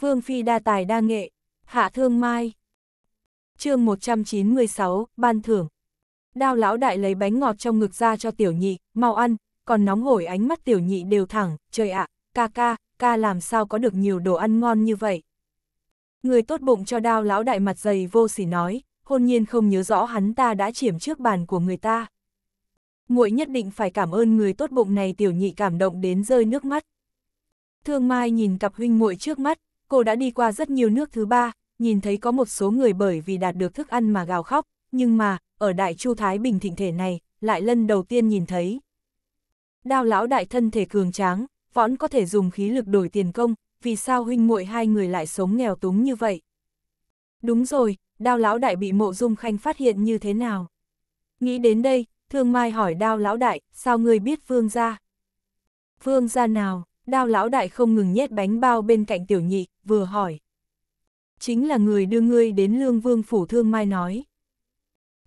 Vương Phi đa tài đa nghệ, hạ thương mai. chương 196, ban thưởng. Đao lão đại lấy bánh ngọt trong ngực ra cho tiểu nhị, mau ăn, còn nóng hổi ánh mắt tiểu nhị đều thẳng, trời ạ, ca ca, ca làm sao có được nhiều đồ ăn ngon như vậy. Người tốt bụng cho đao lão đại mặt dày vô sỉ nói, hôn nhiên không nhớ rõ hắn ta đã chiếm trước bàn của người ta. muội nhất định phải cảm ơn người tốt bụng này tiểu nhị cảm động đến rơi nước mắt. Thương Mai nhìn cặp huynh muội trước mắt, Cô đã đi qua rất nhiều nước thứ ba, nhìn thấy có một số người bởi vì đạt được thức ăn mà gào khóc, nhưng mà, ở Đại Chu Thái Bình thịnh thể này, lại lần đầu tiên nhìn thấy. Đao lão đại thân thể cường tráng, võn có thể dùng khí lực đổi tiền công, vì sao huynh muội hai người lại sống nghèo túng như vậy? Đúng rồi, đao lão đại bị mộ dung khanh phát hiện như thế nào? Nghĩ đến đây, thương mai hỏi đao lão đại, sao ngươi biết vương gia? Vương gia nào? Đao lão đại không ngừng nhét bánh bao bên cạnh tiểu nhị, vừa hỏi. Chính là người đưa ngươi đến lương vương phủ thương mai nói.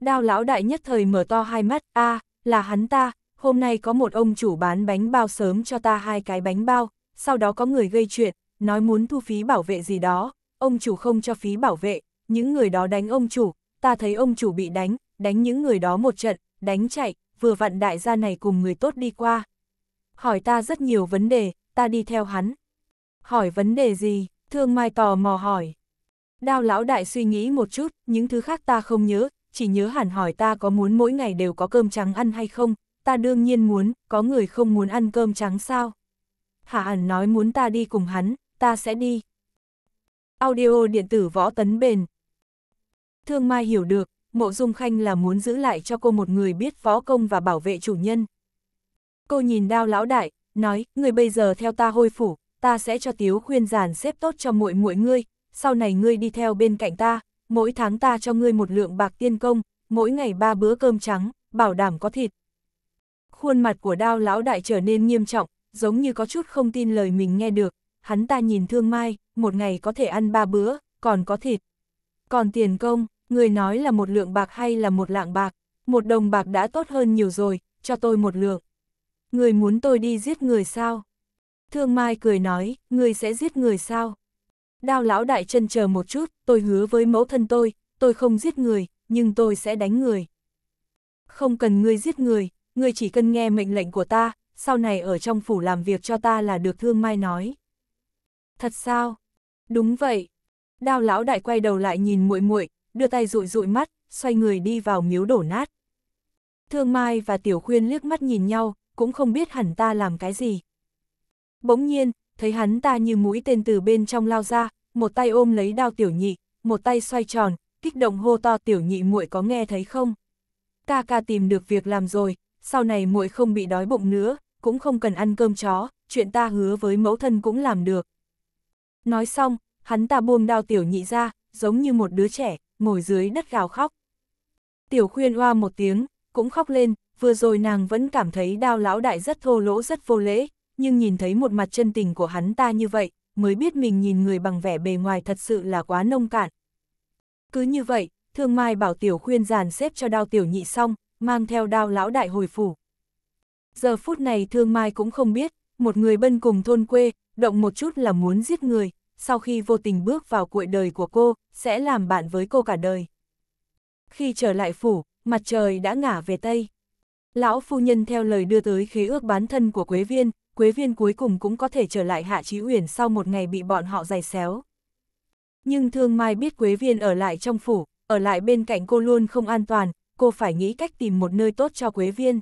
Đao lão đại nhất thời mở to hai mắt, a à, là hắn ta, hôm nay có một ông chủ bán bánh bao sớm cho ta hai cái bánh bao, sau đó có người gây chuyện, nói muốn thu phí bảo vệ gì đó, ông chủ không cho phí bảo vệ, những người đó đánh ông chủ, ta thấy ông chủ bị đánh, đánh những người đó một trận, đánh chạy, vừa vặn đại gia này cùng người tốt đi qua. Hỏi ta rất nhiều vấn đề, ta đi theo hắn. Hỏi vấn đề gì? Thương Mai tò mò hỏi. Đao lão đại suy nghĩ một chút, những thứ khác ta không nhớ, chỉ nhớ hẳn hỏi ta có muốn mỗi ngày đều có cơm trắng ăn hay không, ta đương nhiên muốn, có người không muốn ăn cơm trắng sao. Hạ hẳn nói muốn ta đi cùng hắn, ta sẽ đi. Audio điện tử võ tấn bền. Thương Mai hiểu được, mộ dung khanh là muốn giữ lại cho cô một người biết võ công và bảo vệ chủ nhân. Cô nhìn đao lão đại, nói, người bây giờ theo ta hôi phủ, ta sẽ cho Tiếu khuyên giản xếp tốt cho muội muội ngươi, sau này ngươi đi theo bên cạnh ta, mỗi tháng ta cho ngươi một lượng bạc tiên công, mỗi ngày ba bữa cơm trắng, bảo đảm có thịt. Khuôn mặt của đao lão đại trở nên nghiêm trọng, giống như có chút không tin lời mình nghe được, hắn ta nhìn thương mai, một ngày có thể ăn ba bữa, còn có thịt. Còn tiền công, người nói là một lượng bạc hay là một lạng bạc, một đồng bạc đã tốt hơn nhiều rồi, cho tôi một lượng. Người muốn tôi đi giết người sao? Thương Mai cười nói, ngươi sẽ giết người sao? Đao lão đại chân chờ một chút, tôi hứa với mẫu thân tôi, tôi không giết người, nhưng tôi sẽ đánh người. Không cần ngươi giết người, ngươi chỉ cần nghe mệnh lệnh của ta, sau này ở trong phủ làm việc cho ta là được Thương Mai nói. Thật sao? Đúng vậy. Đao lão đại quay đầu lại nhìn muội muội, đưa tay dụi dụi mắt, xoay người đi vào miếu đổ nát. Thương Mai và Tiểu Khuyên liếc mắt nhìn nhau, cũng không biết hẳn ta làm cái gì, Bỗng nhiên, thấy hắn ta như mũi tên từ bên trong lao ra, một tay ôm lấy đao tiểu nhị, một tay xoay tròn, kích động hô to tiểu nhị muội có nghe thấy không? Ca ca tìm được việc làm rồi, sau này muội không bị đói bụng nữa, cũng không cần ăn cơm chó, chuyện ta hứa với mẫu thân cũng làm được. Nói xong, hắn ta buông đao tiểu nhị ra, giống như một đứa trẻ, ngồi dưới đất gào khóc. Tiểu khuyên hoa một tiếng, cũng khóc lên, vừa rồi nàng vẫn cảm thấy đao lão đại rất thô lỗ rất vô lễ, nhưng nhìn thấy một mặt chân tình của hắn ta như vậy, mới biết mình nhìn người bằng vẻ bề ngoài thật sự là quá nông cạn. Cứ như vậy, thương mai bảo tiểu khuyên giàn xếp cho đao tiểu nhị xong, mang theo đao lão đại hồi phủ. Giờ phút này thương mai cũng không biết, một người bân cùng thôn quê, động một chút là muốn giết người, sau khi vô tình bước vào cuội đời của cô, sẽ làm bạn với cô cả đời. Khi trở lại phủ, mặt trời đã ngả về Tây. Lão phu nhân theo lời đưa tới khế ước bán thân của Quế Viên, Quế viên cuối cùng cũng có thể trở lại Hạ trí huyền sau một ngày bị bọn họ giày xéo. Nhưng Thương Mai biết Quế viên ở lại trong phủ, ở lại bên cạnh cô luôn không an toàn, cô phải nghĩ cách tìm một nơi tốt cho Quế viên.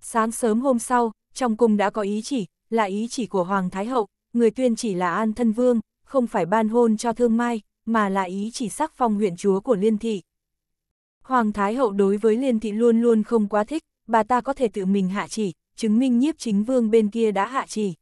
Sáng sớm hôm sau, trong cung đã có ý chỉ, là ý chỉ của Hoàng Thái Hậu, người tuyên chỉ là An Thân Vương, không phải ban hôn cho Thương Mai, mà là ý chỉ sắc phong huyện chúa của Liên Thị. Hoàng Thái Hậu đối với Liên Thị luôn luôn không quá thích, bà ta có thể tự mình hạ chỉ, chứng minh nhiếp chính vương bên kia đã hạ chỉ.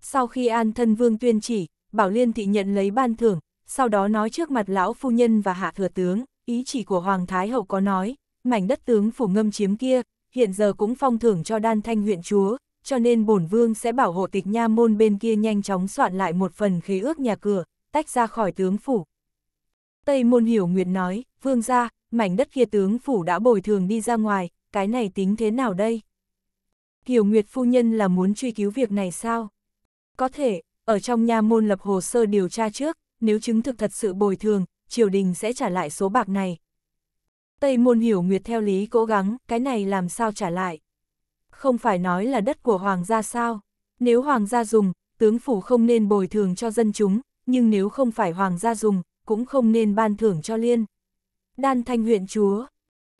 Sau khi an thân vương tuyên chỉ, Bảo Liên thị nhận lấy ban thưởng, sau đó nói trước mặt lão phu nhân và hạ thừa tướng, ý chỉ của Hoàng Thái Hậu có nói, mảnh đất tướng phủ ngâm chiếm kia, hiện giờ cũng phong thưởng cho đan thanh huyện chúa, cho nên bổn vương sẽ bảo hộ tịch nha môn bên kia nhanh chóng soạn lại một phần khế ước nhà cửa, tách ra khỏi tướng phủ. Tây môn hiểu nguyệt nói, vương ra, mảnh đất kia tướng phủ đã bồi thường đi ra ngoài, cái này tính thế nào đây? Kiều Nguyệt Phu Nhân là muốn truy cứu việc này sao? Có thể, ở trong nha môn lập hồ sơ điều tra trước, nếu chứng thực thật sự bồi thường, triều đình sẽ trả lại số bạc này. Tây môn Hiểu Nguyệt theo lý cố gắng, cái này làm sao trả lại? Không phải nói là đất của hoàng gia sao? Nếu hoàng gia dùng, tướng phủ không nên bồi thường cho dân chúng, nhưng nếu không phải hoàng gia dùng, cũng không nên ban thưởng cho liên. Đan Thanh huyện chúa,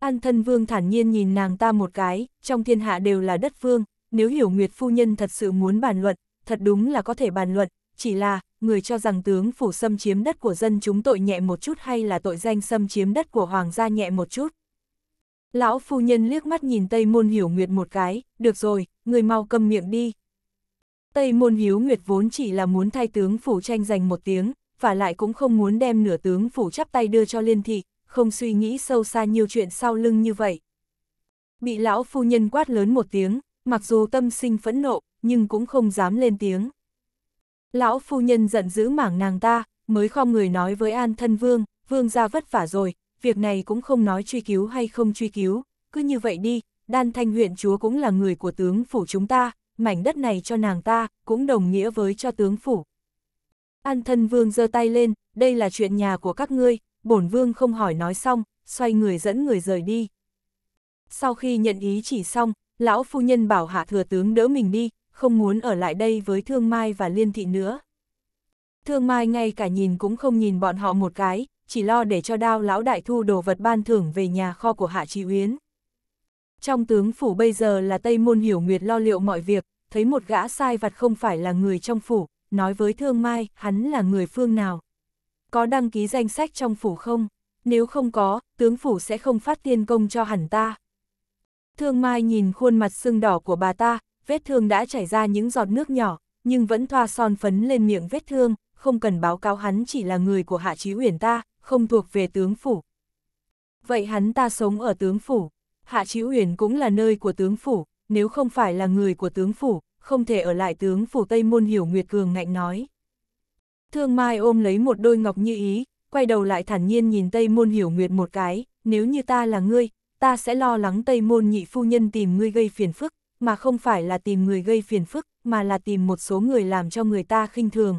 An thân vương thản nhiên nhìn nàng ta một cái, trong thiên hạ đều là đất vương, nếu hiểu Nguyệt Phu Nhân thật sự muốn bàn luận, thật đúng là có thể bàn luận, chỉ là, người cho rằng tướng phủ xâm chiếm đất của dân chúng tội nhẹ một chút hay là tội danh xâm chiếm đất của hoàng gia nhẹ một chút. Lão phu nhân liếc mắt nhìn Tây Môn Hiểu Nguyệt một cái, được rồi, người mau câm miệng đi. Tây Môn Hiếu Nguyệt vốn chỉ là muốn thay tướng phủ tranh giành một tiếng, và lại cũng không muốn đem nửa tướng phủ chắp tay đưa cho liên thị, không suy nghĩ sâu xa nhiều chuyện sau lưng như vậy. Bị lão phu nhân quát lớn một tiếng, mặc dù tâm sinh phẫn nộ, nhưng cũng không dám lên tiếng. Lão phu nhân giận dữ mảng nàng ta, mới khom người nói với an thân vương, vương ra vất vả rồi, việc này cũng không nói truy cứu hay không truy cứu, cứ như vậy đi, đan thanh huyện chúa cũng là người của tướng phủ chúng ta, mảnh đất này cho nàng ta, cũng đồng nghĩa với cho tướng phủ. An thân vương giơ tay lên, đây là chuyện nhà của các ngươi, bổn vương không hỏi nói xong, xoay người dẫn người rời đi. Sau khi nhận ý chỉ xong, lão phu nhân bảo hạ thừa tướng đỡ mình đi, không muốn ở lại đây với thương mai và liên thị nữa. Thương mai ngay cả nhìn cũng không nhìn bọn họ một cái, chỉ lo để cho đao lão đại thu đồ vật ban thưởng về nhà kho của hạ trí uyến. Trong tướng phủ bây giờ là Tây Môn Hiểu Nguyệt lo liệu mọi việc, thấy một gã sai vặt không phải là người trong phủ, nói với Thương Mai, hắn là người phương nào có đăng ký danh sách trong phủ không? Nếu không có, tướng phủ sẽ không phát tiên công cho hẳn ta. Thương Mai nhìn khuôn mặt sưng đỏ của bà ta, vết thương đã chảy ra những giọt nước nhỏ, nhưng vẫn thoa son phấn lên miệng vết thương, không cần báo cáo hắn chỉ là người của Hạ Chí Huyền ta, không thuộc về tướng phủ. Vậy hắn ta sống ở tướng phủ, Hạ Chí Huyền cũng là nơi của tướng phủ, nếu không phải là người của tướng phủ, không thể ở lại tướng phủ Tây Môn Hiểu Nguyệt Cường ngạnh nói. Thương Mai ôm lấy một đôi ngọc như ý, quay đầu lại thản nhiên nhìn Tây Môn Hiểu Nguyệt một cái, nếu như ta là ngươi, ta sẽ lo lắng Tây Môn nhị phu nhân tìm ngươi gây phiền phức, mà không phải là tìm người gây phiền phức, mà là tìm một số người làm cho người ta khinh thường.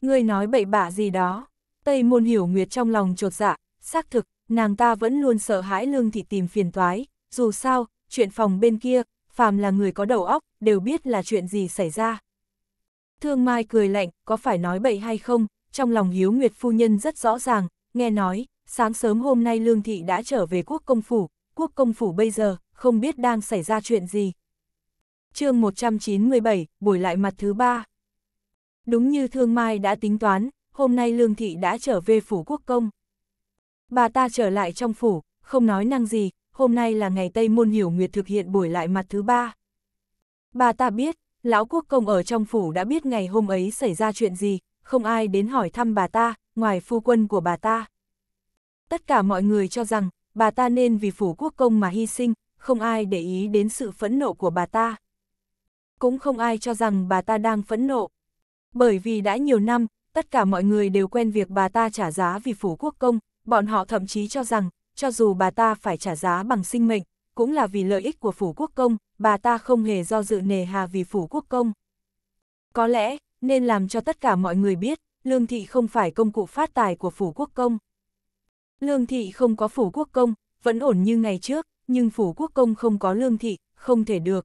Ngươi nói bậy bạ gì đó, Tây Môn Hiểu Nguyệt trong lòng trột dạ, xác thực, nàng ta vẫn luôn sợ hãi lương thị tìm phiền toái, dù sao, chuyện phòng bên kia, phàm là người có đầu óc, đều biết là chuyện gì xảy ra. Thương Mai cười lạnh, có phải nói bậy hay không, trong lòng Hiếu Nguyệt Phu Nhân rất rõ ràng, nghe nói, sáng sớm hôm nay Lương Thị đã trở về quốc công phủ, quốc công phủ bây giờ, không biết đang xảy ra chuyện gì. chương 197, buổi lại mặt thứ ba. Đúng như Thương Mai đã tính toán, hôm nay Lương Thị đã trở về phủ quốc công. Bà ta trở lại trong phủ, không nói năng gì, hôm nay là ngày Tây Môn Hiểu Nguyệt thực hiện buổi lại mặt thứ ba. Bà ta biết, lão quốc công ở trong phủ đã biết ngày hôm ấy xảy ra chuyện gì, không ai đến hỏi thăm bà ta, ngoài phu quân của bà ta. Tất cả mọi người cho rằng, bà ta nên vì phủ quốc công mà hy sinh, không ai để ý đến sự phẫn nộ của bà ta. Cũng không ai cho rằng bà ta đang phẫn nộ. Bởi vì đã nhiều năm, tất cả mọi người đều quen việc bà ta trả giá vì phủ quốc công, bọn họ thậm chí cho rằng, cho dù bà ta phải trả giá bằng sinh mệnh, cũng là vì lợi ích của phủ quốc công, bà ta không hề do dự nề hà vì phủ quốc công. Có lẽ, nên làm cho tất cả mọi người biết, lương thị không phải công cụ phát tài của phủ quốc công. Lương thị không có phủ quốc công, vẫn ổn như ngày trước, nhưng phủ quốc công không có lương thị, không thể được.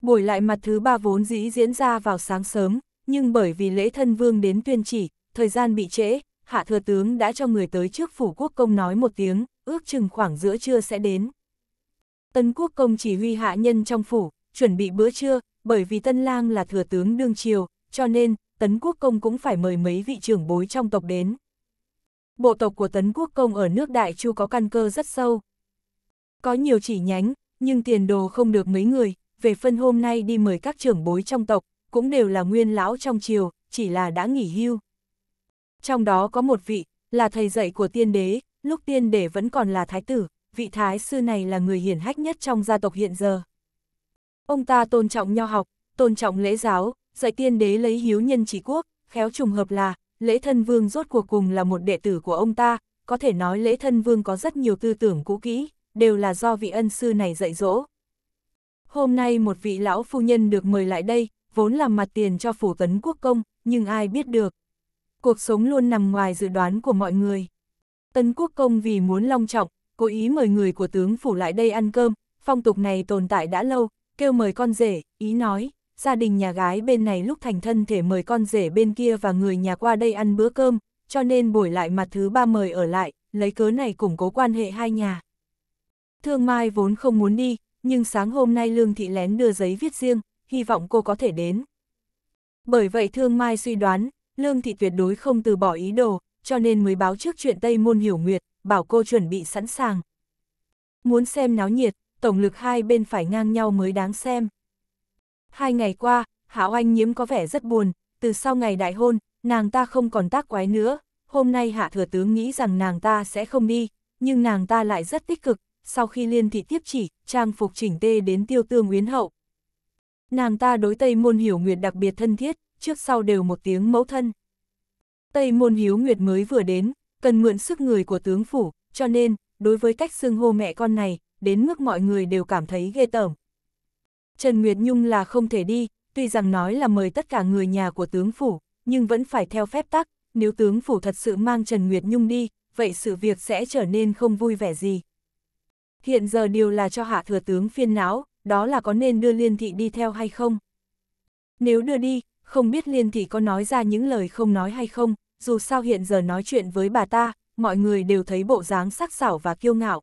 Buổi lại mặt thứ ba vốn dĩ diễn ra vào sáng sớm, nhưng bởi vì lễ thân vương đến tuyên chỉ, thời gian bị trễ, hạ thừa tướng đã cho người tới trước phủ quốc công nói một tiếng, ước chừng khoảng giữa trưa sẽ đến. Tân Quốc Công chỉ huy hạ nhân trong phủ, chuẩn bị bữa trưa, bởi vì Tân Lang là thừa tướng đương triều, cho nên, Tấn Quốc Công cũng phải mời mấy vị trưởng bối trong tộc đến. Bộ tộc của Tấn Quốc Công ở nước Đại Chu có căn cơ rất sâu. Có nhiều chỉ nhánh, nhưng tiền đồ không được mấy người, về phân hôm nay đi mời các trưởng bối trong tộc, cũng đều là nguyên lão trong triều, chỉ là đã nghỉ hưu. Trong đó có một vị, là thầy dạy của tiên đế, lúc tiên đế vẫn còn là thái tử, vị thái sư này là người hiển hách nhất trong gia tộc hiện giờ. Ông ta tôn trọng nho học, tôn trọng lễ giáo, dạy tiên đế lấy hiếu nhân trị quốc, khéo trùng hợp là, lễ thân vương rốt cuộc cùng là một đệ tử của ông ta, có thể nói lễ thân vương có rất nhiều tư tưởng cũ kỹ, đều là do vị ân sư này dạy dỗ. Hôm nay một vị lão phu nhân được mời lại đây, vốn làm mặt tiền cho phủ tấn quốc công, nhưng ai biết được. Cuộc sống luôn nằm ngoài dự đoán của mọi người. Tấn quốc công vì muốn long trọng, cố ý mời người của tướng phủ lại đây ăn cơm, phong tục này tồn tại đã lâu, kêu mời con rể, ý nói, gia đình nhà gái bên này lúc thành thân thể mời con rể bên kia và người nhà qua đây ăn bữa cơm, cho nên buổi lại mặt thứ ba mời ở lại, lấy cớ này củng cố quan hệ hai nhà. Thương Mai vốn không muốn đi, nhưng sáng hôm nay Lương Thị lén đưa giấy viết riêng, hy vọng cô có thể đến. Bởi vậy Thương Mai suy đoán, Lương Thị tuyệt đối không từ bỏ ý đồ, cho nên mới báo trước chuyện Tây Môn Hiểu Nguyệt, bảo cô chuẩn bị sẵn sàng. Muốn xem náo nhiệt, tổng lực hai bên phải ngang nhau mới đáng xem. Hai ngày qua, Hảo Anh nhiễm có vẻ rất buồn, từ sau ngày đại hôn, nàng ta không còn tác quái nữa, hôm nay Hạ Thừa Tướng nghĩ rằng nàng ta sẽ không đi, nhưng nàng ta lại rất tích cực, sau khi liên thị tiếp chỉ, trang phục chỉnh tê đến tiêu tương uyến hậu. Nàng ta đối Tây Môn Hiểu Nguyệt đặc biệt thân thiết, trước sau đều một tiếng mẫu thân. Tây Môn Hiếu Nguyệt mới vừa đến, cần mượn sức người của tướng phủ, cho nên, đối với cách xưng hô mẹ con này, đến mức mọi người đều cảm thấy ghê tởm. Trần Nguyệt Nhung là không thể đi, tuy rằng nói là mời tất cả người nhà của tướng phủ, nhưng vẫn phải theo phép tắc, nếu tướng phủ thật sự mang Trần Nguyệt Nhung đi, vậy sự việc sẽ trở nên không vui vẻ gì. Hiện giờ điều là cho hạ thừa tướng phiên não, đó là có nên đưa liên thị đi theo hay không. Nếu đưa đi, không biết liên thị có nói ra những lời không nói hay không, dù sao hiện giờ nói chuyện với bà ta, mọi người đều thấy bộ dáng sắc sảo và kiêu ngạo.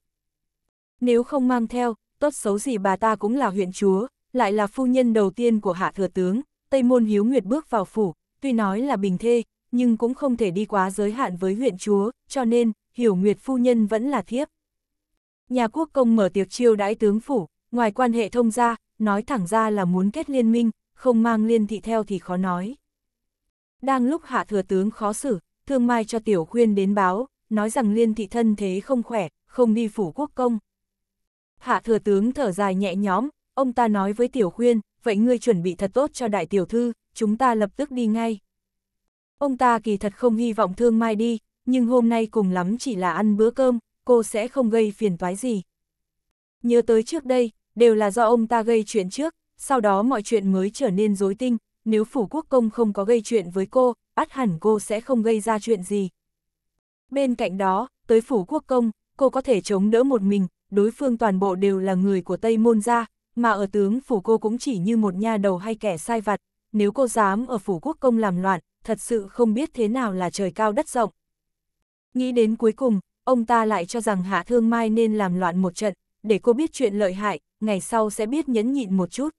Nếu không mang theo, tốt xấu gì bà ta cũng là huyện chúa, lại là phu nhân đầu tiên của hạ thừa tướng, Tây Môn Hiếu Nguyệt bước vào phủ, tuy nói là bình thê, nhưng cũng không thể đi quá giới hạn với huyện chúa, cho nên, Hiểu Nguyệt phu nhân vẫn là thiếp. Nhà quốc công mở tiệc chiêu đãi tướng phủ, ngoài quan hệ thông gia, nói thẳng ra là muốn kết liên minh, không mang liên thị theo thì khó nói. Đang lúc hạ thừa tướng khó xử, thương mai cho tiểu khuyên đến báo, nói rằng liên thị thân thế không khỏe, không đi phủ quốc công. Hạ thừa tướng thở dài nhẹ nhõm, ông ta nói với tiểu khuyên, vậy ngươi chuẩn bị thật tốt cho đại tiểu thư, chúng ta lập tức đi ngay. Ông ta kỳ thật không hy vọng thương mai đi, nhưng hôm nay cùng lắm chỉ là ăn bữa cơm, cô sẽ không gây phiền toái gì. Nhớ tới trước đây, đều là do ông ta gây chuyện trước, sau đó mọi chuyện mới trở nên rối tinh, nếu phủ quốc công không có gây chuyện với cô, ắt hẳn cô sẽ không gây ra chuyện gì. Bên cạnh đó, tới phủ quốc công, cô có thể chống đỡ một mình, đối phương toàn bộ đều là người của Tây Môn gia, mà ở tướng phủ cô cũng chỉ như một nha đầu hay kẻ sai vặt, nếu cô dám ở phủ quốc công làm loạn, thật sự không biết thế nào là trời cao đất rộng. Nghĩ đến cuối cùng, ông ta lại cho rằng Hạ Thương Mai nên làm loạn một trận, để cô biết chuyện lợi hại, ngày sau sẽ biết nhẫn nhịn một chút.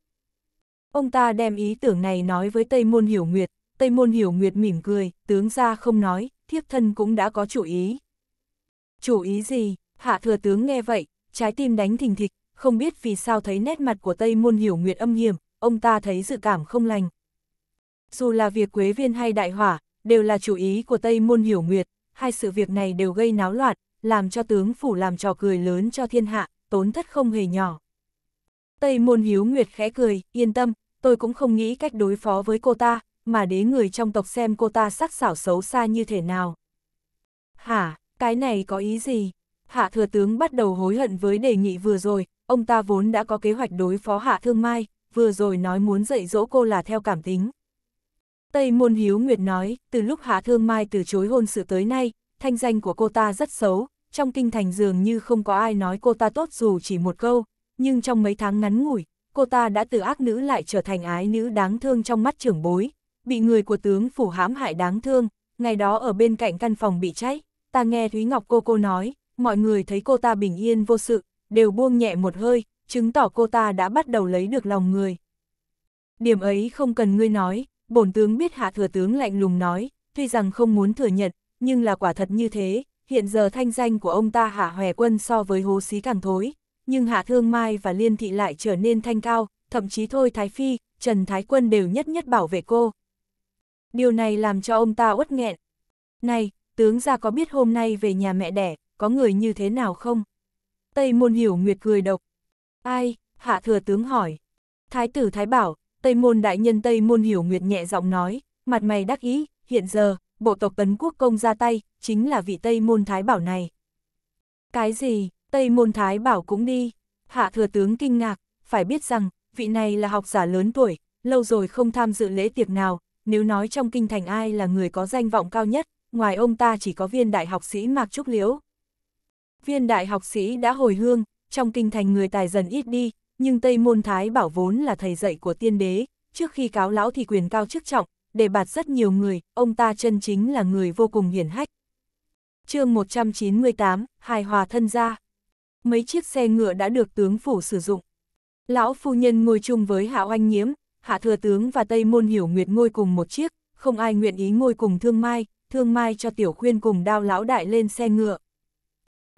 Ông ta đem ý tưởng này nói với Tây Môn Hiểu Nguyệt, Tây Môn Hiểu Nguyệt mỉm cười, tướng ra không nói, thiếp thân cũng đã có chủ ý. Chủ ý gì? Hạ thừa tướng nghe vậy, trái tim đánh thình thịch, không biết vì sao thấy nét mặt của Tây Môn Hiểu Nguyệt âm hiểm, ông ta thấy dự cảm không lành. Dù là việc Quế Viên hay Đại Hỏa, đều là chủ ý của Tây Môn Hiểu Nguyệt, hai sự việc này đều gây náo loạn, làm cho tướng phủ làm trò cười lớn cho thiên hạ, tốn thất không hề nhỏ. Tây Môn Hiếu Nguyệt khẽ cười, yên tâm, tôi cũng không nghĩ cách đối phó với cô ta, mà đế người trong tộc xem cô ta sắc xảo xấu xa như thế nào. Hả, cái này có ý gì? Hạ thừa tướng bắt đầu hối hận với đề nghị vừa rồi, ông ta vốn đã có kế hoạch đối phó hạ thương mai, vừa rồi nói muốn dạy dỗ cô là theo cảm tính. Tây Môn Hiếu Nguyệt nói, từ lúc Hạ Thương Mai từ chối hôn sự tới nay, thanh danh của cô ta rất xấu, trong kinh thành dường như không có ai nói cô ta tốt dù chỉ một câu, nhưng trong mấy tháng ngắn ngủi, cô ta đã từ ác nữ lại trở thành ái nữ đáng thương trong mắt trưởng bối, bị người của tướng phủ hãm hại đáng thương, ngày đó ở bên cạnh căn phòng bị cháy, ta nghe Thúy Ngọc cô cô nói, mọi người thấy cô ta bình yên vô sự, đều buông nhẹ một hơi, chứng tỏ cô ta đã bắt đầu lấy được lòng người. Điểm ấy không cần ngươi nói, bổn tướng biết hạ thừa tướng lạnh lùng nói, tuy rằng không muốn thừa nhận, nhưng là quả thật như thế, hiện giờ thanh danh của ông ta hạ hòe quân so với hố xí càng thối, nhưng Hạ Thương Mai và Liên Thị lại trở nên thanh cao, thậm chí thôi Thái Phi, Trần Thái Quân đều nhất nhất bảo vệ cô. Điều này làm cho ông ta uất nghẹn. Này, tướng gia có biết hôm nay về nhà mẹ đẻ, có người như thế nào không? Tây môn hiểu nguyệt cười độc. Ai? Hạ thừa tướng hỏi. Thái tử Thái bảo, Tây môn đại nhân Tây môn hiểu nguyệt nhẹ giọng nói, mặt mày đắc ý, hiện giờ, bộ tộc tấn quốc công ra tay, chính là vị Tây môn Thái bảo này. Cái gì? Tây môn thái bảo cũng đi. Hạ thừa tướng kinh ngạc, phải biết rằng, vị này là học giả lớn tuổi, lâu rồi không tham dự lễ tiệc nào, nếu nói trong kinh thành ai là người có danh vọng cao nhất, ngoài ông ta chỉ có viên đại học sĩ Mạc Trúc Liễu. Viên đại học sĩ đã hồi hương, trong kinh thành người tài dần ít đi, nhưng Tây Môn Thái bảo vốn là thầy dạy của tiên đế, trước khi cáo lão thì quyền cao chức trọng, để bạt rất nhiều người, ông ta chân chính là người vô cùng hiển hách. chương 198, Hài Hòa Thân Gia mấy chiếc xe ngựa đã được tướng phủ sử dụng. Lão phu nhân ngồi chung với Hạ Oanh Nhiễm, Hạ Thừa Tướng và Tây Môn Hiểu Nguyệt ngồi cùng một chiếc, không ai nguyện ý ngồi cùng Thương Mai, Thương Mai cho Tiểu Khuyên cùng đao lão đại lên xe ngựa.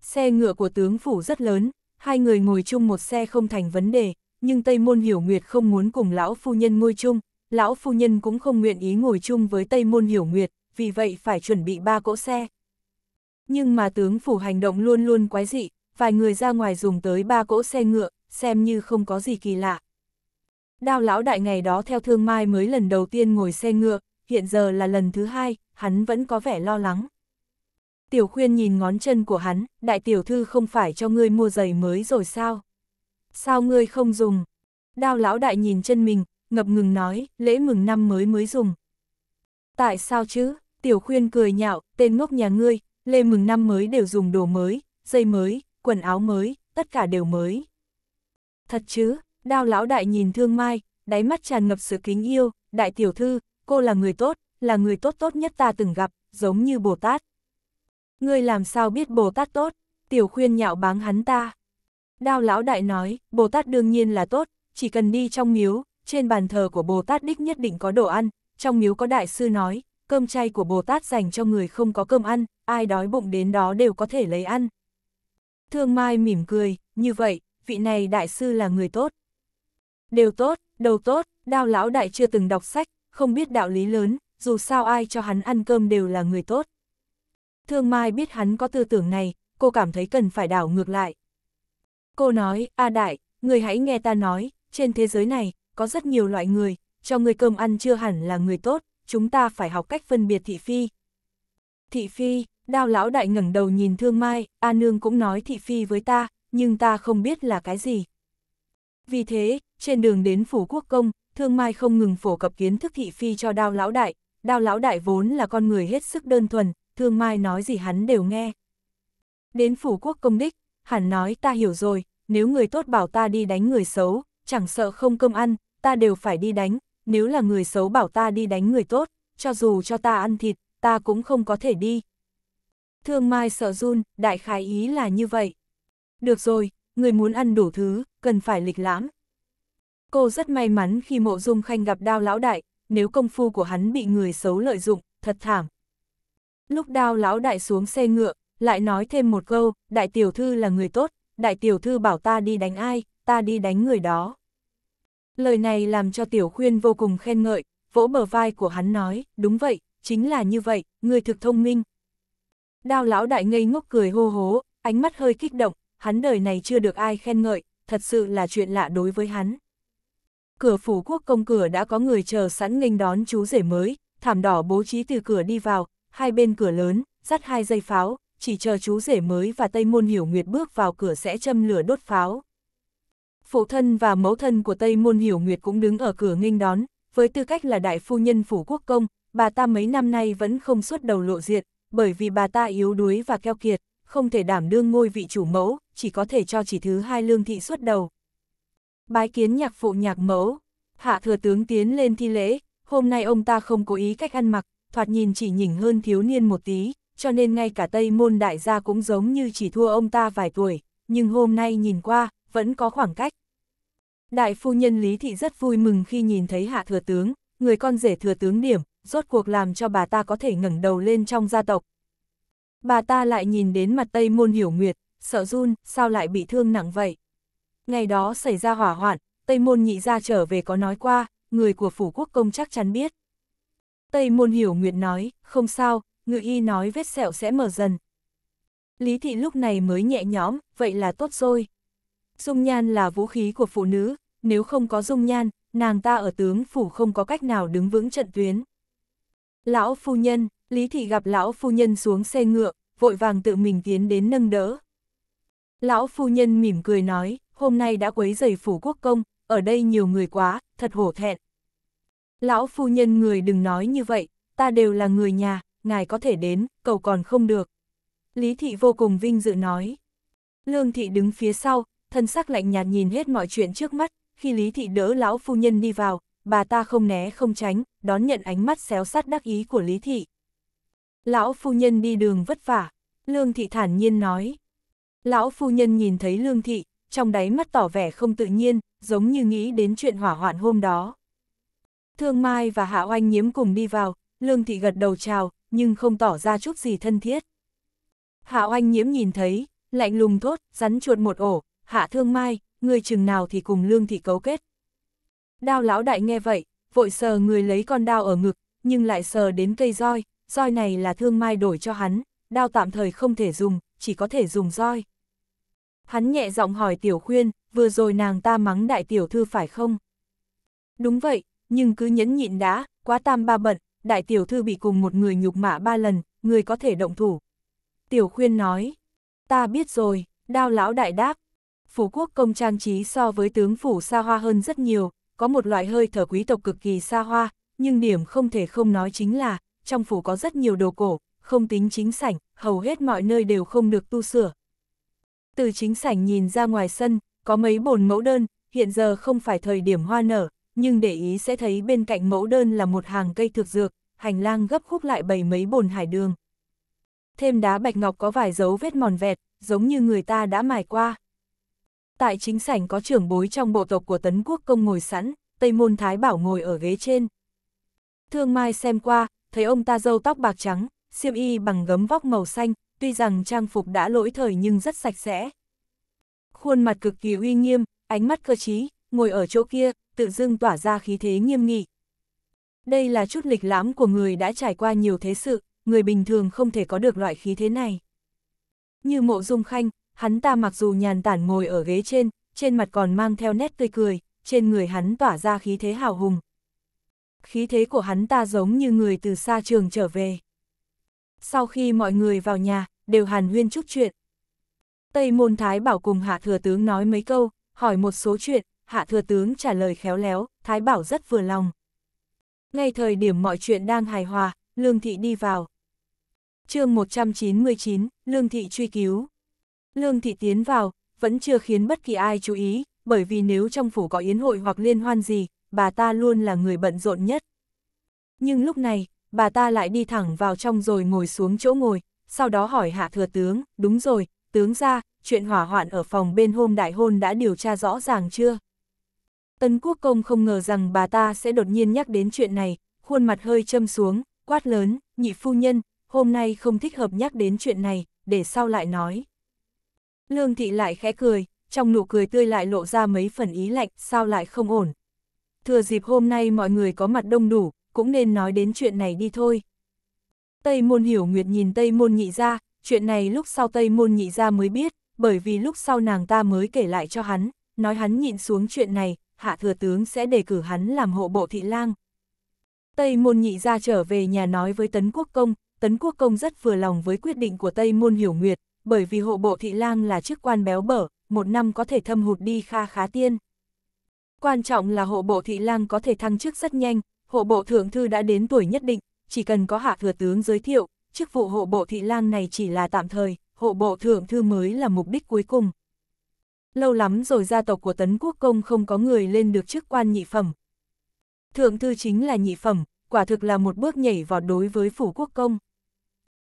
Xe ngựa của tướng phủ rất lớn, hai người ngồi chung một xe không thành vấn đề, nhưng Tây Môn Hiểu Nguyệt không muốn cùng lão phu nhân ngồi chung, lão phu nhân cũng không nguyện ý ngồi chung với Tây Môn Hiểu Nguyệt, vì vậy phải chuẩn bị ba cỗ xe. Nhưng mà tướng phủ hành động luôn luôn quái dị, vài người ra ngoài dùng tới ba cỗ xe ngựa, xem như không có gì kỳ lạ. Đao lão đại ngày đó theo thương mai mới lần đầu tiên ngồi xe ngựa, hiện giờ là lần thứ hai, hắn vẫn có vẻ lo lắng. Tiểu khuyên nhìn ngón chân của hắn, đại tiểu thư không phải cho ngươi mua giày mới rồi sao? Sao ngươi không dùng? Đao lão đại nhìn chân mình, ngập ngừng nói, lễ mừng năm mới mới dùng. Tại sao chứ? Tiểu khuyên cười nhạo, tên ngốc nhà ngươi, lễ mừng năm mới đều dùng đồ mới, giày mới, quần áo mới, tất cả đều mới. Thật chứ, đao lão đại nhìn thương mai, đáy mắt tràn ngập sự kính yêu, đại tiểu thư, cô là người tốt, là người tốt tốt nhất ta từng gặp, giống như Bồ Tát. Ngươi làm sao biết Bồ Tát tốt, tiểu khuyên nhạo báng hắn ta. Đao lão đại nói, Bồ Tát đương nhiên là tốt, chỉ cần đi trong miếu, trên bàn thờ của Bồ Tát đích nhất định có đồ ăn, trong miếu có đại sư nói, cơm chay của Bồ Tát dành cho người không có cơm ăn, ai đói bụng đến đó đều có thể lấy ăn, Thương Mai mỉm cười, như vậy, vị này đại sư là người tốt. Đều tốt, đầu tốt, đao lão đại chưa từng đọc sách, không biết đạo lý lớn, dù sao ai cho hắn ăn cơm đều là người tốt. Thương Mai biết hắn có tư tưởng này, cô cảm thấy cần phải đảo ngược lại. Cô nói, A Đại, người hãy nghe ta nói, trên thế giới này, có rất nhiều loại người, cho người cơm ăn chưa hẳn là người tốt, chúng ta phải học cách phân biệt thị phi. Thị phi, Đao lão đại ngẩng đầu nhìn Thương Mai, A Nương cũng nói thị phi với ta, nhưng ta không biết là cái gì. Vì thế, trên đường đến phủ quốc công, Thương Mai không ngừng phổ cập kiến thức thị phi cho đao lão đại, đao lão đại vốn là con người hết sức đơn thuần, Thương Mai nói gì hắn đều nghe. Đến phủ quốc công đích, hẳn nói ta hiểu rồi, nếu người tốt bảo ta đi đánh người xấu, chẳng sợ không cơm ăn, ta đều phải đi đánh, nếu là người xấu bảo ta đi đánh người tốt, cho dù cho ta ăn thịt, ta cũng không có thể đi, Thương Mai sợ run, đại khái ý là như vậy. Được rồi, người muốn ăn đủ thứ, cần phải lịch lãm. Cô rất may mắn khi mộ dung khanh gặp đao lão đại, nếu công phu của hắn bị người xấu lợi dụng, thật thảm. Lúc đao lão đại xuống xe ngựa, lại nói thêm một câu, đại tiểu thư là người tốt, đại tiểu thư bảo ta đi đánh ai, ta đi đánh người đó. Lời này làm cho tiểu khuyên vô cùng khen ngợi, vỗ bờ vai của hắn nói, đúng vậy, chính là như vậy, người thực thông minh, Đao lão đại ngây ngốc cười hô hố, ánh mắt hơi kích động, hắn đời này chưa được ai khen ngợi, thật sự là chuyện lạ đối với hắn. Cửa phủ quốc công cửa đã có người chờ sẵn nghênh đón chú rể mới, thảm đỏ bố trí từ cửa đi vào, hai bên cửa lớn, dắt hai dây pháo, chỉ chờ chú rể mới và Tây Môn Hiểu Nguyệt bước vào cửa sẽ châm lửa đốt pháo. Phụ thân và mẫu thân của Tây Môn Hiểu Nguyệt cũng đứng ở cửa nghênh đón, với tư cách là đại phu nhân phủ quốc công, bà ta mấy năm nay vẫn không xuất đầu lộ diện, bởi vì bà ta yếu đuối và keo kiệt, không thể đảm đương ngôi vị chủ mẫu, chỉ có thể cho chỉ thứ hai lương thị xuất đầu. Bái kiến nhạc phụ nhạc mẫu, hạ thừa tướng tiến lên thi lễ, hôm nay ông ta không cố ý cách ăn mặc, thoạt nhìn chỉ nhỉnh hơn thiếu niên một tí, cho nên ngay cả Tây Môn đại gia cũng giống như chỉ thua ông ta vài tuổi, nhưng hôm nay nhìn qua, vẫn có khoảng cách. Đại phu nhân Lý Thị rất vui mừng khi nhìn thấy hạ thừa tướng, người con rể thừa tướng điểm, rốt cuộc làm cho bà ta có thể ngẩng đầu lên trong gia tộc. Bà ta lại nhìn đến mặt Tây Môn Hiểu Nguyệt, sợ run, sao lại bị thương nặng vậy? Ngày đó xảy ra hỏa hoạn, Tây Môn nhị ra trở về có nói qua, người của phủ quốc công chắc chắn biết. Tây Môn Hiểu Nguyệt nói, không sao, ngự y nói vết sẹo sẽ mở dần. Lý thị lúc này mới nhẹ nhõm, vậy là tốt rồi. Dung nhan là vũ khí của phụ nữ, nếu không có dung nhan, nàng ta ở tướng phủ không có cách nào đứng vững trận tuyến. Lão phu nhân, Lý Thị gặp lão phu nhân xuống xe ngựa, vội vàng tự mình tiến đến nâng đỡ. Lão phu nhân mỉm cười nói, hôm nay đã quấy giày phủ quốc công, ở đây nhiều người quá, thật hổ thẹn. Lão phu nhân người đừng nói như vậy, ta đều là người nhà, ngài có thể đến, cầu còn không được. Lý Thị vô cùng vinh dự nói. Lương Thị đứng phía sau, thân sắc lạnh nhạt nhìn hết mọi chuyện trước mắt, khi Lý Thị đỡ lão phu nhân đi vào, bà ta không né không tránh, đón nhận ánh mắt xéo sát đắc ý của Lý Thị. Lão phu nhân đi đường vất vả, Lương Thị thản nhiên nói. Lão phu nhân nhìn thấy Lương Thị, trong đáy mắt tỏ vẻ không tự nhiên, giống như nghĩ đến chuyện hỏa hoạn hôm đó. Thương Mai và Hạ Oanh nhiễm cùng đi vào, Lương Thị gật đầu chào, nhưng không tỏ ra chút gì thân thiết. Hạ Oanh nhiễm nhìn thấy, lạnh lùng thốt, rắn chuột một ổ, Hạ Thương Mai, người chừng nào thì cùng Lương Thị cấu kết, Đao lão đại nghe vậy, vội sờ người lấy con đao ở ngực, nhưng lại sờ đến cây roi, roi này là thương mai đổi cho hắn, đao tạm thời không thể dùng, chỉ có thể dùng roi. Hắn nhẹ giọng hỏi tiểu khuyên, vừa rồi nàng ta mắng đại tiểu thư phải không? Đúng vậy, nhưng cứ nhẫn nhịn đã, quá tam ba bận, đại tiểu thư bị cùng một người nhục mạ ba lần, người có thể động thủ. Tiểu khuyên nói, ta biết rồi, đao lão đại đáp. Phú quốc công trang trí so với tướng phủ xa hoa hơn rất nhiều, có một loại hơi thở quý tộc cực kỳ xa hoa, nhưng điểm không thể không nói chính là, trong phủ có rất nhiều đồ cổ, không tính chính sảnh, hầu hết mọi nơi đều không được tu sửa. Từ chính sảnh nhìn ra ngoài sân, có mấy bồn mẫu đơn, hiện giờ không phải thời điểm hoa nở, nhưng để ý sẽ thấy bên cạnh mẫu đơn là một hàng cây thực dược, hành lang gấp khúc lại bầy mấy bồn hải đường. Thêm đá bạch ngọc có vài dấu vết mòn vẹt, giống như người ta đã mài qua. Tại chính sảnh có trưởng bối trong bộ tộc của Tấn Quốc Công ngồi sẵn, Tây Môn Thái Bảo ngồi ở ghế trên. Thương Mai xem qua, thấy ông ta râu tóc bạc trắng, xiêm y bằng gấm vóc màu xanh, tuy rằng trang phục đã lỗi thời nhưng rất sạch sẽ. Khuôn mặt cực kỳ uy nghiêm, ánh mắt cơ trí, ngồi ở chỗ kia, tự dưng tỏa ra khí thế nghiêm nghị. Đây là chút lịch lãm của người đã trải qua nhiều thế sự, người bình thường không thể có được loại khí thế này. Như mộ dung khanh, hắn ta mặc dù nhàn tản ngồi ở ghế trên, trên mặt còn mang theo nét tươi cười, trên người hắn tỏa ra khí thế hào hùng. Khí thế của hắn ta giống như người từ xa trường trở về. Sau khi mọi người vào nhà, đều hàn huyên chúc chuyện. Tây môn thái bảo cùng hạ thừa tướng nói mấy câu, hỏi một số chuyện, hạ thừa tướng trả lời khéo léo, thái bảo rất vừa lòng. Ngay thời điểm mọi chuyện đang hài hòa, lương thị đi vào. chương 199, lương thị truy cứu. Lương thị tiến vào, vẫn chưa khiến bất kỳ ai chú ý, bởi vì nếu trong phủ có yến hội hoặc liên hoan gì, bà ta luôn là người bận rộn nhất. Nhưng lúc này, bà ta lại đi thẳng vào trong rồi ngồi xuống chỗ ngồi, sau đó hỏi hạ thừa tướng, đúng rồi, tướng ra, chuyện hỏa hoạn ở phòng bên hôm đại hôn đã điều tra rõ ràng chưa? Tân quốc công không ngờ rằng bà ta sẽ đột nhiên nhắc đến chuyện này, khuôn mặt hơi châm xuống, quát lớn, nhị phu nhân, hôm nay không thích hợp nhắc đến chuyện này, để sau lại nói. Lương thị lại khẽ cười, trong nụ cười tươi lại lộ ra mấy phần ý lạnh, sao lại không ổn. Thừa dịp hôm nay mọi người có mặt đông đủ, cũng nên nói đến chuyện này đi thôi. Tây môn hiểu nguyệt nhìn Tây môn nhị ra, chuyện này lúc sau Tây môn nhị ra mới biết, bởi vì lúc sau nàng ta mới kể lại cho hắn, nói hắn nhịn xuống chuyện này, hạ thừa tướng sẽ đề cử hắn làm hộ bộ thị lang. Tây môn nhị ra trở về nhà nói với Tấn Quốc Công, Tấn Quốc Công rất vừa lòng với quyết định của Tây môn hiểu nguyệt, bởi vì hộ bộ thị lang là chức quan béo bở, một năm có thể thâm hụt đi kha khá tiên. Quan trọng là hộ bộ thị lang có thể thăng chức rất nhanh, hộ bộ thượng thư đã đến tuổi nhất định, chỉ cần có hạ thừa tướng giới thiệu, chức vụ hộ bộ thị lang này chỉ là tạm thời, hộ bộ thượng thư mới là mục đích cuối cùng. Lâu lắm rồi gia tộc của Tấn Quốc Công không có người lên được chức quan nhị phẩm. Thượng thư chính là nhị phẩm, quả thực là một bước nhảy vọt đối với phủ quốc công.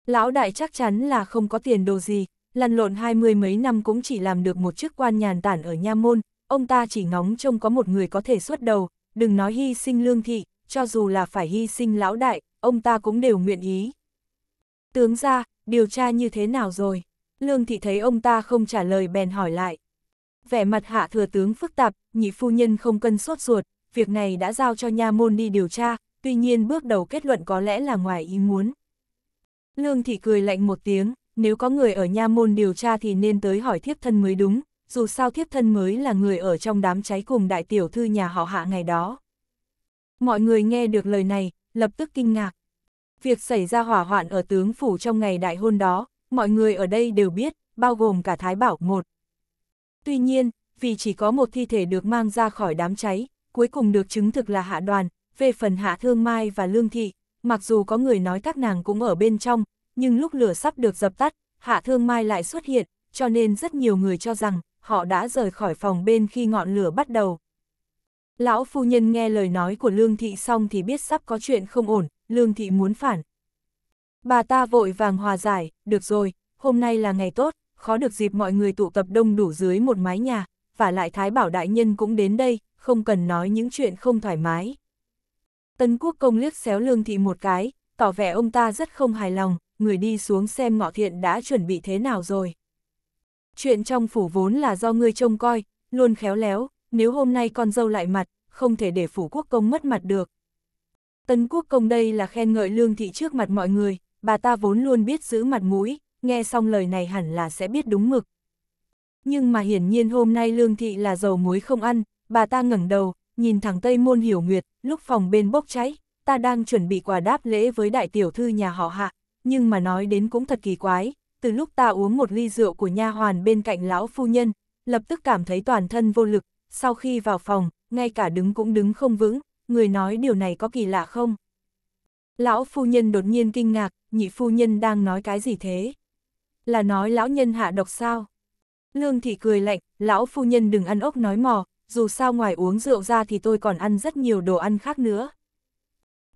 Lão đại chắc chắn là không có tiền đồ gì, lăn lộn hai mươi mấy năm cũng chỉ làm được một chức quan nhàn tản ở nha môn, ông ta chỉ ngóng trông có một người có thể xuất đầu, đừng nói hy sinh lương thị, cho dù là phải hy sinh lão đại, ông ta cũng đều nguyện ý. Tướng ra, điều tra như thế nào rồi? Lương thị thấy ông ta không trả lời bèn hỏi lại. Vẻ mặt hạ thừa tướng phức tạp, nhị phu nhân không cân sốt ruột, việc này đã giao cho nha môn đi điều tra, tuy nhiên bước đầu kết luận có lẽ là ngoài ý muốn. Lương Thị cười lạnh một tiếng, nếu có người ở nha môn điều tra thì nên tới hỏi thiếp thân mới đúng, dù sao thiếp thân mới là người ở trong đám cháy cùng đại tiểu thư nhà họ hạ ngày đó. Mọi người nghe được lời này, lập tức kinh ngạc. Việc xảy ra hỏa hoạn ở tướng phủ trong ngày đại hôn đó, mọi người ở đây đều biết, bao gồm cả Thái Bảo một. Tuy nhiên, vì chỉ có một thi thể được mang ra khỏi đám cháy, cuối cùng được chứng thực là hạ đoàn, về phần hạ thương mai và lương thị, mặc dù có người nói các nàng cũng ở bên trong, nhưng lúc lửa sắp được dập tắt, Hạ Thương Mai lại xuất hiện, cho nên rất nhiều người cho rằng họ đã rời khỏi phòng bên khi ngọn lửa bắt đầu. Lão phu nhân nghe lời nói của Lương Thị xong thì biết sắp có chuyện không ổn, Lương Thị muốn phản. Bà ta vội vàng hòa giải, được rồi, hôm nay là ngày tốt, khó được dịp mọi người tụ tập đông đủ dưới một mái nhà, và lại Thái Bảo Đại Nhân cũng đến đây, không cần nói những chuyện không thoải mái. Tân quốc công liếc xéo lương thị một cái, tỏ vẻ ông ta rất không hài lòng, người đi xuống xem ngọ thiện đã chuẩn bị thế nào rồi. Chuyện trong phủ vốn là do ngươi trông coi, luôn khéo léo, nếu hôm nay con dâu lại mặt, không thể để phủ quốc công mất mặt được. Tân quốc công đây là khen ngợi lương thị trước mặt mọi người, bà ta vốn luôn biết giữ mặt mũi, nghe xong lời này hẳn là sẽ biết đúng mực. Nhưng mà hiển nhiên hôm nay lương thị là dầu muối không ăn, bà ta ngẩng đầu, nhìn thẳng Tây Môn Hiểu Nguyệt, lúc phòng bên bốc cháy, ta đang chuẩn bị quà đáp lễ với đại tiểu thư nhà họ Hạ, nhưng mà nói đến cũng thật kỳ quái, từ lúc ta uống một ly rượu của nha hoàn bên cạnh lão phu nhân, lập tức cảm thấy toàn thân vô lực, sau khi vào phòng, ngay cả đứng cũng đứng không vững, người nói điều này có kỳ lạ không? Lão phu nhân đột nhiên kinh ngạc, nhị phu nhân đang nói cái gì thế? Là nói lão nhân hạ độc sao? Lương thị cười lạnh, lão phu nhân đừng ăn ốc nói mò, dù sao ngoài uống rượu ra thì tôi còn ăn rất nhiều đồ ăn khác nữa.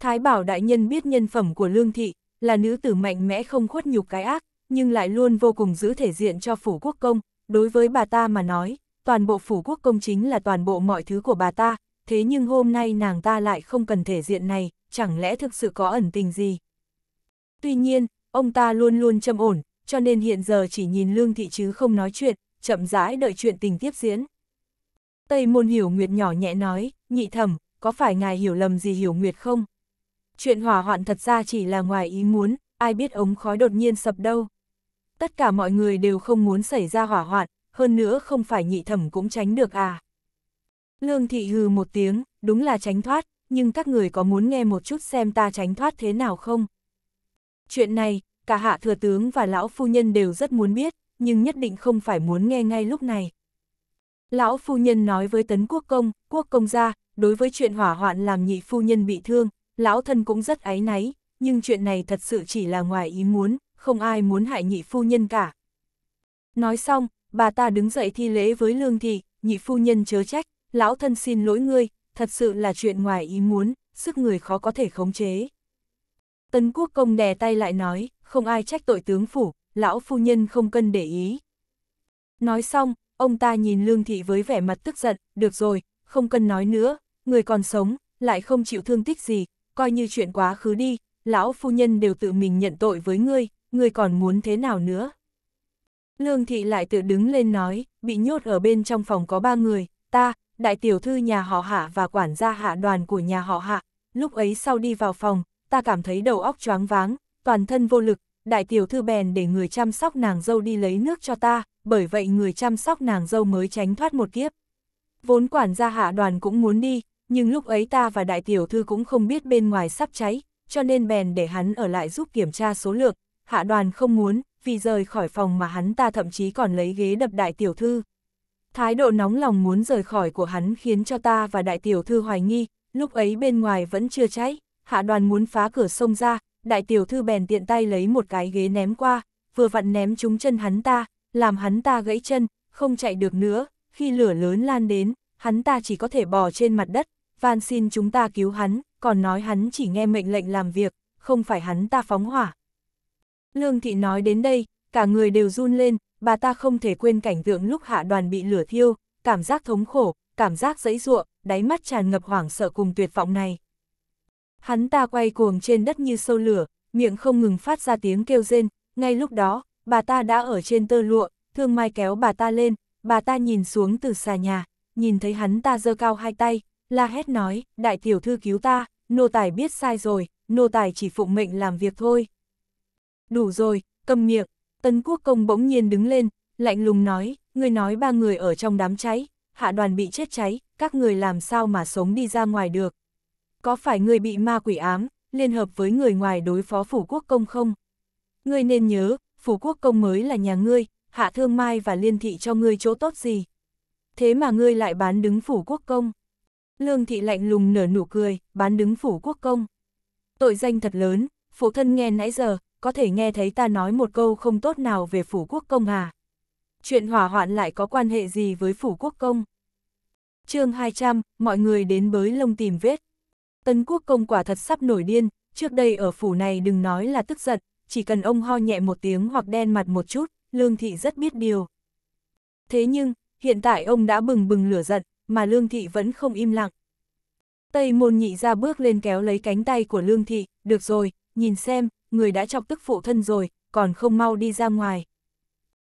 Thái bảo đại nhân biết nhân phẩm của lương thị, là nữ tử mạnh mẽ không khuất nhục cái ác, nhưng lại luôn vô cùng giữ thể diện cho phủ quốc công, đối với bà ta mà nói, toàn bộ phủ quốc công chính là toàn bộ mọi thứ của bà ta, thế nhưng hôm nay nàng ta lại không cần thể diện này, chẳng lẽ thực sự có ẩn tình gì. Tuy nhiên, ông ta luôn luôn châm ổn, cho nên hiện giờ chỉ nhìn lương thị chứ không nói chuyện, chậm rãi đợi chuyện tình tiếp diễn. Tây môn hiểu nguyệt nhỏ nhẹ nói, nhị thẩm, có phải ngài hiểu lầm gì hiểu nguyệt không? Chuyện hỏa hoạn thật ra chỉ là ngoài ý muốn, ai biết ống khói đột nhiên sập đâu. Tất cả mọi người đều không muốn xảy ra hỏa hoạn, hơn nữa không phải nhị thẩm cũng tránh được à. Lương thị hừ một tiếng, đúng là tránh thoát, nhưng các người có muốn nghe một chút xem ta tránh thoát thế nào không? Chuyện này, cả hạ thừa tướng và lão phu nhân đều rất muốn biết, nhưng nhất định không phải muốn nghe ngay lúc này. Lão phu nhân nói với tấn quốc công, quốc công gia, đối với chuyện hỏa hoạn làm nhị phu nhân bị thương, lão thân cũng rất áy náy, nhưng chuyện này thật sự chỉ là ngoài ý muốn, không ai muốn hại nhị phu nhân cả. Nói xong, bà ta đứng dậy thi lễ với lương thị, nhị phu nhân chớ trách, lão thân xin lỗi ngươi, thật sự là chuyện ngoài ý muốn, sức người khó có thể khống chế. Tấn quốc công đè tay lại nói, không ai trách tội tướng phủ, lão phu nhân không cần để ý. Nói xong, ông ta nhìn Lương Thị với vẻ mặt tức giận, được rồi, không cần nói nữa, người còn sống, lại không chịu thương tích gì, coi như chuyện quá khứ đi, lão phu nhân đều tự mình nhận tội với ngươi, ngươi còn muốn thế nào nữa. Lương Thị lại tự đứng lên nói, bị nhốt ở bên trong phòng có ba người, ta, đại tiểu thư nhà họ hạ và quản gia hạ đoàn của nhà họ hạ, lúc ấy sau đi vào phòng, ta cảm thấy đầu óc choáng váng, toàn thân vô lực, đại tiểu thư bèn để người chăm sóc nàng dâu đi lấy nước cho ta, bởi vậy người chăm sóc nàng dâu mới tránh thoát một kiếp. Vốn quản gia hạ đoàn cũng muốn đi, nhưng lúc ấy ta và đại tiểu thư cũng không biết bên ngoài sắp cháy, cho nên bèn để hắn ở lại giúp kiểm tra số lượng, hạ đoàn không muốn, vì rời khỏi phòng mà hắn ta thậm chí còn lấy ghế đập đại tiểu thư. Thái độ nóng lòng muốn rời khỏi của hắn khiến cho ta và đại tiểu thư hoài nghi, lúc ấy bên ngoài vẫn chưa cháy, hạ đoàn muốn phá cửa sông ra, đại tiểu thư bèn tiện tay lấy một cái ghế ném qua, vừa vặn ném trúng chân hắn ta, làm hắn ta gãy chân, không chạy được nữa, khi lửa lớn lan đến, hắn ta chỉ có thể bò trên mặt đất, van xin chúng ta cứu hắn, còn nói hắn chỉ nghe mệnh lệnh làm việc, không phải hắn ta phóng hỏa. Lương Thị nói đến đây, cả người đều run lên, bà ta không thể quên cảnh tượng lúc hạ đoàn bị lửa thiêu, cảm giác thống khổ, cảm giác dẫy ruộng, đáy mắt tràn ngập hoảng sợ cùng tuyệt vọng này. Hắn ta quay cuồng trên đất như sâu lửa, miệng không ngừng phát ra tiếng kêu rên, ngay lúc đó, bà ta đã ở trên tơ lụa, thương mai kéo bà ta lên, bà ta nhìn xuống từ xà nhà, nhìn thấy hắn ta giơ cao hai tay, la hét nói, đại tiểu thư cứu ta, nô tài biết sai rồi, nô tài chỉ phụng mệnh làm việc thôi. Đủ rồi, cầm miệng, Tân Quốc Công bỗng nhiên đứng lên, lạnh lùng nói, người nói ba người ở trong đám cháy, hạ đoàn bị chết cháy, các người làm sao mà sống đi ra ngoài được. Có phải người bị ma quỷ ám, liên hợp với người ngoài đối phó phủ quốc công không? Người nên nhớ, Phú Quốc công mới là nhà ngươi, hạ thương mai và liên thị cho ngươi chỗ tốt gì. Thế mà ngươi lại bán đứng phủ quốc công. Lương thị lạnh lùng nở nụ cười, bán đứng phủ quốc công. Tội danh thật lớn, phụ thân nghe nãy giờ, có thể nghe thấy ta nói một câu không tốt nào về phủ quốc công à. Chuyện hỏa hoạn lại có quan hệ gì với phủ quốc công? chương 200, mọi người đến bới lông tìm vết. Tân quốc công quả thật sắp nổi điên, trước đây ở phủ này đừng nói là tức giận, chỉ cần ông ho nhẹ một tiếng hoặc đen mặt một chút, Lương Thị rất biết điều. Thế nhưng, hiện tại ông đã bừng bừng lửa giận, mà Lương Thị vẫn không im lặng. Tây môn nhị ra bước lên kéo lấy cánh tay của Lương Thị, được rồi, nhìn xem, người đã chọc tức phụ thân rồi, còn không mau đi ra ngoài.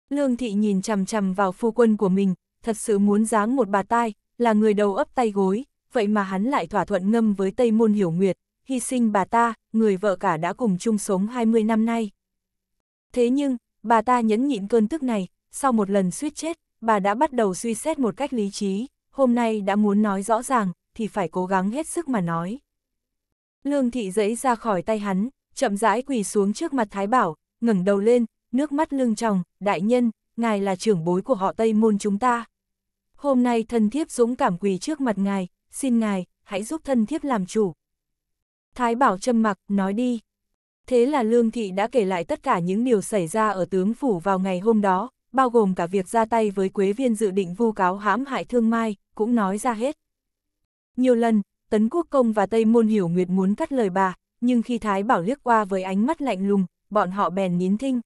Lương Thị nhìn chằm chằm vào phu quân của mình, thật sự muốn giáng một bà tai, là người đầu ấp tay gối, vậy mà hắn lại thỏa thuận ngâm với Tây môn hiểu nguyệt, hy sinh bà ta, người vợ cả đã cùng chung sống 20 năm nay. Thế nhưng, bà ta nhẫn nhịn cơn tức này, sau một lần suýt chết, bà đã bắt đầu suy xét một cách lý trí, hôm nay đã muốn nói rõ ràng, thì phải cố gắng hết sức mà nói. Lương thị giấy ra khỏi tay hắn, chậm rãi quỳ xuống trước mặt Thái Bảo, ngẩng đầu lên, nước mắt lưng tròng, đại nhân, ngài là trưởng bối của họ Tây Môn chúng ta. Hôm nay thân thiếp dũng cảm quỳ trước mặt ngài, xin ngài, hãy giúp thân thiếp làm chủ. Thái Bảo châm mặc, nói đi. Thế là Lương Thị đã kể lại tất cả những điều xảy ra ở tướng phủ vào ngày hôm đó, bao gồm cả việc ra tay với Quế Viên dự định vu cáo hãm hại Thương Mai, cũng nói ra hết. Nhiều lần, Tấn Quốc Công và Tây Môn Hiểu Nguyệt muốn cắt lời bà, nhưng khi Thái Bảo liếc qua với ánh mắt lạnh lùng, bọn họ bèn nín thinh.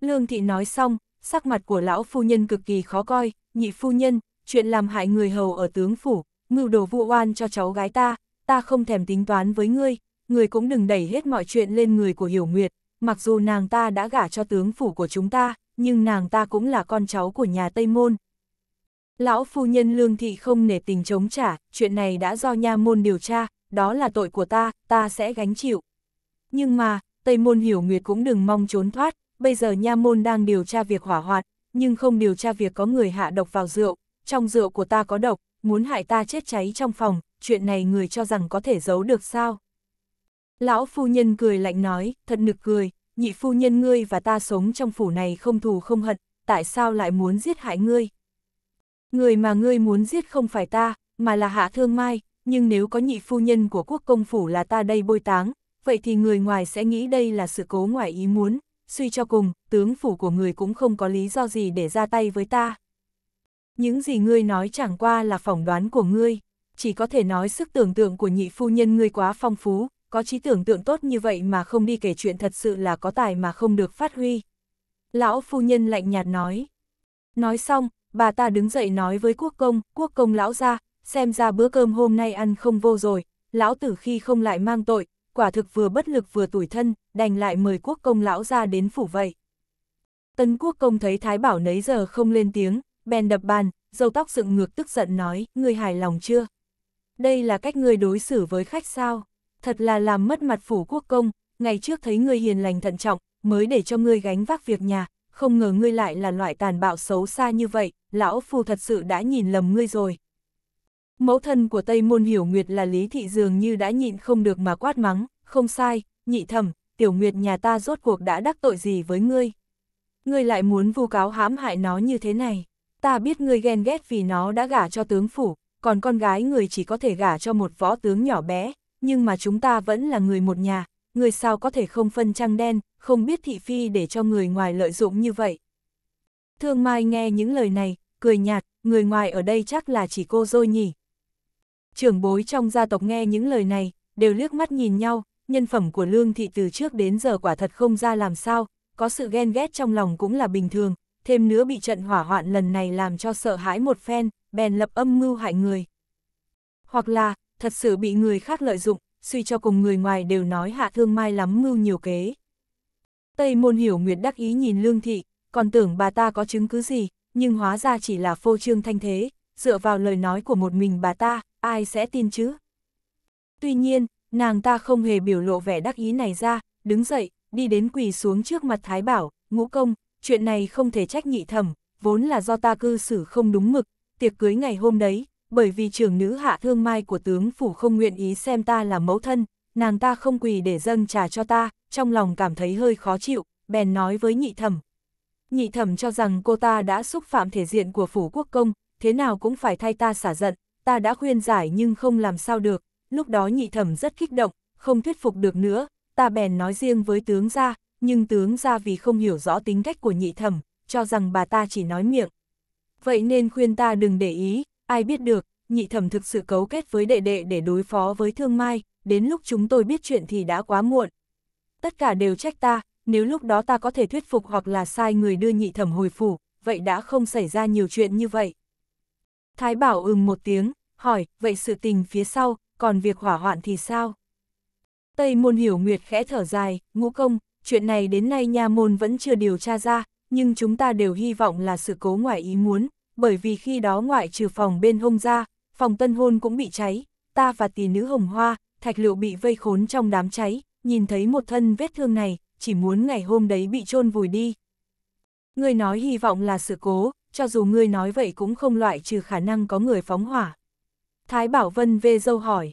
Lương Thị nói xong, sắc mặt của lão phu nhân cực kỳ khó coi, nhị phu nhân, chuyện làm hại người hầu ở tướng phủ, mưu đồ vụ oan cho cháu gái ta, ta không thèm tính toán với ngươi, người cũng đừng đẩy hết mọi chuyện lên người của Hiểu Nguyệt, mặc dù nàng ta đã gả cho tướng phủ của chúng ta, nhưng nàng ta cũng là con cháu của nhà Tây Môn. Lão phu nhân lương thị không nể tình chống trả, chuyện này đã do nha môn điều tra, đó là tội của ta, ta sẽ gánh chịu. Nhưng mà, Tây Môn Hiểu Nguyệt cũng đừng mong trốn thoát, bây giờ nha môn đang điều tra việc hỏa hoạn, nhưng không điều tra việc có người hạ độc vào rượu, trong rượu của ta có độc, muốn hại ta chết cháy trong phòng, chuyện này người cho rằng có thể giấu được sao? Lão phu nhân cười lạnh nói, thật nực cười, nhị phu nhân ngươi và ta sống trong phủ này không thù không hận, tại sao lại muốn giết hại ngươi? Người mà ngươi muốn giết không phải ta, mà là hạ thương mai, nhưng nếu có nhị phu nhân của quốc công phủ là ta đây bôi táng, vậy thì người ngoài sẽ nghĩ đây là sự cố ngoài ý muốn, suy cho cùng, tướng phủ của người cũng không có lý do gì để ra tay với ta, những gì ngươi nói chẳng qua là phỏng đoán của ngươi, chỉ có thể nói sức tưởng tượng của nhị phu nhân ngươi quá phong phú, có trí tưởng tượng tốt như vậy mà không đi kể chuyện thật sự là có tài mà không được phát huy. Lão phu nhân lạnh nhạt nói. Nói xong, bà ta đứng dậy nói với quốc công, quốc công lão ra, xem ra bữa cơm hôm nay ăn không vô rồi, lão tử khi không lại mang tội, quả thực vừa bất lực vừa tủi thân, đành lại mời quốc công lão ra đến phủ vậy. Tân quốc công thấy Thái Bảo nấy giờ không lên tiếng, bèn đập bàn, dâu tóc dựng ngược tức giận nói, người hài lòng chưa? Đây là cách người đối xử với khách sao? Thật là làm mất mặt phủ quốc công, ngày trước thấy người hiền lành thận trọng, mới để cho ngươi gánh vác việc nhà, không ngờ ngươi lại là loại tàn bạo xấu xa như vậy, lão phu thật sự đã nhìn lầm ngươi rồi. Mẫu thân của Tây Môn Hiểu Nguyệt là Lý Thị Dường như đã nhịn không được mà quát mắng, không sai, nhị thẩm, tiểu nguyệt nhà ta rốt cuộc đã đắc tội gì với ngươi. Ngươi lại muốn vu cáo hãm hại nó như thế này ta biết ngươi ghen ghét vì nó đã gả cho tướng phủ, còn con gái người chỉ có thể gả cho một võ tướng nhỏ bé, nhưng mà chúng ta vẫn là người một nhà, người sao có thể không phân trăng đen, không biết thị phi để cho người ngoài lợi dụng như vậy. Thương Mai nghe những lời này, cười nhạt, người ngoài ở đây chắc là chỉ cô dôi nhỉ. Trưởng bối trong gia tộc nghe những lời này, đều liếc mắt nhìn nhau, nhân phẩm của Lương Thị từ trước đến giờ quả thật không ra làm sao, có sự ghen ghét trong lòng cũng là bình thường, thêm nữa bị trận hỏa hoạn lần này làm cho sợ hãi một phen, bèn lập âm mưu hại người. Hoặc là, thật sự bị người khác lợi dụng, suy cho cùng người ngoài đều nói hạ thương mai lắm mưu nhiều kế. Tây môn hiểu nguyệt đắc ý nhìn lương thị, còn tưởng bà ta có chứng cứ gì, nhưng hóa ra chỉ là phô trương thanh thế, dựa vào lời nói của một mình bà ta, ai sẽ tin chứ? Tuy nhiên, nàng ta không hề biểu lộ vẻ đắc ý này ra, đứng dậy, đi đến quỳ xuống trước mặt Thái Bảo, ngũ công, chuyện này không thể trách nhị thẩm, vốn là do ta cư xử không đúng mực, tiệc cưới ngày hôm đấy, bởi vì trưởng nữ hạ thương mai của tướng phủ không nguyện ý xem ta là mẫu thân, nàng ta không quỳ để dâng trà cho ta, trong lòng cảm thấy hơi khó chịu, bèn nói với nhị thẩm. Nhị thẩm cho rằng cô ta đã xúc phạm thể diện của phủ quốc công, thế nào cũng phải thay ta xả giận, ta đã khuyên giải nhưng không làm sao được, lúc đó nhị thẩm rất kích động, không thuyết phục được nữa, ta bèn nói riêng với tướng ra, nhưng tướng ra vì không hiểu rõ tính cách của nhị thẩm, cho rằng bà ta chỉ nói miệng. Vậy nên khuyên ta đừng để ý, ai biết được, nhị thẩm thực sự cấu kết với đệ đệ để đối phó với thương mai, đến lúc chúng tôi biết chuyện thì đã quá muộn. Tất cả đều trách ta, nếu lúc đó ta có thể thuyết phục hoặc là sai người đưa nhị thẩm hồi phủ, vậy đã không xảy ra nhiều chuyện như vậy. Thái bảo ừm một tiếng, hỏi, vậy sự tình phía sau, còn việc hỏa hoạn thì sao? Tây môn hiểu nguyệt khẽ thở dài, ngũ công, chuyện này đến nay nha môn vẫn chưa điều tra ra, nhưng chúng ta đều hy vọng là sự cố ngoài ý muốn, bởi vì khi đó ngoại trừ phòng bên hông ra, phòng tân hôn cũng bị cháy, ta và tỷ nữ hồng hoa, thạch liệu bị vây khốn trong đám cháy, nhìn thấy một thân vết thương này, chỉ muốn ngày hôm đấy bị chôn vùi đi. người nói hy vọng là sự cố, cho dù người nói vậy cũng không loại trừ khả năng có người phóng hỏa. Thái Bảo Vân về dâu hỏi.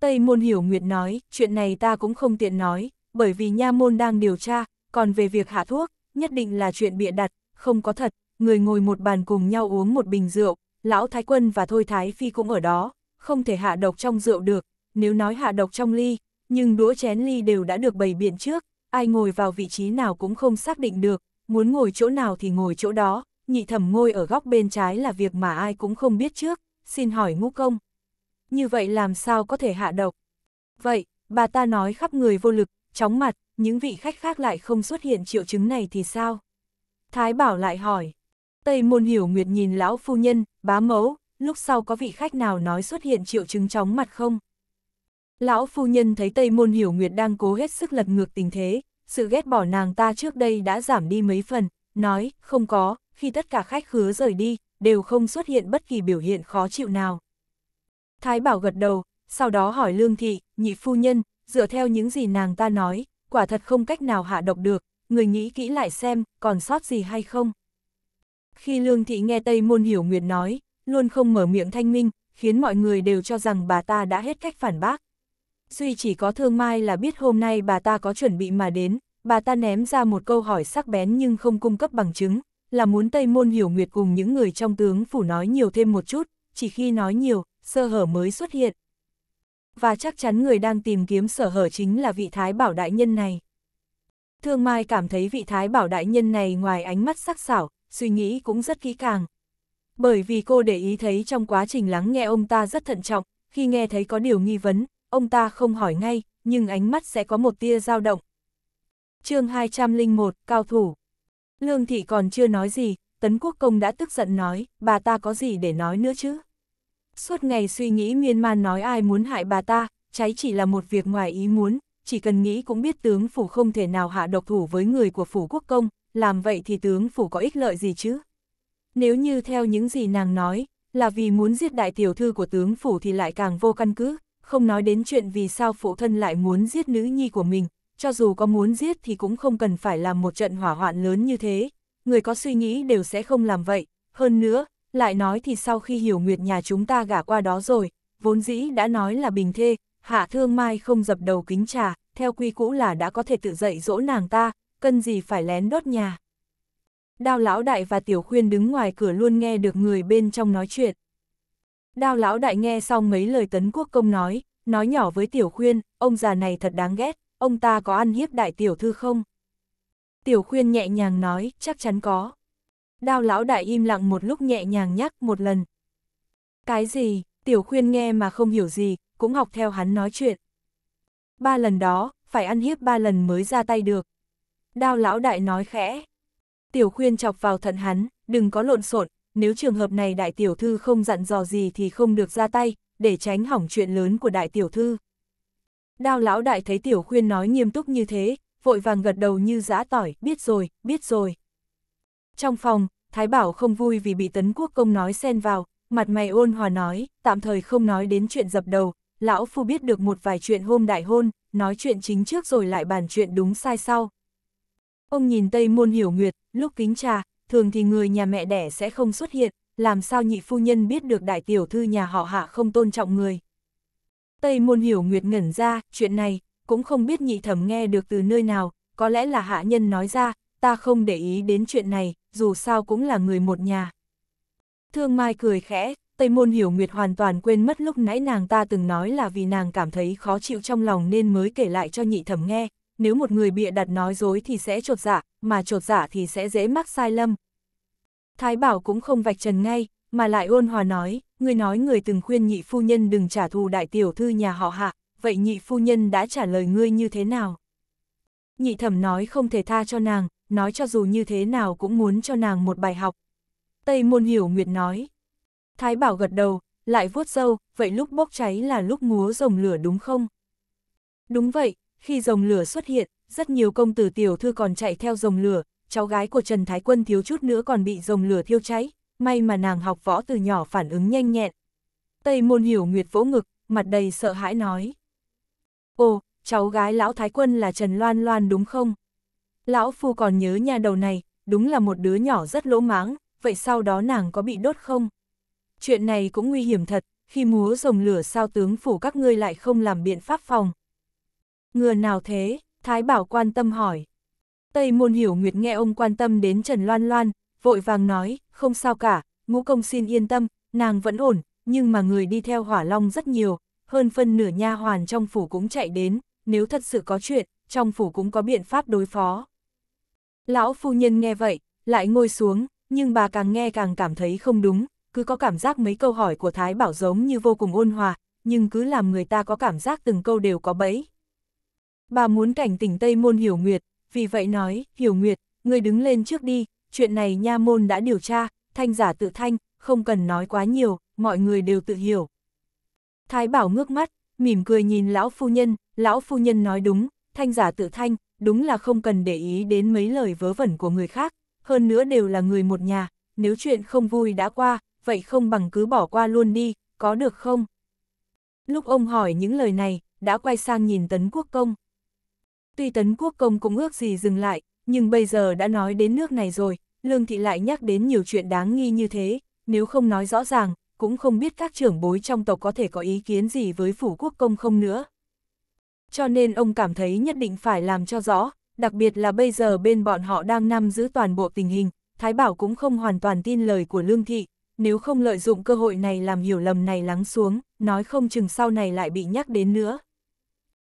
Tây Môn Hiểu Nguyệt nói, chuyện này ta cũng không tiện nói, bởi vì nha môn đang điều tra, còn về việc hạ thuốc, nhất định là chuyện bịa đặt, không có thật, người ngồi một bàn cùng nhau uống một bình rượu, lão Thái Quân và Thôi Thái Phi cũng ở đó, không thể hạ độc trong rượu được, nếu nói hạ độc trong ly, nhưng đũa chén ly đều đã được bày biện trước, ai ngồi vào vị trí nào cũng không xác định được, muốn ngồi chỗ nào thì ngồi chỗ đó, nhị thẩm ngồi ở góc bên trái là việc mà ai cũng không biết trước, xin hỏi ngũ công. Như vậy làm sao có thể hạ độc? Vậy, bà ta nói khắp người vô lực, chóng mặt, những vị khách khác lại không xuất hiện triệu chứng này thì sao? Thái Bảo lại hỏi. Tây Môn Hiểu Nguyệt nhìn lão phu nhân, bá mẫu, lúc sau có vị khách nào nói xuất hiện triệu chứng chóng mặt không? Lão phu nhân thấy Tây Môn Hiểu Nguyệt đang cố hết sức lật ngược tình thế, sự ghét bỏ nàng ta trước đây đã giảm đi mấy phần, nói, không có, khi tất cả khách khứa rời đi, đều không xuất hiện bất kỳ biểu hiện khó chịu nào. Thái Bảo gật đầu, sau đó hỏi Lương Thị, nhị phu nhân, dựa theo những gì nàng ta nói, quả thật không cách nào hạ độc được, người nghĩ kỹ lại xem, còn sót gì hay không. Khi Lương Thị nghe Tây Môn Hiểu Nguyệt nói, luôn không mở miệng thanh minh, khiến mọi người đều cho rằng bà ta đã hết cách phản bác. Duy chỉ có Thương Mai là biết hôm nay bà ta có chuẩn bị mà đến, bà ta ném ra một câu hỏi sắc bén nhưng không cung cấp bằng chứng, là muốn Tây Môn Hiểu Nguyệt cùng những người trong tướng phủ nói nhiều thêm một chút, chỉ khi nói nhiều, sơ hở mới xuất hiện, và chắc chắn người đang tìm kiếm sở hở chính là vị thái bảo đại nhân này. Thương Mai cảm thấy vị thái bảo đại nhân này ngoài ánh mắt sắc sảo, suy nghĩ cũng rất kỹ càng. Bởi vì cô để ý thấy trong quá trình lắng nghe ông ta rất thận trọng, khi nghe thấy có điều nghi vấn, ông ta không hỏi ngay, nhưng ánh mắt sẽ có một tia dao động. chương 201, Cao Thủ Lương Thị còn chưa nói gì, Tấn Quốc Công đã tức giận nói, bà ta có gì để nói nữa chứ? suốt ngày suy nghĩ miên man nói ai muốn hại bà ta, cháy chỉ là một việc ngoài ý muốn, chỉ cần nghĩ cũng biết tướng phủ không thể nào hạ độc thủ với người của phủ quốc công, làm vậy thì tướng phủ có ích lợi gì chứ? Nếu như theo những gì nàng nói, là vì muốn giết đại tiểu thư của tướng phủ thì lại càng vô căn cứ, không nói đến chuyện vì sao phụ thân lại muốn giết nữ nhi của mình, cho dù có muốn giết thì cũng không cần phải làm một trận hỏa hoạn lớn như thế, người có suy nghĩ đều sẽ không làm vậy, hơn nữa, lại nói thì sau khi hiểu nguyệt nhà chúng ta gả qua đó rồi, vốn dĩ đã nói là bình thê, hạ thương mai không dập đầu kính trà, theo quy cũ là đã có thể tự dậy dỗ nàng ta, cần gì phải lén đốt nhà. Đao lão đại và tiểu khuyên đứng ngoài cửa luôn nghe được người bên trong nói chuyện. Đao lão đại nghe xong mấy lời tấn quốc công nói, nói nhỏ với tiểu khuyên, ông già này thật đáng ghét, ông ta có ăn hiếp đại tiểu thư không? Tiểu khuyên nhẹ nhàng nói, chắc chắn có đao lão đại im lặng một lúc nhẹ nhàng nhắc một lần. Cái gì, tiểu khuyên nghe mà không hiểu gì, cũng học theo hắn nói chuyện. Ba lần đó, phải ăn hiếp ba lần mới ra tay được. Đao lão đại nói khẽ. Tiểu khuyên chọc vào thận hắn, đừng có lộn xộn, nếu trường hợp này đại tiểu thư không dặn dò gì thì không được ra tay, để tránh hỏng chuyện lớn của đại tiểu thư. Đao lão đại thấy tiểu khuyên nói nghiêm túc như thế, vội vàng gật đầu như giã tỏi, biết rồi, biết rồi. Trong phòng, Thái Bảo không vui vì bị Tấn Quốc Công nói xen vào, mặt mày ôn hòa nói, tạm thời không nói đến chuyện dập đầu, lão phu biết được một vài chuyện hôm đại hôn, nói chuyện chính trước rồi lại bàn chuyện đúng sai sau. Ông nhìn Tây Môn Hiểu Nguyệt, lúc kính trà, thường thì người nhà mẹ đẻ sẽ không xuất hiện, làm sao nhị phu nhân biết được đại tiểu thư nhà họ hạ không tôn trọng người. Tây Môn Hiểu Nguyệt ngẩn ra, chuyện này, cũng không biết nhị thẩm nghe được từ nơi nào, có lẽ là hạ nhân nói ra, ta không để ý đến chuyện này, dù sao cũng là người một nhà. Thương Mai cười khẽ, Tây Môn Hiểu Nguyệt hoàn toàn quên mất lúc nãy nàng ta từng nói là vì nàng cảm thấy khó chịu trong lòng nên mới kể lại cho nhị thẩm nghe, nếu một người bịa đặt nói dối thì sẽ trột dạ, mà trột dạ thì sẽ dễ mắc sai lầm. Thái Bảo cũng không vạch trần ngay, mà lại ôn hòa nói, người nói người từng khuyên nhị phu nhân đừng trả thù đại tiểu thư nhà họ hạ, vậy nhị phu nhân đã trả lời ngươi như thế nào? Nhị thẩm nói không thể tha cho nàng, nói cho dù như thế nào cũng muốn cho nàng một bài học. Tây môn hiểu nguyệt nói. Thái bảo gật đầu, lại vuốt dâu, vậy lúc bốc cháy là lúc múa rồng lửa đúng không? Đúng vậy, khi rồng lửa xuất hiện, rất nhiều công tử tiểu thư còn chạy theo rồng lửa, cháu gái của Trần Thái Quân thiếu chút nữa còn bị rồng lửa thiêu cháy, may mà nàng học võ từ nhỏ phản ứng nhanh nhẹn. Tây môn hiểu nguyệt vỗ ngực, mặt đầy sợ hãi nói. Ồ, cháu gái lão Thái Quân là Trần Loan Loan đúng không? Lão Phu còn nhớ nhà đầu này, đúng là một đứa nhỏ rất lỗ máng, vậy sau đó nàng có bị đốt không? Chuyện này cũng nguy hiểm thật, khi múa rồng lửa sao tướng phủ các ngươi lại không làm biện pháp phòng. Ngừa nào thế? Thái Bảo quan tâm hỏi. Tây môn hiểu nguyệt nghe ông quan tâm đến Trần Loan Loan, vội vàng nói, không sao cả, ngũ công xin yên tâm, nàng vẫn ổn, nhưng mà người đi theo hỏa long rất nhiều, hơn phân nửa nha hoàn trong phủ cũng chạy đến, nếu thật sự có chuyện, trong phủ cũng có biện pháp đối phó. Lão phu nhân nghe vậy, lại ngồi xuống, nhưng bà càng nghe càng cảm thấy không đúng, cứ có cảm giác mấy câu hỏi của Thái Bảo giống như vô cùng ôn hòa, nhưng cứ làm người ta có cảm giác từng câu đều có bẫy. Bà muốn cảnh tỉnh Tây Môn Hiểu Nguyệt, vì vậy nói, Hiểu Nguyệt, người đứng lên trước đi, chuyện này nha môn đã điều tra, thanh giả tự thanh, không cần nói quá nhiều, mọi người đều tự hiểu. Thái Bảo ngước mắt, mỉm cười nhìn lão phu nhân, lão phu nhân nói đúng, thanh giả tự thanh, đúng là không cần để ý đến mấy lời vớ vẩn của người khác, hơn nữa đều là người một nhà, nếu chuyện không vui đã qua, vậy không bằng cứ bỏ qua luôn đi, có được không? Lúc ông hỏi những lời này, đã quay sang nhìn Tấn Quốc Công. Tuy Tấn Quốc Công cũng ước gì dừng lại, nhưng bây giờ đã nói đến nước này rồi, Lương Thị lại nhắc đến nhiều chuyện đáng nghi như thế, nếu không nói rõ ràng, cũng không biết các trưởng bối trong tộc có thể có ý kiến gì với Phủ Quốc Công không nữa cho nên ông cảm thấy nhất định phải làm cho rõ, đặc biệt là bây giờ bên bọn họ đang nắm giữ toàn bộ tình hình, Thái Bảo cũng không hoàn toàn tin lời của Lương Thị, nếu không lợi dụng cơ hội này làm hiểu lầm này lắng xuống, nói không chừng sau này lại bị nhắc đến nữa.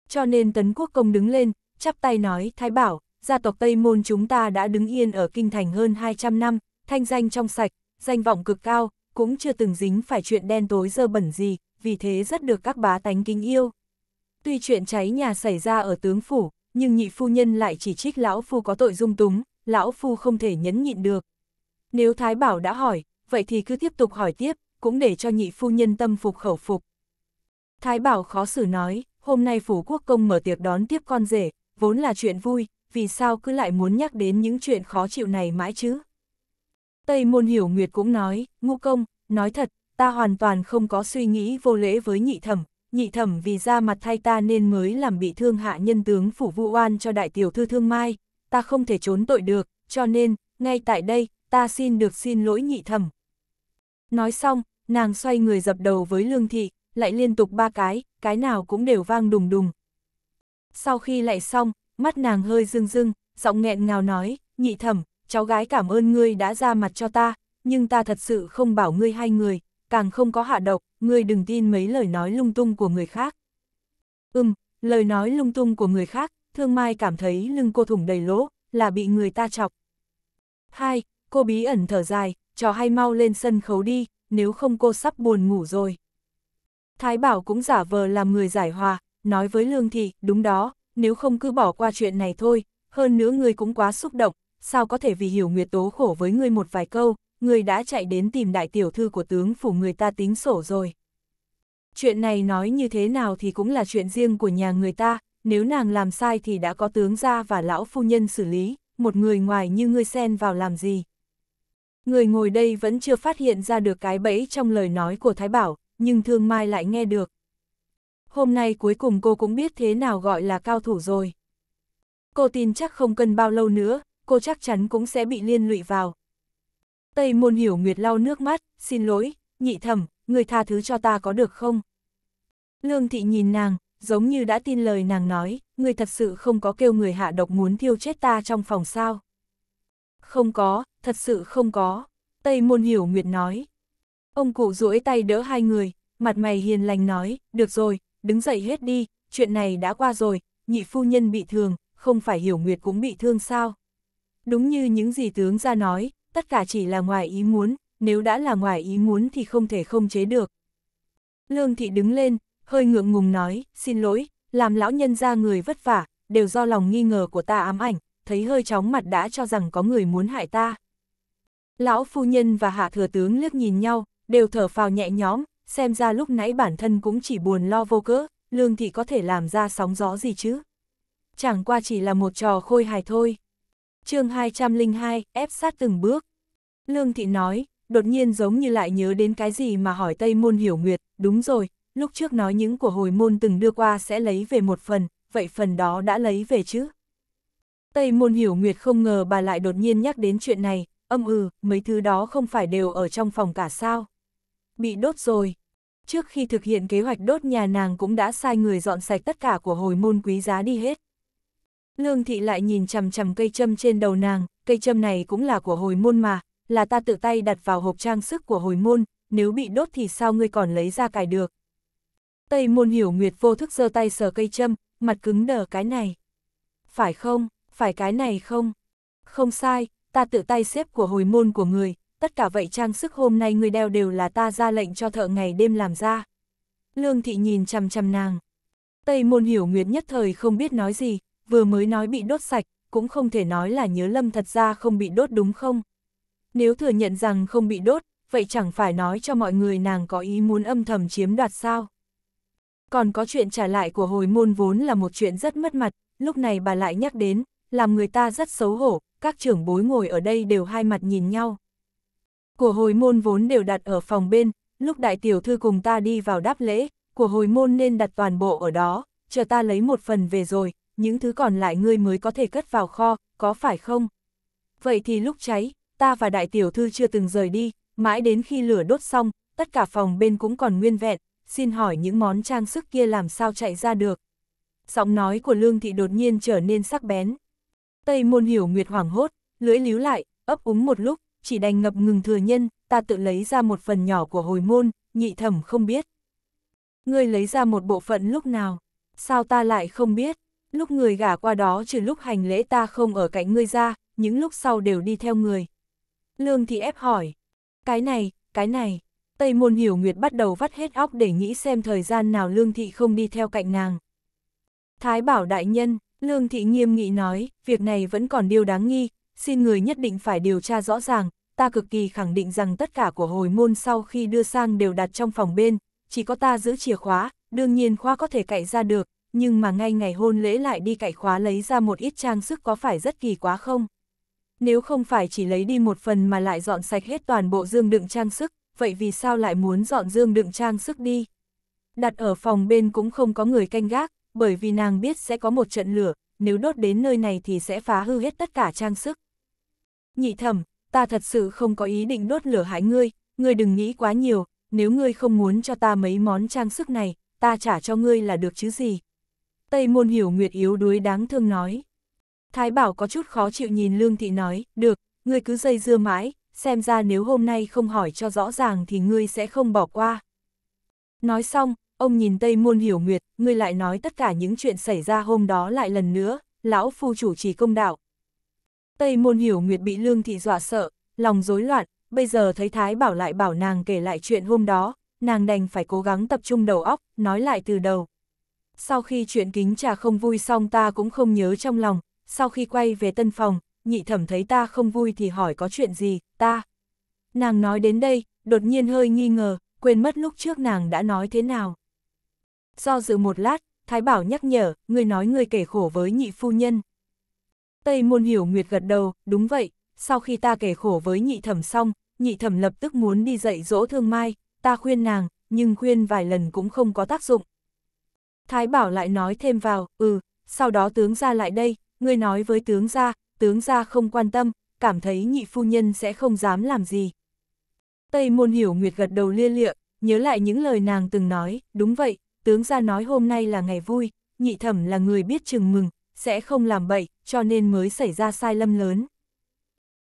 Cho nên Tấn Quốc Công đứng lên, chắp tay nói Thái Bảo, gia tộc Tây Môn chúng ta đã đứng yên ở Kinh Thành hơn 200 năm, thanh danh trong sạch, danh vọng cực cao, cũng chưa từng dính phải chuyện đen tối dơ bẩn gì, vì thế rất được các bá tánh kính yêu. Tuy chuyện cháy nhà xảy ra ở tướng phủ, nhưng nhị phu nhân lại chỉ trích lão phu có tội dung túng, lão phu không thể nhẫn nhịn được. Nếu Thái Bảo đã hỏi, vậy thì cứ tiếp tục hỏi tiếp, cũng để cho nhị phu nhân tâm phục khẩu phục. Thái Bảo khó xử nói, hôm nay phủ quốc công mở tiệc đón tiếp con rể, vốn là chuyện vui, vì sao cứ lại muốn nhắc đến những chuyện khó chịu này mãi chứ? Tây môn hiểu Nguyệt cũng nói, ngu công, nói thật, ta hoàn toàn không có suy nghĩ vô lễ với nhị thẩm, nhị thẩm vì ra mặt thay ta nên mới làm bị thương hạ nhân tướng phủ vu oan cho đại tiểu thư thương mai, ta không thể trốn tội được, cho nên, ngay tại đây, ta xin được xin lỗi nhị thẩm. Nói xong, nàng xoay người dập đầu với lương thị, lại liên tục ba cái, cái nào cũng đều vang đùng đùng. Sau khi lại xong, mắt nàng hơi rưng rưng, giọng nghẹn ngào nói, nhị thẩm, cháu gái cảm ơn ngươi đã ra mặt cho ta, nhưng ta thật sự không bảo ngươi hai người, càng không có hạ độc, ngươi đừng tin mấy lời nói lung tung của người khác. Ừm, lời nói lung tung của người khác, thương mai cảm thấy lưng cô thủng đầy lỗ, là bị người ta chọc. Hai, cô bí ẩn thở dài, trò hay mau lên sân khấu đi, nếu không cô sắp buồn ngủ rồi. Thái Bảo cũng giả vờ làm người giải hòa, nói với Lương Thị, đúng đó, nếu không cứ bỏ qua chuyện này thôi, hơn nữa người cũng quá xúc động, sao có thể vì hiểu Nguyệt Tố khổ với người một vài câu, người đã chạy đến tìm đại tiểu thư của tướng phủ người ta tính sổ rồi. Chuyện này nói như thế nào thì cũng là chuyện riêng của nhà người ta, nếu nàng làm sai thì đã có tướng gia và lão phu nhân xử lý, một người ngoài như ngươi xen vào làm gì. Người ngồi đây vẫn chưa phát hiện ra được cái bẫy trong lời nói của Thái Bảo, nhưng Thương Mai lại nghe được. Hôm nay cuối cùng cô cũng biết thế nào gọi là cao thủ rồi. Cô tin chắc không cần bao lâu nữa, cô chắc chắn cũng sẽ bị liên lụy vào, Tây môn hiểu nguyệt lau nước mắt, xin lỗi, nhị thẩm, người tha thứ cho ta có được không? Lương thị nhìn nàng, giống như đã tin lời nàng nói, người thật sự không có kêu người hạ độc muốn thiêu chết ta trong phòng sao? Không có, thật sự không có, Tây môn hiểu nguyệt nói. Ông cụ duỗi tay đỡ hai người, mặt mày hiền lành nói, được rồi, đứng dậy hết đi, chuyện này đã qua rồi, nhị phu nhân bị thương, không phải hiểu nguyệt cũng bị thương sao? Đúng như những gì tướng ra nói, tất cả chỉ là ngoài ý muốn, nếu đã là ngoài ý muốn thì không thể không chế được. Lương thị đứng lên, hơi ngượng ngùng nói, xin lỗi, làm lão nhân ra người vất vả, đều do lòng nghi ngờ của ta ám ảnh, thấy hơi chóng mặt đã cho rằng có người muốn hại ta. Lão phu nhân và hạ thừa tướng liếc nhìn nhau, đều thở phào nhẹ nhõm, xem ra lúc nãy bản thân cũng chỉ buồn lo vô cớ, lương thị có thể làm ra sóng gió gì chứ. Chẳng qua chỉ là một trò khôi hài thôi chương 202, ép sát từng bước. Lương Thị nói, đột nhiên giống như lại nhớ đến cái gì mà hỏi Tây Môn Hiểu Nguyệt, đúng rồi, lúc trước nói những của hồi môn từng đưa qua sẽ lấy về một phần, vậy phần đó đã lấy về chứ? Tây Môn Hiểu Nguyệt không ngờ bà lại đột nhiên nhắc đến chuyện này, âm ừ, mấy thứ đó không phải đều ở trong phòng cả sao? Bị đốt rồi. Trước khi thực hiện kế hoạch đốt nhà nàng cũng đã sai người dọn sạch tất cả của hồi môn quý giá đi hết. Lương thị lại nhìn chằm chằm cây châm trên đầu nàng, cây châm này cũng là của hồi môn mà, là ta tự tay đặt vào hộp trang sức của hồi môn, nếu bị đốt thì sao ngươi còn lấy ra cài được. Tây môn hiểu nguyệt vô thức giơ tay sờ cây châm, mặt cứng đờ cái này. Phải không, phải cái này không? Không sai, ta tự tay xếp của hồi môn của người, tất cả vậy trang sức hôm nay ngươi đeo đều là ta ra lệnh cho thợ ngày đêm làm ra. Lương thị nhìn chằm chằm nàng. Tây môn hiểu nguyệt nhất thời không biết nói gì, vừa mới nói bị đốt sạch, cũng không thể nói là nhớ lâm thật ra không bị đốt đúng không? Nếu thừa nhận rằng không bị đốt, vậy chẳng phải nói cho mọi người nàng có ý muốn âm thầm chiếm đoạt sao? Còn có chuyện trả lại của hồi môn vốn là một chuyện rất mất mặt, lúc này bà lại nhắc đến, làm người ta rất xấu hổ, các trưởng bối ngồi ở đây đều hai mặt nhìn nhau. Của hồi môn vốn đều đặt ở phòng bên, lúc đại tiểu thư cùng ta đi vào đáp lễ, của hồi môn nên đặt toàn bộ ở đó, chờ ta lấy một phần về rồi, những thứ còn lại ngươi mới có thể cất vào kho, có phải không? Vậy thì lúc cháy, ta và đại tiểu thư chưa từng rời đi, mãi đến khi lửa đốt xong, tất cả phòng bên cũng còn nguyên vẹn, xin hỏi những món trang sức kia làm sao chạy ra được. Giọng nói của Lương Thị đột nhiên trở nên sắc bén. Tây môn hiểu nguyệt hoảng hốt, lưỡi líu lại, ấp úng một lúc, chỉ đành ngập ngừng thừa nhân, ta tự lấy ra một phần nhỏ của hồi môn, nhị thẩm không biết. Ngươi lấy ra một bộ phận lúc nào, sao ta lại không biết? lúc người gả qua đó trừ lúc hành lễ ta không ở cạnh ngươi ra, những lúc sau đều đi theo người. Lương thì ép hỏi, cái này, cái này, Tây Môn Hiểu Nguyệt bắt đầu vắt hết óc để nghĩ xem thời gian nào Lương Thị không đi theo cạnh nàng. Thái bảo đại nhân, Lương Thị nghiêm nghị nói, việc này vẫn còn điều đáng nghi, xin người nhất định phải điều tra rõ ràng, ta cực kỳ khẳng định rằng tất cả của hồi môn sau khi đưa sang đều đặt trong phòng bên, chỉ có ta giữ chìa khóa, đương nhiên khoa có thể cậy ra được, nhưng mà ngay ngày hôn lễ lại đi cậy khóa lấy ra một ít trang sức có phải rất kỳ quá không? Nếu không phải chỉ lấy đi một phần mà lại dọn sạch hết toàn bộ dương đựng trang sức, vậy vì sao lại muốn dọn dương đựng trang sức đi? Đặt ở phòng bên cũng không có người canh gác, bởi vì nàng biết sẽ có một trận lửa, nếu đốt đến nơi này thì sẽ phá hư hết tất cả trang sức. Nhị thẩm, ta thật sự không có ý định đốt lửa hại ngươi, ngươi đừng nghĩ quá nhiều, nếu ngươi không muốn cho ta mấy món trang sức này, ta trả cho ngươi là được chứ gì, Tây môn hiểu nguyệt yếu đuối đáng thương nói. Thái bảo có chút khó chịu nhìn Lương Thị nói, được, ngươi cứ dây dưa mãi, xem ra nếu hôm nay không hỏi cho rõ ràng thì ngươi sẽ không bỏ qua. Nói xong, ông nhìn Tây Môn Hiểu Nguyệt, ngươi lại nói tất cả những chuyện xảy ra hôm đó lại lần nữa, lão phu chủ trì công đạo. Tây Môn Hiểu Nguyệt bị Lương Thị dọa sợ, lòng rối loạn, bây giờ thấy Thái bảo lại bảo nàng kể lại chuyện hôm đó, nàng đành phải cố gắng tập trung đầu óc, nói lại từ đầu sau khi chuyện kính trà không vui xong ta cũng không nhớ trong lòng, sau khi quay về tân phòng, nhị thẩm thấy ta không vui thì hỏi có chuyện gì, ta. Nàng nói đến đây, đột nhiên hơi nghi ngờ, quên mất lúc trước nàng đã nói thế nào. Do dự một lát, Thái Bảo nhắc nhở, người nói người kể khổ với nhị phu nhân. Tây môn hiểu nguyệt gật đầu, đúng vậy, sau khi ta kể khổ với nhị thẩm xong, nhị thẩm lập tức muốn đi dạy dỗ thương mai, ta khuyên nàng, nhưng khuyên vài lần cũng không có tác dụng, Thái Bảo lại nói thêm vào, ừ, sau đó tướng ra lại đây, ngươi nói với tướng ra, tướng ra không quan tâm, cảm thấy nhị phu nhân sẽ không dám làm gì. Tây môn hiểu nguyệt gật đầu lia lịa, nhớ lại những lời nàng từng nói, đúng vậy, tướng ra nói hôm nay là ngày vui, nhị thẩm là người biết chừng mừng, sẽ không làm bậy, cho nên mới xảy ra sai lầm lớn.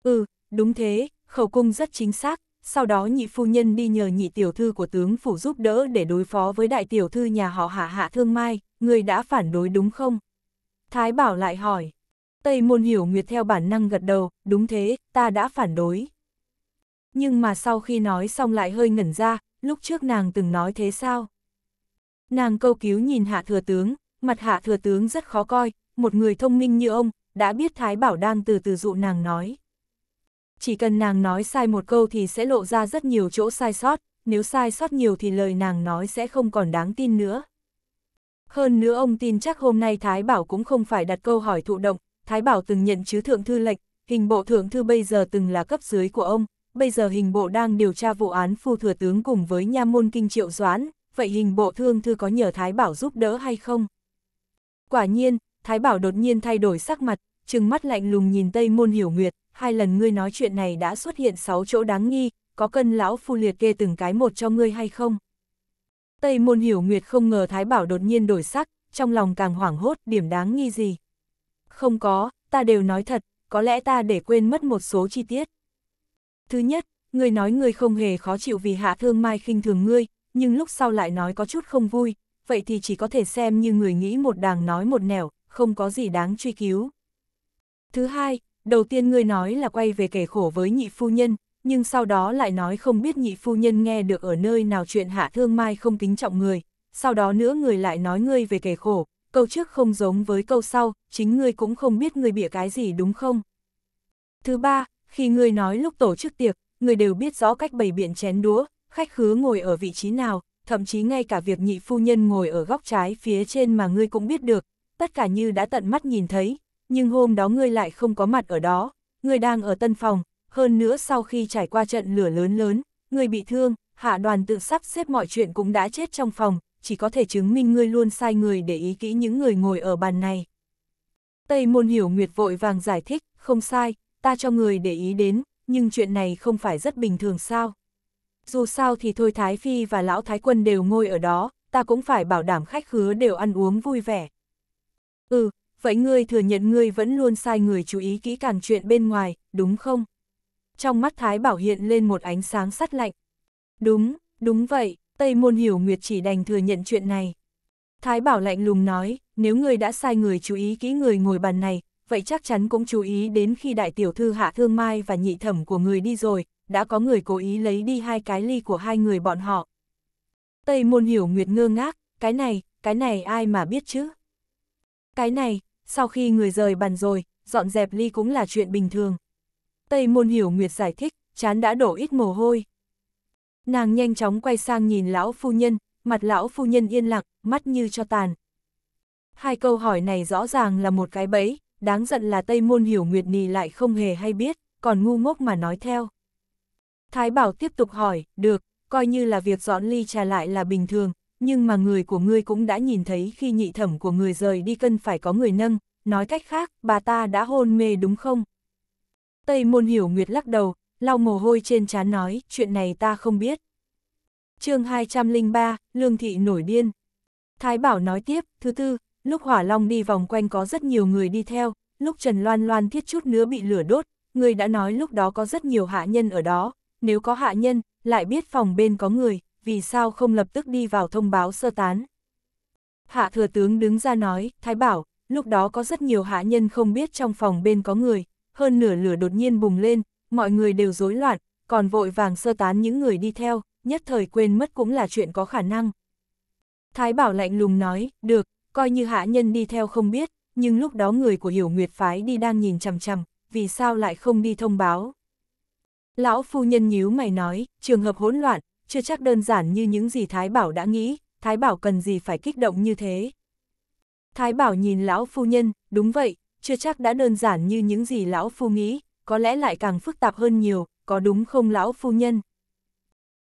Ừ, đúng thế, khẩu cung rất chính xác, sau đó nhị phu nhân đi nhờ nhị tiểu thư của tướng phủ giúp đỡ để đối phó với đại tiểu thư nhà họ hạ hạ thương mai, người đã phản đối đúng không? Thái bảo lại hỏi. Tây môn hiểu nguyệt theo bản năng gật đầu, đúng thế, ta đã phản đối. Nhưng mà sau khi nói xong lại hơi ngẩn ra, lúc trước nàng từng nói thế sao? Nàng câu cứu nhìn hạ thừa tướng, mặt hạ thừa tướng rất khó coi, một người thông minh như ông, đã biết Thái bảo đang từ từ dụ nàng nói chỉ cần nàng nói sai một câu thì sẽ lộ ra rất nhiều chỗ sai sót, nếu sai sót nhiều thì lời nàng nói sẽ không còn đáng tin nữa. Hơn nữa ông tin chắc hôm nay Thái Bảo cũng không phải đặt câu hỏi thụ động, Thái Bảo từng nhận chứ thượng thư lệch hình bộ thượng thư bây giờ từng là cấp dưới của ông, bây giờ hình bộ đang điều tra vụ án phu thừa tướng cùng với nha môn kinh triệu doán, vậy hình bộ thương thư có nhờ Thái Bảo giúp đỡ hay không? Quả nhiên, Thái Bảo đột nhiên thay đổi sắc mặt, trừng mắt lạnh lùng nhìn Tây Môn Hiểu Nguyệt, hai lần ngươi nói chuyện này đã xuất hiện sáu chỗ đáng nghi, có cần lão phu liệt kê từng cái một cho ngươi hay không? Tây môn hiểu nguyệt không ngờ Thái Bảo đột nhiên đổi sắc, trong lòng càng hoảng hốt điểm đáng nghi gì. Không có, ta đều nói thật, có lẽ ta để quên mất một số chi tiết. Thứ nhất, ngươi nói ngươi không hề khó chịu vì hạ thương mai khinh thường ngươi, nhưng lúc sau lại nói có chút không vui, vậy thì chỉ có thể xem như người nghĩ một đàng nói một nẻo, không có gì đáng truy cứu. Thứ hai, đầu tiên ngươi nói là quay về kể khổ với nhị phu nhân, nhưng sau đó lại nói không biết nhị phu nhân nghe được ở nơi nào chuyện hạ thương mai không kính trọng người, sau đó nữa người lại nói ngươi về kể khổ, câu trước không giống với câu sau, chính ngươi cũng không biết ngươi bịa cái gì đúng không? Thứ ba, khi ngươi nói lúc tổ chức tiệc, ngươi đều biết rõ cách bày biện chén đũa, khách khứa ngồi ở vị trí nào, thậm chí ngay cả việc nhị phu nhân ngồi ở góc trái phía trên mà ngươi cũng biết được, tất cả như đã tận mắt nhìn thấy, nhưng hôm đó ngươi lại không có mặt ở đó, ngươi đang ở tân phòng, hơn nữa sau khi trải qua trận lửa lớn lớn, ngươi bị thương, hạ đoàn tự sắp xếp mọi chuyện cũng đã chết trong phòng, chỉ có thể chứng minh ngươi luôn sai người để ý kỹ những người ngồi ở bàn này. Tây môn hiểu nguyệt vội vàng giải thích, không sai, ta cho người để ý đến, nhưng chuyện này không phải rất bình thường sao. Dù sao thì thôi Thái Phi và Lão Thái Quân đều ngồi ở đó, ta cũng phải bảo đảm khách khứa đều ăn uống vui vẻ. Ừ, vậy ngươi thừa nhận ngươi vẫn luôn sai người chú ý kỹ càng chuyện bên ngoài, đúng không? Trong mắt Thái Bảo hiện lên một ánh sáng sắt lạnh. Đúng, đúng vậy, Tây Môn Hiểu Nguyệt chỉ đành thừa nhận chuyện này. Thái Bảo lạnh lùng nói, nếu ngươi đã sai người chú ý kỹ người ngồi bàn này, vậy chắc chắn cũng chú ý đến khi đại tiểu thư hạ thương mai và nhị thẩm của người đi rồi, đã có người cố ý lấy đi hai cái ly của hai người bọn họ. Tây Môn Hiểu Nguyệt ngơ ngác, cái này, cái này ai mà biết chứ? Cái này, sau khi người rời bàn rồi, dọn dẹp ly cũng là chuyện bình thường. Tây môn hiểu nguyệt giải thích, chán đã đổ ít mồ hôi. Nàng nhanh chóng quay sang nhìn lão phu nhân, mặt lão phu nhân yên lặng, mắt như cho tàn. Hai câu hỏi này rõ ràng là một cái bẫy, đáng giận là Tây môn hiểu nguyệt nì lại không hề hay biết, còn ngu ngốc mà nói theo. Thái bảo tiếp tục hỏi, được, coi như là việc dọn ly trà lại là bình thường, nhưng mà người của ngươi cũng đã nhìn thấy khi nhị thẩm của người rời đi cần phải có người nâng, nói cách khác, bà ta đã hôn mê đúng không? Tây môn hiểu nguyệt lắc đầu, lau mồ hôi trên trán nói, chuyện này ta không biết. chương 203, Lương Thị nổi điên. Thái Bảo nói tiếp, thứ tư, lúc Hỏa Long đi vòng quanh có rất nhiều người đi theo, lúc Trần Loan Loan thiết chút nữa bị lửa đốt, người đã nói lúc đó có rất nhiều hạ nhân ở đó, nếu có hạ nhân, lại biết phòng bên có người, vì sao không lập tức đi vào thông báo sơ tán. Hạ thừa tướng đứng ra nói, Thái Bảo, lúc đó có rất nhiều hạ nhân không biết trong phòng bên có người, hơn nửa lửa đột nhiên bùng lên, mọi người đều rối loạn, còn vội vàng sơ tán những người đi theo, nhất thời quên mất cũng là chuyện có khả năng. Thái Bảo lạnh lùng nói, được, coi như hạ nhân đi theo không biết, nhưng lúc đó người của Hiểu Nguyệt Phái đi đang nhìn chằm chằm, vì sao lại không đi thông báo. Lão phu nhân nhíu mày nói, trường hợp hỗn loạn, chưa chắc đơn giản như những gì Thái Bảo đã nghĩ, Thái Bảo cần gì phải kích động như thế. Thái Bảo nhìn lão phu nhân, đúng vậy, chưa chắc đã đơn giản như những gì lão phu nghĩ, có lẽ lại càng phức tạp hơn nhiều, có đúng không lão phu nhân?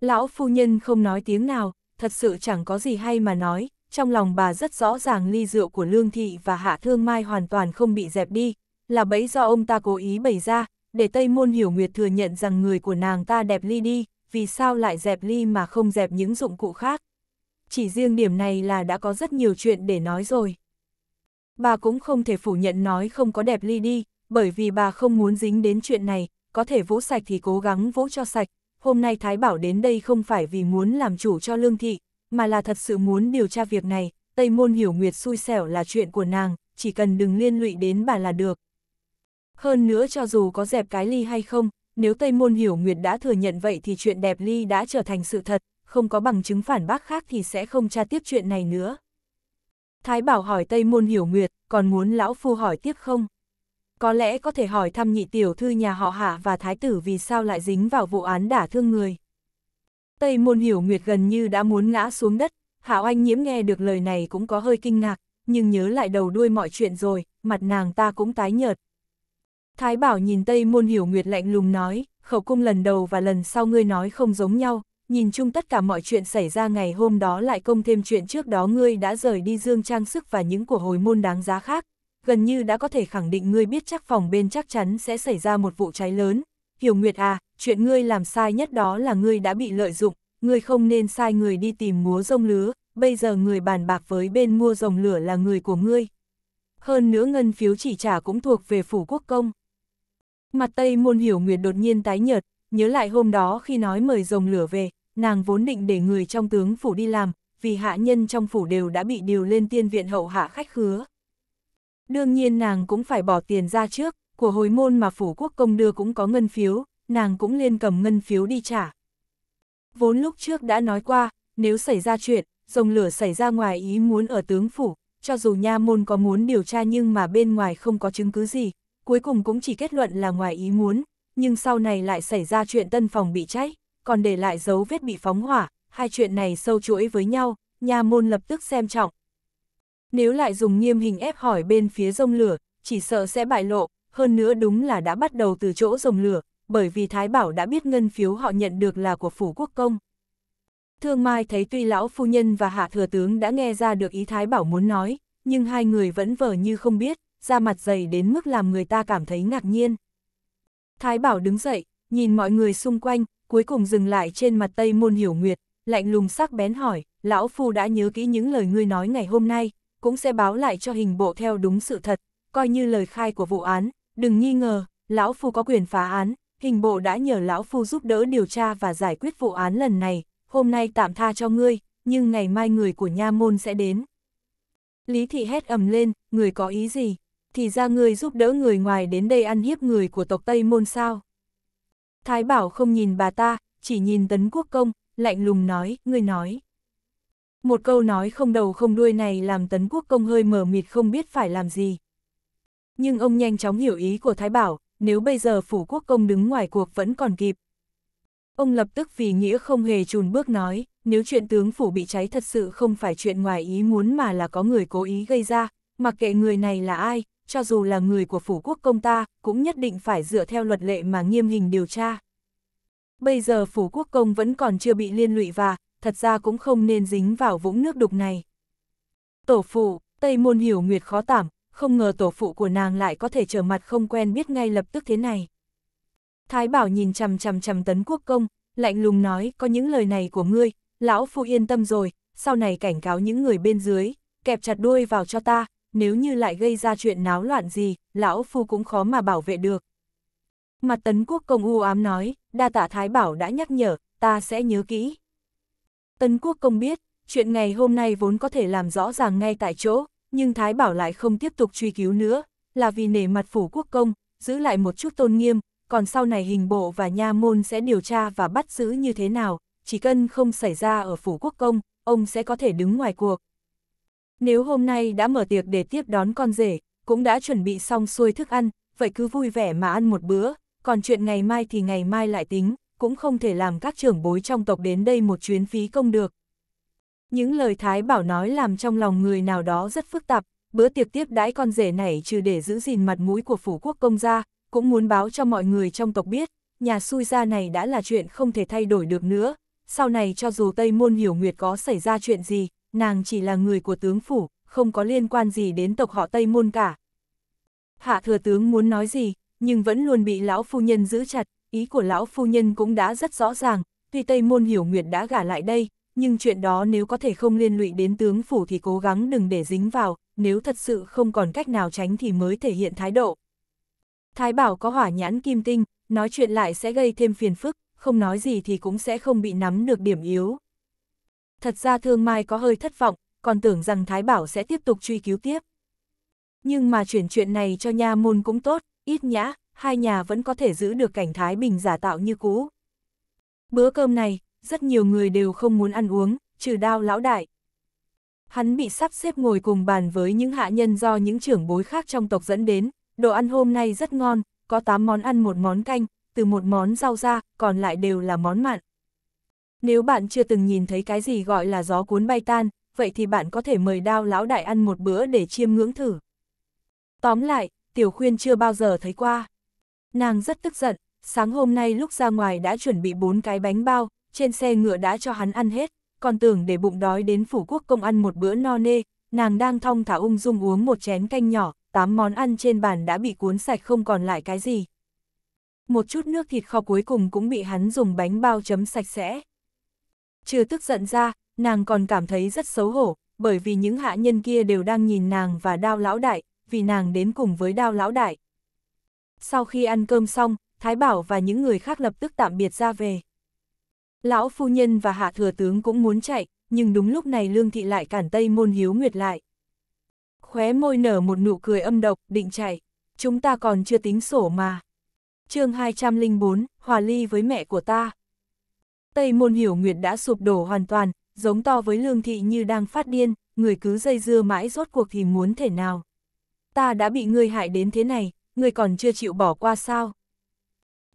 Lão phu nhân không nói tiếng nào, thật sự chẳng có gì hay mà nói, trong lòng bà rất rõ ràng ly rượu của Lương Thị và Hạ Thương Mai hoàn toàn không bị dẹp đi, là bẫy do ông ta cố ý bày ra, để Tây Môn Hiểu Nguyệt thừa nhận rằng người của nàng ta đẹp ly đi vì sao lại dẹp ly mà không dẹp những dụng cụ khác. Chỉ riêng điểm này là đã có rất nhiều chuyện để nói rồi. Bà cũng không thể phủ nhận nói không có đẹp ly đi, bởi vì bà không muốn dính đến chuyện này, có thể vỗ sạch thì cố gắng vỗ cho sạch. Hôm nay Thái Bảo đến đây không phải vì muốn làm chủ cho Lương Thị, mà là thật sự muốn điều tra việc này, Tây Môn Hiểu Nguyệt xui xẻo là chuyện của nàng, chỉ cần đừng liên lụy đến bà là được. Hơn nữa cho dù có dẹp cái ly hay không, nếu Tây Môn Hiểu Nguyệt đã thừa nhận vậy thì chuyện đẹp ly đã trở thành sự thật, không có bằng chứng phản bác khác thì sẽ không tra tiếp chuyện này nữa. Thái Bảo hỏi Tây Môn Hiểu Nguyệt, còn muốn Lão Phu hỏi tiếp không? Có lẽ có thể hỏi thăm nhị tiểu thư nhà họ Hạ và Thái Tử vì sao lại dính vào vụ án đả thương người. Tây Môn Hiểu Nguyệt gần như đã muốn ngã xuống đất, Hạ Anh nhiễm nghe được lời này cũng có hơi kinh ngạc, nhưng nhớ lại đầu đuôi mọi chuyện rồi, mặt nàng ta cũng tái nhợt. Thái Bảo nhìn Tây Môn Hiểu Nguyệt lạnh lùng nói, khẩu cung lần đầu và lần sau ngươi nói không giống nhau, nhìn chung tất cả mọi chuyện xảy ra ngày hôm đó lại công thêm chuyện trước đó ngươi đã rời đi dương trang sức và những của hồi môn đáng giá khác, gần như đã có thể khẳng định ngươi biết chắc phòng bên chắc chắn sẽ xảy ra một vụ cháy lớn. Hiểu Nguyệt à, chuyện ngươi làm sai nhất đó là ngươi đã bị lợi dụng, ngươi không nên sai người đi tìm múa rồng lửa. bây giờ người bàn bạc với bên mua rồng lửa là người của ngươi. Hơn nữa ngân phiếu chỉ trả cũng thuộc về phủ quốc công. Mặt Tây Môn Hiểu Nguyệt đột nhiên tái nhợt, nhớ lại hôm đó khi nói mời rồng lửa về, nàng vốn định để người trong tướng phủ đi làm, vì hạ nhân trong phủ đều đã bị điều lên tiên viện hậu hạ khách khứa. Đương nhiên nàng cũng phải bỏ tiền ra trước, của hồi môn mà phủ quốc công đưa cũng có ngân phiếu, nàng cũng liên cầm ngân phiếu đi trả. Vốn lúc trước đã nói qua, nếu xảy ra chuyện, rồng lửa xảy ra ngoài ý muốn ở tướng phủ, cho dù nha môn có muốn điều tra nhưng mà bên ngoài không có chứng cứ gì, cuối cùng cũng chỉ kết luận là ngoài ý muốn, nhưng sau này lại xảy ra chuyện tân phòng bị cháy, còn để lại dấu vết bị phóng hỏa, hai chuyện này sâu chuỗi với nhau, nhà môn lập tức xem trọng. Nếu lại dùng nghiêm hình ép hỏi bên phía rông lửa, chỉ sợ sẽ bại lộ, hơn nữa đúng là đã bắt đầu từ chỗ rồng lửa, bởi vì Thái Bảo đã biết ngân phiếu họ nhận được là của phủ quốc công. Thương Mai thấy tuy lão phu nhân và hạ thừa tướng đã nghe ra được ý Thái Bảo muốn nói, nhưng hai người vẫn vờ như không biết, da mặt dày đến mức làm người ta cảm thấy ngạc nhiên. Thái Bảo đứng dậy, nhìn mọi người xung quanh, cuối cùng dừng lại trên mặt Tây Môn Hiểu Nguyệt, lạnh lùng sắc bén hỏi, lão phu đã nhớ kỹ những lời ngươi nói ngày hôm nay, cũng sẽ báo lại cho hình bộ theo đúng sự thật, coi như lời khai của vụ án, đừng nghi ngờ, lão phu có quyền phá án, hình bộ đã nhờ lão phu giúp đỡ điều tra và giải quyết vụ án lần này, hôm nay tạm tha cho ngươi, nhưng ngày mai người của nha môn sẽ đến. Lý thị hét ầm lên, người có ý gì? thì ra người giúp đỡ người ngoài đến đây ăn hiếp người của tộc Tây Môn sao. Thái Bảo không nhìn bà ta, chỉ nhìn Tấn Quốc Công, lạnh lùng nói, ngươi nói. Một câu nói không đầu không đuôi này làm Tấn Quốc Công hơi mờ mịt không biết phải làm gì. Nhưng ông nhanh chóng hiểu ý của Thái Bảo, nếu bây giờ Phủ Quốc Công đứng ngoài cuộc vẫn còn kịp. Ông lập tức vì nghĩa không hề chùn bước nói, nếu chuyện tướng Phủ bị cháy thật sự không phải chuyện ngoài ý muốn mà là có người cố ý gây ra, mặc kệ người này là ai, cho dù là người của phủ quốc công ta, cũng nhất định phải dựa theo luật lệ mà nghiêm hình điều tra. Bây giờ phủ quốc công vẫn còn chưa bị liên lụy và, thật ra cũng không nên dính vào vũng nước đục này. Tổ phụ, Tây Môn Hiểu Nguyệt khó tảm, không ngờ tổ phụ của nàng lại có thể trở mặt không quen biết ngay lập tức thế này. Thái Bảo nhìn chằm chằm chằm tấn quốc công, lạnh lùng nói có những lời này của ngươi, lão phụ yên tâm rồi, sau này cảnh cáo những người bên dưới, kẹp chặt đuôi vào cho ta, nếu như lại gây ra chuyện náo loạn gì, lão phu cũng khó mà bảo vệ được. Mặt tấn quốc công u ám nói, đa tạ thái bảo đã nhắc nhở, ta sẽ nhớ kỹ. Tấn quốc công biết, chuyện ngày hôm nay vốn có thể làm rõ ràng ngay tại chỗ, nhưng thái bảo lại không tiếp tục truy cứu nữa, là vì nể mặt phủ quốc công, giữ lại một chút tôn nghiêm, còn sau này hình bộ và nha môn sẽ điều tra và bắt giữ như thế nào, chỉ cần không xảy ra ở phủ quốc công, ông sẽ có thể đứng ngoài cuộc, nếu hôm nay đã mở tiệc để tiếp đón con rể, cũng đã chuẩn bị xong xuôi thức ăn, vậy cứ vui vẻ mà ăn một bữa, còn chuyện ngày mai thì ngày mai lại tính, cũng không thể làm các trưởng bối trong tộc đến đây một chuyến phí công được. Những lời Thái Bảo nói làm trong lòng người nào đó rất phức tạp, bữa tiệc tiếp đãi con rể này trừ để giữ gìn mặt mũi của phủ quốc công gia, cũng muốn báo cho mọi người trong tộc biết, nhà xui gia này đã là chuyện không thể thay đổi được nữa, sau này cho dù Tây Môn Hiểu Nguyệt có xảy ra chuyện gì, nàng chỉ là người của tướng phủ, không có liên quan gì đến tộc họ Tây Môn cả. Hạ thừa tướng muốn nói gì, nhưng vẫn luôn bị lão phu nhân giữ chặt, ý của lão phu nhân cũng đã rất rõ ràng, tuy Tây Môn Hiểu Nguyệt đã gả lại đây, nhưng chuyện đó nếu có thể không liên lụy đến tướng phủ thì cố gắng đừng để dính vào, nếu thật sự không còn cách nào tránh thì mới thể hiện thái độ. Thái bảo có hỏa nhãn kim tinh, nói chuyện lại sẽ gây thêm phiền phức, không nói gì thì cũng sẽ không bị nắm được điểm yếu thật ra Thương Mai có hơi thất vọng, còn tưởng rằng Thái Bảo sẽ tiếp tục truy cứu tiếp. Nhưng mà chuyển chuyện này cho nha môn cũng tốt, ít nhã, hai nhà vẫn có thể giữ được cảnh Thái Bình giả tạo như cũ. Bữa cơm này, rất nhiều người đều không muốn ăn uống, trừ đao lão đại. Hắn bị sắp xếp ngồi cùng bàn với những hạ nhân do những trưởng bối khác trong tộc dẫn đến, đồ ăn hôm nay rất ngon, có 8 món ăn một món canh, từ một món rau ra, còn lại đều là món mặn. Nếu bạn chưa từng nhìn thấy cái gì gọi là gió cuốn bay tan, vậy thì bạn có thể mời đao lão đại ăn một bữa để chiêm ngưỡng thử. Tóm lại, Tiểu Khuyên chưa bao giờ thấy qua. Nàng rất tức giận, sáng hôm nay lúc ra ngoài đã chuẩn bị bốn cái bánh bao, trên xe ngựa đã cho hắn ăn hết, còn tưởng để bụng đói đến phủ quốc công ăn một bữa no nê, nàng đang thong thả ung dung uống một chén canh nhỏ, tám món ăn trên bàn đã bị cuốn sạch không còn lại cái gì. Một chút nước thịt kho cuối cùng cũng bị hắn dùng bánh bao chấm sạch sẽ. Chưa tức giận ra, nàng còn cảm thấy rất xấu hổ, bởi vì những hạ nhân kia đều đang nhìn nàng và đao lão đại, vì nàng đến cùng với đao lão đại. Sau khi ăn cơm xong, Thái Bảo và những người khác lập tức tạm biệt ra về. Lão phu nhân và hạ thừa tướng cũng muốn chạy, nhưng đúng lúc này Lương Thị lại cản Tây Môn Hiếu Nguyệt lại. Khóe môi nở một nụ cười âm độc, định chạy. Chúng ta còn chưa tính sổ mà. chương 204, hòa ly với mẹ của ta. Tây môn hiểu nguyệt đã sụp đổ hoàn toàn, giống to với lương thị như đang phát điên, người cứ dây dưa mãi rốt cuộc thì muốn thể nào. Ta đã bị ngươi hại đến thế này, ngươi còn chưa chịu bỏ qua sao?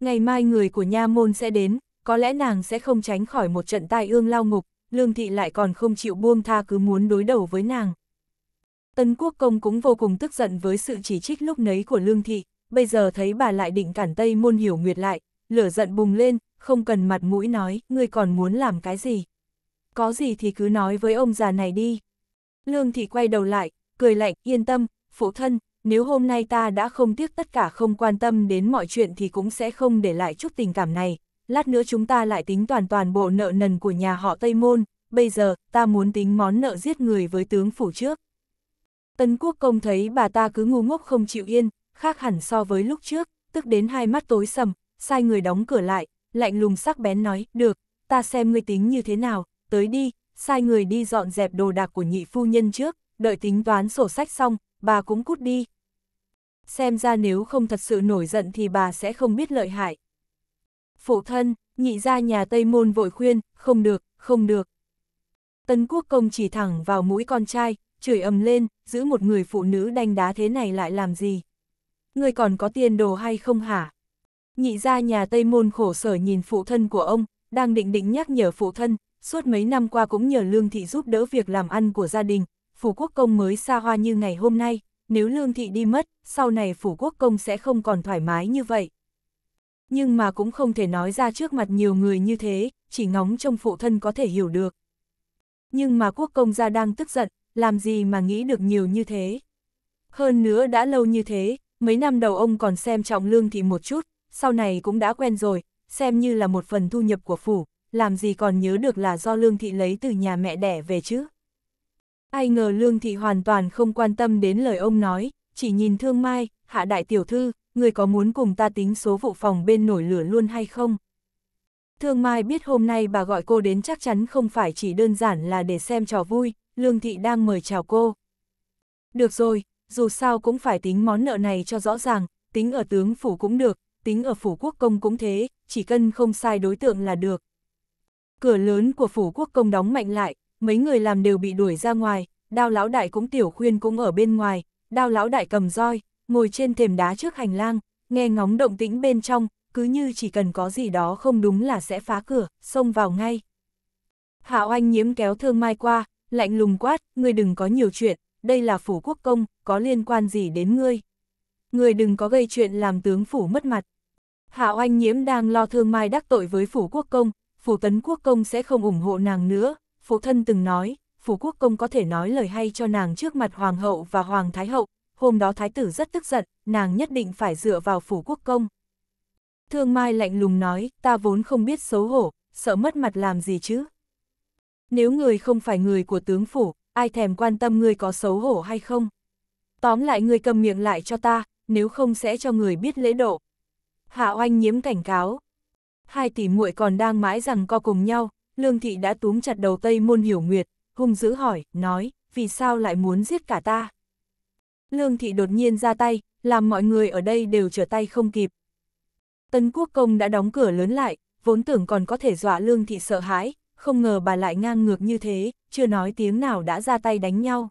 Ngày mai người của nha môn sẽ đến, có lẽ nàng sẽ không tránh khỏi một trận tai ương lao ngục, lương thị lại còn không chịu buông tha cứ muốn đối đầu với nàng. Tân quốc công cũng vô cùng tức giận với sự chỉ trích lúc nấy của lương thị, bây giờ thấy bà lại định cản Tây môn hiểu nguyệt lại, lửa giận bùng lên, không cần mặt mũi nói, ngươi còn muốn làm cái gì? Có gì thì cứ nói với ông già này đi. Lương thị quay đầu lại, cười lạnh, yên tâm, phụ thân, nếu hôm nay ta đã không tiếc tất cả không quan tâm đến mọi chuyện thì cũng sẽ không để lại chút tình cảm này. Lát nữa chúng ta lại tính toàn toàn bộ nợ nần của nhà họ Tây Môn, bây giờ ta muốn tính món nợ giết người với tướng phủ trước. Tân quốc công thấy bà ta cứ ngu ngốc không chịu yên, khác hẳn so với lúc trước, tức đến hai mắt tối sầm, sai người đóng cửa lại, lạnh lùng sắc bén nói, được, ta xem ngươi tính như thế nào, tới đi, sai người đi dọn dẹp đồ đạc của nhị phu nhân trước, đợi tính toán sổ sách xong, bà cũng cút đi. Xem ra nếu không thật sự nổi giận thì bà sẽ không biết lợi hại. Phụ thân, nhị ra nhà Tây Môn vội khuyên, không được, không được. Tân Quốc Công chỉ thẳng vào mũi con trai, chửi ầm lên, giữ một người phụ nữ đanh đá thế này lại làm gì? Người còn có tiền đồ hay không hả? Nhị ra nhà Tây Môn khổ sở nhìn phụ thân của ông, đang định định nhắc nhở phụ thân, suốt mấy năm qua cũng nhờ Lương Thị giúp đỡ việc làm ăn của gia đình, phủ quốc công mới xa hoa như ngày hôm nay, nếu Lương Thị đi mất, sau này phủ quốc công sẽ không còn thoải mái như vậy. Nhưng mà cũng không thể nói ra trước mặt nhiều người như thế, chỉ ngóng trong phụ thân có thể hiểu được. Nhưng mà quốc công gia đang tức giận, làm gì mà nghĩ được nhiều như thế. Hơn nữa đã lâu như thế, mấy năm đầu ông còn xem trọng Lương Thị một chút, sau này cũng đã quen rồi, xem như là một phần thu nhập của phủ, làm gì còn nhớ được là do Lương Thị lấy từ nhà mẹ đẻ về chứ. Ai ngờ Lương Thị hoàn toàn không quan tâm đến lời ông nói, chỉ nhìn Thương Mai, hạ đại tiểu thư, người có muốn cùng ta tính số vụ phòng bên nổi lửa luôn hay không? Thương Mai biết hôm nay bà gọi cô đến chắc chắn không phải chỉ đơn giản là để xem trò vui, Lương Thị đang mời chào cô. Được rồi, dù sao cũng phải tính món nợ này cho rõ ràng, tính ở tướng phủ cũng được, tính ở phủ quốc công cũng thế, chỉ cần không sai đối tượng là được. Cửa lớn của phủ quốc công đóng mạnh lại, mấy người làm đều bị đuổi ra ngoài, đao lão đại cũng tiểu khuyên cũng ở bên ngoài, đao lão đại cầm roi, ngồi trên thềm đá trước hành lang, nghe ngóng động tĩnh bên trong, cứ như chỉ cần có gì đó không đúng là sẽ phá cửa, xông vào ngay. Hạ oanh nhiễm kéo thương mai qua, lạnh lùng quát, ngươi đừng có nhiều chuyện, đây là phủ quốc công, có liên quan gì đến ngươi người đừng có gây chuyện làm tướng phủ mất mặt. Hạ oanh nhiễm đang lo thương mai đắc tội với phủ quốc công, phủ tấn quốc công sẽ không ủng hộ nàng nữa, phụ thân từng nói, phủ quốc công có thể nói lời hay cho nàng trước mặt hoàng hậu và hoàng thái hậu, hôm đó thái tử rất tức giận, nàng nhất định phải dựa vào phủ quốc công. Thương Mai lạnh lùng nói, ta vốn không biết xấu hổ, sợ mất mặt làm gì chứ. Nếu người không phải người của tướng phủ, ai thèm quan tâm người có xấu hổ hay không. Tóm lại người cầm miệng lại cho ta, nếu không sẽ cho người biết lễ độ. Hạ oanh nhiễm cảnh cáo. Hai tỷ muội còn đang mãi rằng co cùng nhau, Lương Thị đã túm chặt đầu Tây Môn Hiểu Nguyệt, hung dữ hỏi, nói, vì sao lại muốn giết cả ta? Lương Thị đột nhiên ra tay, làm mọi người ở đây đều trở tay không kịp. Tân Quốc Công đã đóng cửa lớn lại, vốn tưởng còn có thể dọa Lương Thị sợ hãi, không ngờ bà lại ngang ngược như thế, chưa nói tiếng nào đã ra tay đánh nhau.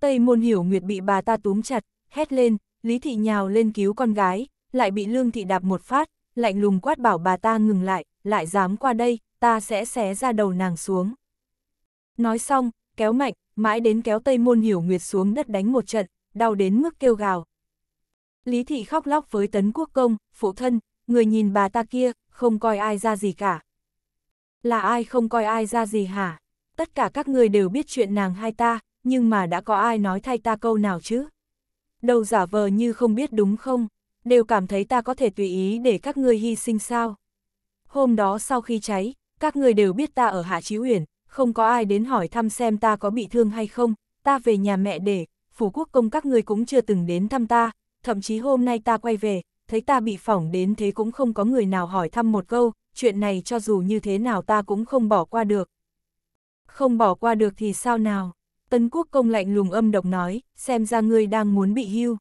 Tây Môn Hiểu Nguyệt bị bà ta túm chặt, hét lên, Lý Thị nhào lên cứu con gái, lại bị Lương Thị đạp một phát, lạnh lùng quát bảo bà ta ngừng lại, lại dám qua đây, ta sẽ xé ra đầu nàng xuống. Nói xong, kéo mạnh, mãi đến kéo Tây Môn Hiểu Nguyệt xuống đất đánh một trận, đau đến mức kêu gào. Lý Thị khóc lóc với Tấn Quốc Công, phụ thân, người nhìn bà ta kia, không coi ai ra gì cả. Là ai không coi ai ra gì hả? Tất cả các người đều biết chuyện nàng hai ta, nhưng mà đã có ai nói thay ta câu nào chứ? đâu giả vờ như không biết đúng không, đều cảm thấy ta có thể tùy ý để các ngươi hy sinh sao. Hôm đó sau khi cháy, các ngươi đều biết ta ở Hạ Chí Uyển, không có ai đến hỏi thăm xem ta có bị thương hay không, ta về nhà mẹ để, phủ quốc công các ngươi cũng chưa từng đến thăm ta, thậm chí hôm nay ta quay về, thấy ta bị phỏng đến thế cũng không có người nào hỏi thăm một câu, chuyện này cho dù như thế nào ta cũng không bỏ qua được. Không bỏ qua được thì sao nào? Tân Quốc Công lạnh lùng âm độc nói, xem ra ngươi đang muốn bị hưu.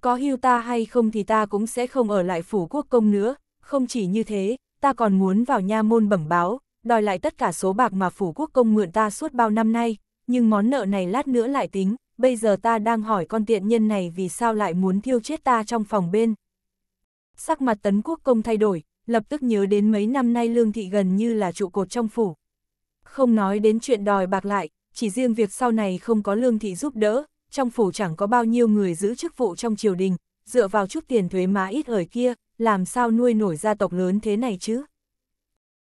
Có hưu ta hay không thì ta cũng sẽ không ở lại phủ quốc công nữa, không chỉ như thế, ta còn muốn vào nha môn bẩm báo, đòi lại tất cả số bạc mà phủ quốc công mượn ta suốt bao năm nay, nhưng món nợ này lát nữa lại tính, bây giờ ta đang hỏi con tiện nhân này vì sao lại muốn thiêu chết ta trong phòng bên. Sắc mặt tấn quốc công thay đổi, lập tức nhớ đến mấy năm nay lương thị gần như là trụ cột trong phủ. Không nói đến chuyện đòi bạc lại, chỉ riêng việc sau này không có lương thị giúp đỡ, trong phủ chẳng có bao nhiêu người giữ chức vụ trong triều đình, dựa vào chút tiền thuế má ít ở kia, làm sao nuôi nổi gia tộc lớn thế này chứ?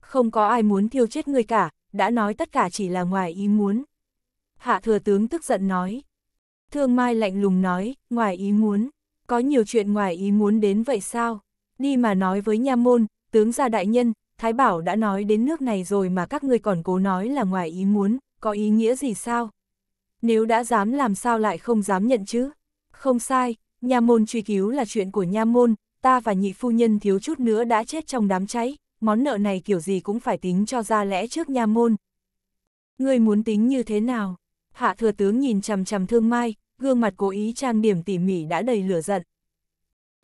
Không có ai muốn thiêu chết người cả, đã nói tất cả chỉ là ngoài ý muốn. Hạ thừa tướng tức giận nói. Thương Mai lạnh lùng nói, ngoài ý muốn, có nhiều chuyện ngoài ý muốn đến vậy sao? Đi mà nói với nha môn, tướng gia đại nhân, Thái Bảo đã nói đến nước này rồi mà các ngươi còn cố nói là ngoài ý muốn, có ý nghĩa gì sao? Nếu đã dám làm sao lại không dám nhận chứ? Không sai, nha môn truy cứu là chuyện của nha môn, ta và nhị phu nhân thiếu chút nữa đã chết trong đám cháy, món nợ này kiểu gì cũng phải tính cho ra lẽ trước nha môn. Ngươi muốn tính như thế nào? Hạ thừa tướng nhìn chằm chằm thương mai, gương mặt cố ý trang điểm tỉ mỉ đã đầy lửa giận.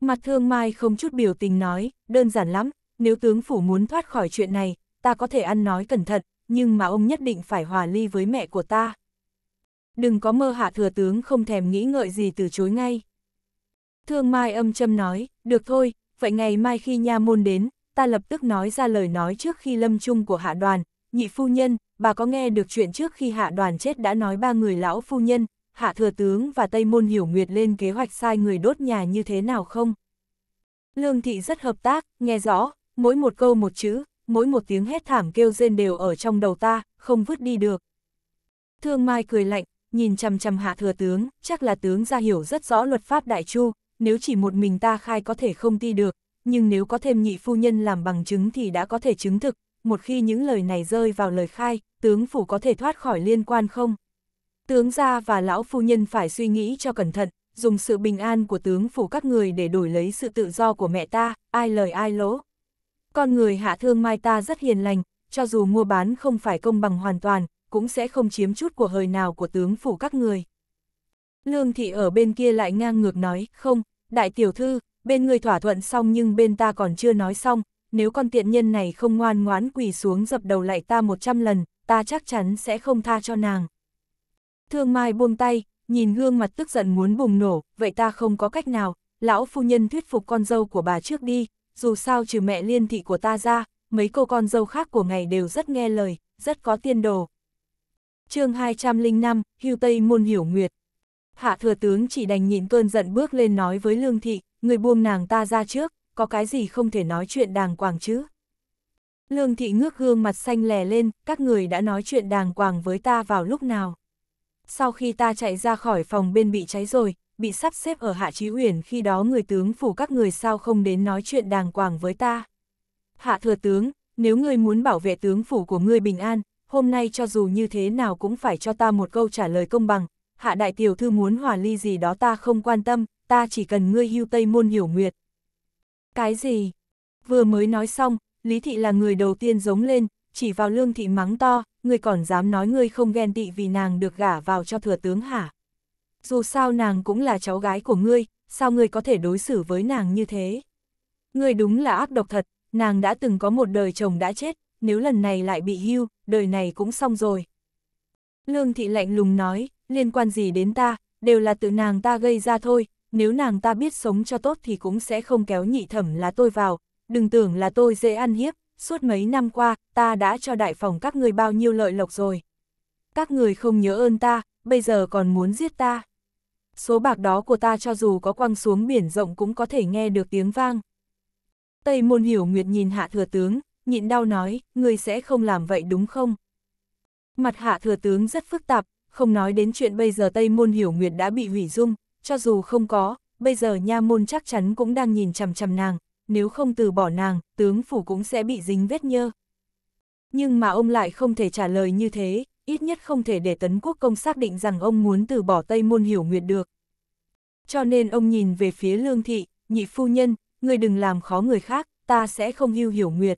Mặt thương mai không chút biểu tình nói, đơn giản lắm, nếu tướng phủ muốn thoát khỏi chuyện này, ta có thể ăn nói cẩn thận, nhưng mà ông nhất định phải hòa ly với mẹ của ta. Đừng có mơ hạ thừa tướng không thèm nghĩ ngợi gì từ chối ngay. Thương Mai âm châm nói, được thôi, vậy ngày mai khi nha môn đến, ta lập tức nói ra lời nói trước khi lâm chung của hạ đoàn, nhị phu nhân, bà có nghe được chuyện trước khi hạ đoàn chết đã nói ba người lão phu nhân, hạ thừa tướng và Tây Môn Hiểu Nguyệt lên kế hoạch sai người đốt nhà như thế nào không? Lương thị rất hợp tác, nghe rõ, mỗi một câu một chữ, mỗi một tiếng hét thảm kêu rên đều ở trong đầu ta, không vứt đi được. Thương Mai cười lạnh, nhìn chằm chằm hạ thừa tướng, chắc là tướng ra hiểu rất rõ luật pháp đại chu, nếu chỉ một mình ta khai có thể không ti được, nhưng nếu có thêm nhị phu nhân làm bằng chứng thì đã có thể chứng thực, một khi những lời này rơi vào lời khai, tướng phủ có thể thoát khỏi liên quan không? Tướng gia và lão phu nhân phải suy nghĩ cho cẩn thận, dùng sự bình an của tướng phủ các người để đổi lấy sự tự do của mẹ ta, ai lời ai lỗ. Con người hạ thương mai ta rất hiền lành, cho dù mua bán không phải công bằng hoàn toàn, cũng sẽ không chiếm chút của hời nào của tướng phủ các người. Lương thị ở bên kia lại ngang ngược nói, không, đại tiểu thư, bên người thỏa thuận xong nhưng bên ta còn chưa nói xong, nếu con tiện nhân này không ngoan ngoãn quỳ xuống dập đầu lại ta một trăm lần, ta chắc chắn sẽ không tha cho nàng. Thương Mai buông tay, nhìn gương mặt tức giận muốn bùng nổ, vậy ta không có cách nào, lão phu nhân thuyết phục con dâu của bà trước đi, dù sao trừ mẹ liên thị của ta ra, mấy cô con dâu khác của ngày đều rất nghe lời, rất có tiên đồ. chương 205, Hưu Tây Môn Hiểu Nguyệt Hạ thừa tướng chỉ đành nhịn cơn giận bước lên nói với Lương Thị, người buông nàng ta ra trước, có cái gì không thể nói chuyện đàng quảng chứ. Lương Thị ngước gương mặt xanh lè lên, các người đã nói chuyện đàng quảng với ta vào lúc nào. Sau khi ta chạy ra khỏi phòng bên bị cháy rồi, bị sắp xếp ở Hạ Chí huyền khi đó người tướng phủ các người sao không đến nói chuyện đàng hoàng với ta. Hạ thừa tướng, nếu ngươi muốn bảo vệ tướng phủ của ngươi bình an, hôm nay cho dù như thế nào cũng phải cho ta một câu trả lời công bằng, hạ đại tiểu thư muốn hòa ly gì đó ta không quan tâm, ta chỉ cần ngươi hưu tây môn hiểu nguyệt. Cái gì? Vừa mới nói xong, Lý Thị là người đầu tiên giống lên, chỉ vào lương thị mắng to, người còn dám nói ngươi không ghen tị vì nàng được gả vào cho thừa tướng hả? dù sao nàng cũng là cháu gái của ngươi, sao ngươi có thể đối xử với nàng như thế? Ngươi đúng là ác độc thật, nàng đã từng có một đời chồng đã chết, nếu lần này lại bị hưu, đời này cũng xong rồi. Lương thị lạnh lùng nói, liên quan gì đến ta, đều là tự nàng ta gây ra thôi, nếu nàng ta biết sống cho tốt thì cũng sẽ không kéo nhị thẩm là tôi vào, đừng tưởng là tôi dễ ăn hiếp, suốt mấy năm qua, ta đã cho đại phòng các người bao nhiêu lợi lộc rồi. Các người không nhớ ơn ta, bây giờ còn muốn giết ta số bạc đó của ta cho dù có quăng xuống biển rộng cũng có thể nghe được tiếng vang. Tây môn hiểu nguyệt nhìn hạ thừa tướng, nhịn đau nói, người sẽ không làm vậy đúng không? Mặt hạ thừa tướng rất phức tạp, không nói đến chuyện bây giờ Tây môn hiểu nguyệt đã bị hủy dung, cho dù không có, bây giờ nha môn chắc chắn cũng đang nhìn chằm chằm nàng, nếu không từ bỏ nàng, tướng phủ cũng sẽ bị dính vết nhơ. Nhưng mà ông lại không thể trả lời như thế, ít nhất không thể để Tấn Quốc Công xác định rằng ông muốn từ bỏ Tây Môn Hiểu Nguyệt được. Cho nên ông nhìn về phía Lương Thị, nhị phu nhân, người đừng làm khó người khác, ta sẽ không hưu Hiểu Nguyệt.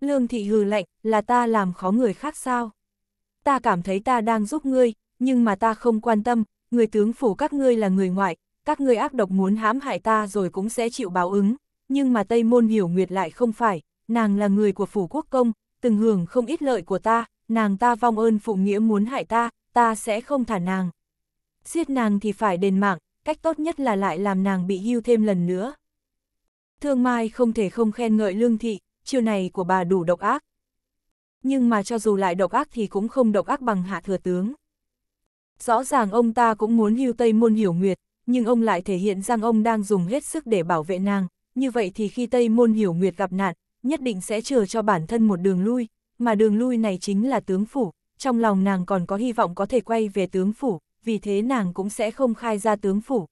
Lương Thị hừ lạnh, là ta làm khó người khác sao? Ta cảm thấy ta đang giúp ngươi, nhưng mà ta không quan tâm, người tướng phủ các ngươi là người ngoại, các ngươi ác độc muốn hãm hại ta rồi cũng sẽ chịu báo ứng, nhưng mà Tây Môn Hiểu Nguyệt lại không phải, nàng là người của phủ quốc công, từng hưởng không ít lợi của ta, nàng ta vong ơn phụ nghĩa muốn hại ta, ta sẽ không thả nàng. Giết nàng thì phải đền mạng, cách tốt nhất là lại làm nàng bị hưu thêm lần nữa. Thương Mai không thể không khen ngợi lương thị, chiêu này của bà đủ độc ác. Nhưng mà cho dù lại độc ác thì cũng không độc ác bằng hạ thừa tướng. Rõ ràng ông ta cũng muốn hưu Tây Môn Hiểu Nguyệt, nhưng ông lại thể hiện rằng ông đang dùng hết sức để bảo vệ nàng, như vậy thì khi Tây Môn Hiểu Nguyệt gặp nạn, nhất định sẽ chờ cho bản thân một đường lui, mà đường lui này chính là tướng phủ, trong lòng nàng còn có hy vọng có thể quay về tướng phủ, vì thế nàng cũng sẽ không khai ra tướng phủ.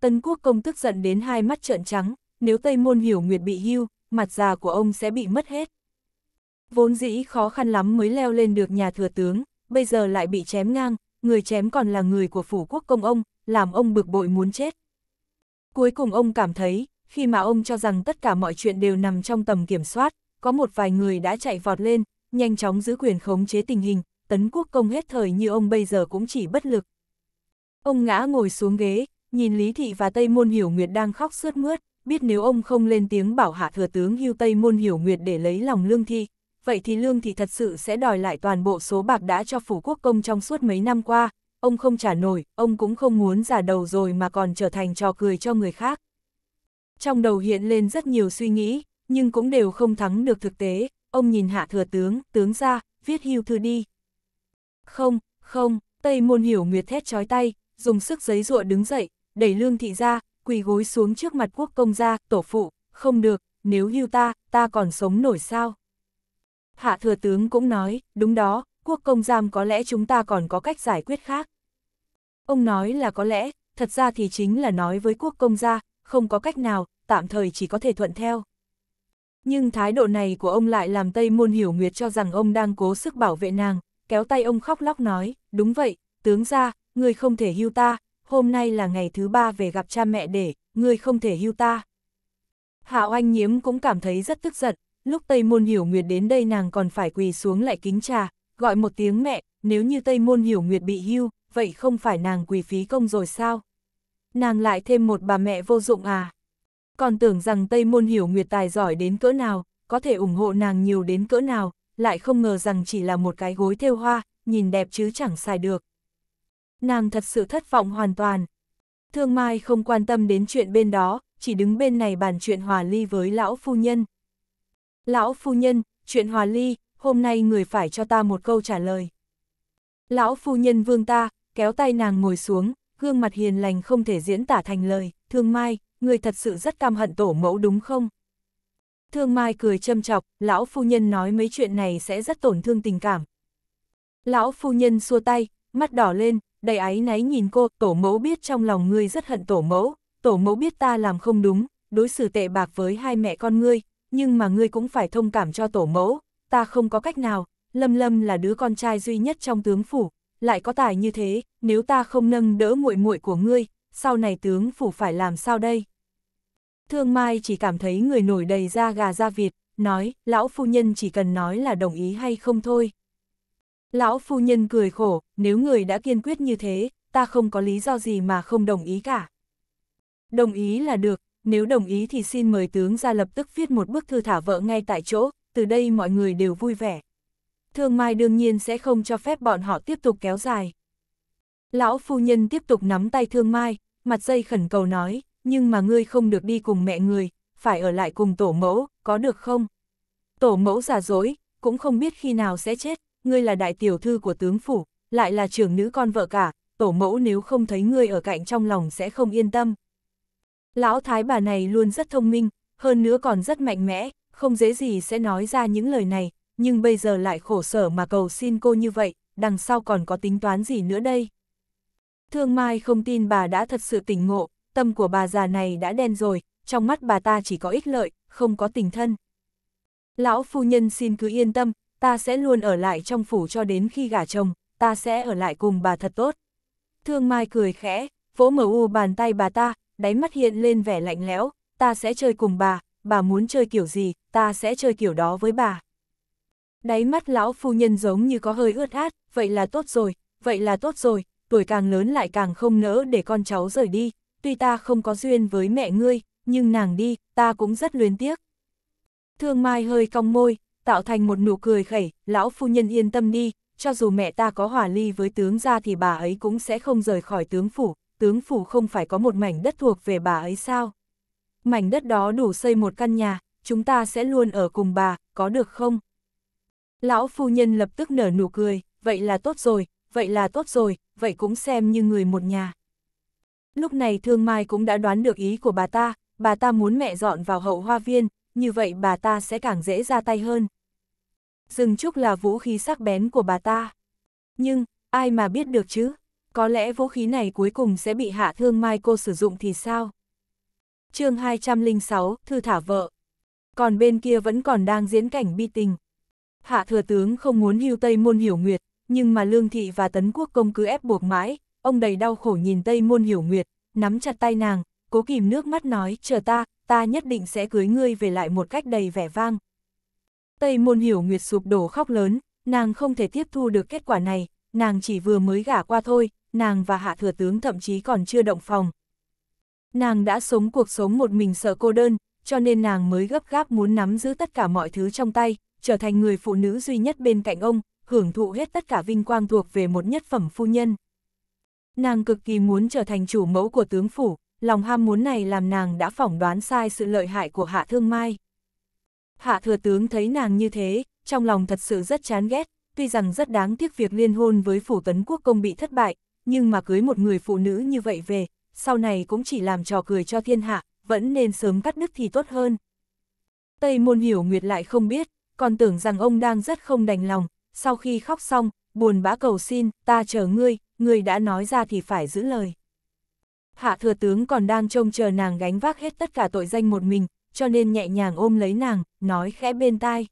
Tân quốc công tức giận đến hai mắt trợn trắng, nếu Tây Môn Hiểu Nguyệt bị hưu, mặt già của ông sẽ bị mất hết. Vốn dĩ khó khăn lắm mới leo lên được nhà thừa tướng, bây giờ lại bị chém ngang, người chém còn là người của phủ quốc công ông, làm ông bực bội muốn chết. Cuối cùng ông cảm thấy, khi mà ông cho rằng tất cả mọi chuyện đều nằm trong tầm kiểm soát, có một vài người đã chạy vọt lên, nhanh chóng giữ quyền khống chế tình hình, tấn quốc công hết thời như ông bây giờ cũng chỉ bất lực. Ông ngã ngồi xuống ghế, nhìn Lý Thị và Tây Môn Hiểu Nguyệt đang khóc sướt mướt, biết nếu ông không lên tiếng bảo hạ thừa tướng hưu Tây Môn Hiểu Nguyệt để lấy lòng Lương Thị, vậy thì Lương Thị thật sự sẽ đòi lại toàn bộ số bạc đã cho phủ quốc công trong suốt mấy năm qua, ông không trả nổi, ông cũng không muốn giả đầu rồi mà còn trở thành trò cười cho người khác. Trong đầu hiện lên rất nhiều suy nghĩ, nhưng cũng đều không thắng được thực tế, ông nhìn hạ thừa tướng, tướng ra, viết hưu thư đi. Không, không, Tây Môn Hiểu Nguyệt thét chói tay, dùng sức giấy rụa đứng dậy, đẩy lương thị ra, quỳ gối xuống trước mặt quốc công gia, tổ phụ, không được, nếu hưu ta, ta còn sống nổi sao? Hạ thừa tướng cũng nói, đúng đó, quốc công giam có lẽ chúng ta còn có cách giải quyết khác. Ông nói là có lẽ, thật ra thì chính là nói với quốc công gia, không có cách nào, tạm thời chỉ có thể thuận theo. Nhưng thái độ này của ông lại làm Tây Môn Hiểu Nguyệt cho rằng ông đang cố sức bảo vệ nàng, kéo tay ông khóc lóc nói, đúng vậy, tướng ra, người không thể hưu ta, hôm nay là ngày thứ ba về gặp cha mẹ để, người không thể hưu ta. Hạo Anh Nhiễm cũng cảm thấy rất tức giận, lúc Tây Môn Hiểu Nguyệt đến đây nàng còn phải quỳ xuống lại kính trà, gọi một tiếng mẹ, nếu như Tây Môn Hiểu Nguyệt bị hưu, vậy không phải nàng quỳ phí công rồi sao? Nàng lại thêm một bà mẹ vô dụng à? còn tưởng rằng Tây Môn Hiểu Nguyệt tài giỏi đến cỡ nào, có thể ủng hộ nàng nhiều đến cỡ nào, lại không ngờ rằng chỉ là một cái gối thêu hoa, nhìn đẹp chứ chẳng xài được. Nàng thật sự thất vọng hoàn toàn. Thương Mai không quan tâm đến chuyện bên đó, chỉ đứng bên này bàn chuyện hòa ly với lão phu nhân. Lão phu nhân, chuyện hòa ly, hôm nay người phải cho ta một câu trả lời. Lão phu nhân vương ta, kéo tay nàng ngồi xuống, gương mặt hiền lành không thể diễn tả thành lời, thương mai, người thật sự rất cam hận tổ mẫu đúng không? Thương Mai cười châm chọc, lão phu nhân nói mấy chuyện này sẽ rất tổn thương tình cảm. Lão phu nhân xua tay, mắt đỏ lên, đầy áy náy nhìn cô, tổ mẫu biết trong lòng ngươi rất hận tổ mẫu, tổ mẫu biết ta làm không đúng, đối xử tệ bạc với hai mẹ con ngươi, nhưng mà ngươi cũng phải thông cảm cho tổ mẫu, ta không có cách nào, Lâm Lâm là đứa con trai duy nhất trong tướng phủ, lại có tài như thế, nếu ta không nâng đỡ muội muội của ngươi, sau này tướng phủ phải làm sao đây? Thương Mai chỉ cảm thấy người nổi đầy da gà da vịt, nói, lão phu nhân chỉ cần nói là đồng ý hay không thôi. Lão phu nhân cười khổ, nếu người đã kiên quyết như thế, ta không có lý do gì mà không đồng ý cả. Đồng ý là được, nếu đồng ý thì xin mời tướng ra lập tức viết một bức thư thả vợ ngay tại chỗ, từ đây mọi người đều vui vẻ. Thương Mai đương nhiên sẽ không cho phép bọn họ tiếp tục kéo dài. Lão phu nhân tiếp tục nắm tay Thương Mai, mặt dây khẩn cầu nói, nhưng mà ngươi không được đi cùng mẹ người, phải ở lại cùng tổ mẫu, có được không? Tổ mẫu giả dối, cũng không biết khi nào sẽ chết, ngươi là đại tiểu thư của tướng phủ, lại là trưởng nữ con vợ cả, tổ mẫu nếu không thấy ngươi ở cạnh trong lòng sẽ không yên tâm. Lão thái bà này luôn rất thông minh, hơn nữa còn rất mạnh mẽ, không dễ gì sẽ nói ra những lời này, nhưng bây giờ lại khổ sở mà cầu xin cô như vậy, đằng sau còn có tính toán gì nữa đây? Thương Mai không tin bà đã thật sự tỉnh ngộ, tâm của bà già này đã đen rồi, trong mắt bà ta chỉ có ích lợi, không có tình thân. Lão phu nhân xin cứ yên tâm, ta sẽ luôn ở lại trong phủ cho đến khi gả chồng, ta sẽ ở lại cùng bà thật tốt. Thương Mai cười khẽ, vỗ mở u bàn tay bà ta, đáy mắt hiện lên vẻ lạnh lẽo, ta sẽ chơi cùng bà, bà muốn chơi kiểu gì, ta sẽ chơi kiểu đó với bà. Đáy mắt lão phu nhân giống như có hơi ướt át, vậy là tốt rồi, vậy là tốt rồi, tuổi càng lớn lại càng không nỡ để con cháu rời đi, tuy ta không có duyên với mẹ ngươi, nhưng nàng đi, ta cũng rất luyến tiếc. Thương Mai hơi cong môi, tạo thành một nụ cười khẩy, lão phu nhân yên tâm đi, cho dù mẹ ta có hòa ly với tướng ra thì bà ấy cũng sẽ không rời khỏi tướng phủ, tướng phủ không phải có một mảnh đất thuộc về bà ấy sao? Mảnh đất đó đủ xây một căn nhà, chúng ta sẽ luôn ở cùng bà, có được không? Lão phu nhân lập tức nở nụ cười, vậy là tốt rồi, vậy là tốt rồi, vậy cũng xem như người một nhà. Lúc này Thương Mai cũng đã đoán được ý của bà ta, bà ta muốn mẹ dọn vào hậu hoa viên, như vậy bà ta sẽ càng dễ ra tay hơn. dừng trúc là vũ khí sắc bén của bà ta. Nhưng, ai mà biết được chứ? Có lẽ vũ khí này cuối cùng sẽ bị hạ thương mai cô sử dụng thì sao? chương 206, thư thả vợ. Còn bên kia vẫn còn đang diễn cảnh bi tình. Hạ thừa tướng không muốn hưu tây môn hiểu nguyệt, nhưng mà Lương Thị và Tấn Quốc Công cứ ép buộc mãi, ông đầy đau khổ nhìn Tây Môn Hiểu Nguyệt, nắm chặt tay nàng, cố kìm nước mắt nói, chờ ta, ta nhất định sẽ cưới ngươi về lại một cách đầy vẻ vang. Tây Môn Hiểu Nguyệt sụp đổ khóc lớn, nàng không thể tiếp thu được kết quả này, nàng chỉ vừa mới gả qua thôi, nàng và Hạ Thừa Tướng thậm chí còn chưa động phòng. Nàng đã sống cuộc sống một mình sợ cô đơn, cho nên nàng mới gấp gáp muốn nắm giữ tất cả mọi thứ trong tay, trở thành người phụ nữ duy nhất bên cạnh ông, hưởng thụ hết tất cả vinh quang thuộc về một nhất phẩm phu nhân. Nàng cực kỳ muốn trở thành chủ mẫu của tướng phủ, lòng ham muốn này làm nàng đã phỏng đoán sai sự lợi hại của Hạ Thương Mai. Hạ thừa tướng thấy nàng như thế, trong lòng thật sự rất chán ghét, tuy rằng rất đáng tiếc việc liên hôn với phủ tấn quốc công bị thất bại, nhưng mà cưới một người phụ nữ như vậy về, sau này cũng chỉ làm trò cười cho thiên hạ, vẫn nên sớm cắt đứt thì tốt hơn. Tây môn hiểu nguyệt lại không biết, còn tưởng rằng ông đang rất không đành lòng, sau khi khóc xong, buồn bã cầu xin, ta chờ ngươi, ngươi đã nói ra thì phải giữ lời. Hạ thừa tướng còn đang trông chờ nàng gánh vác hết tất cả tội danh một mình, cho nên nhẹ nhàng ôm lấy nàng, nói khẽ bên tai.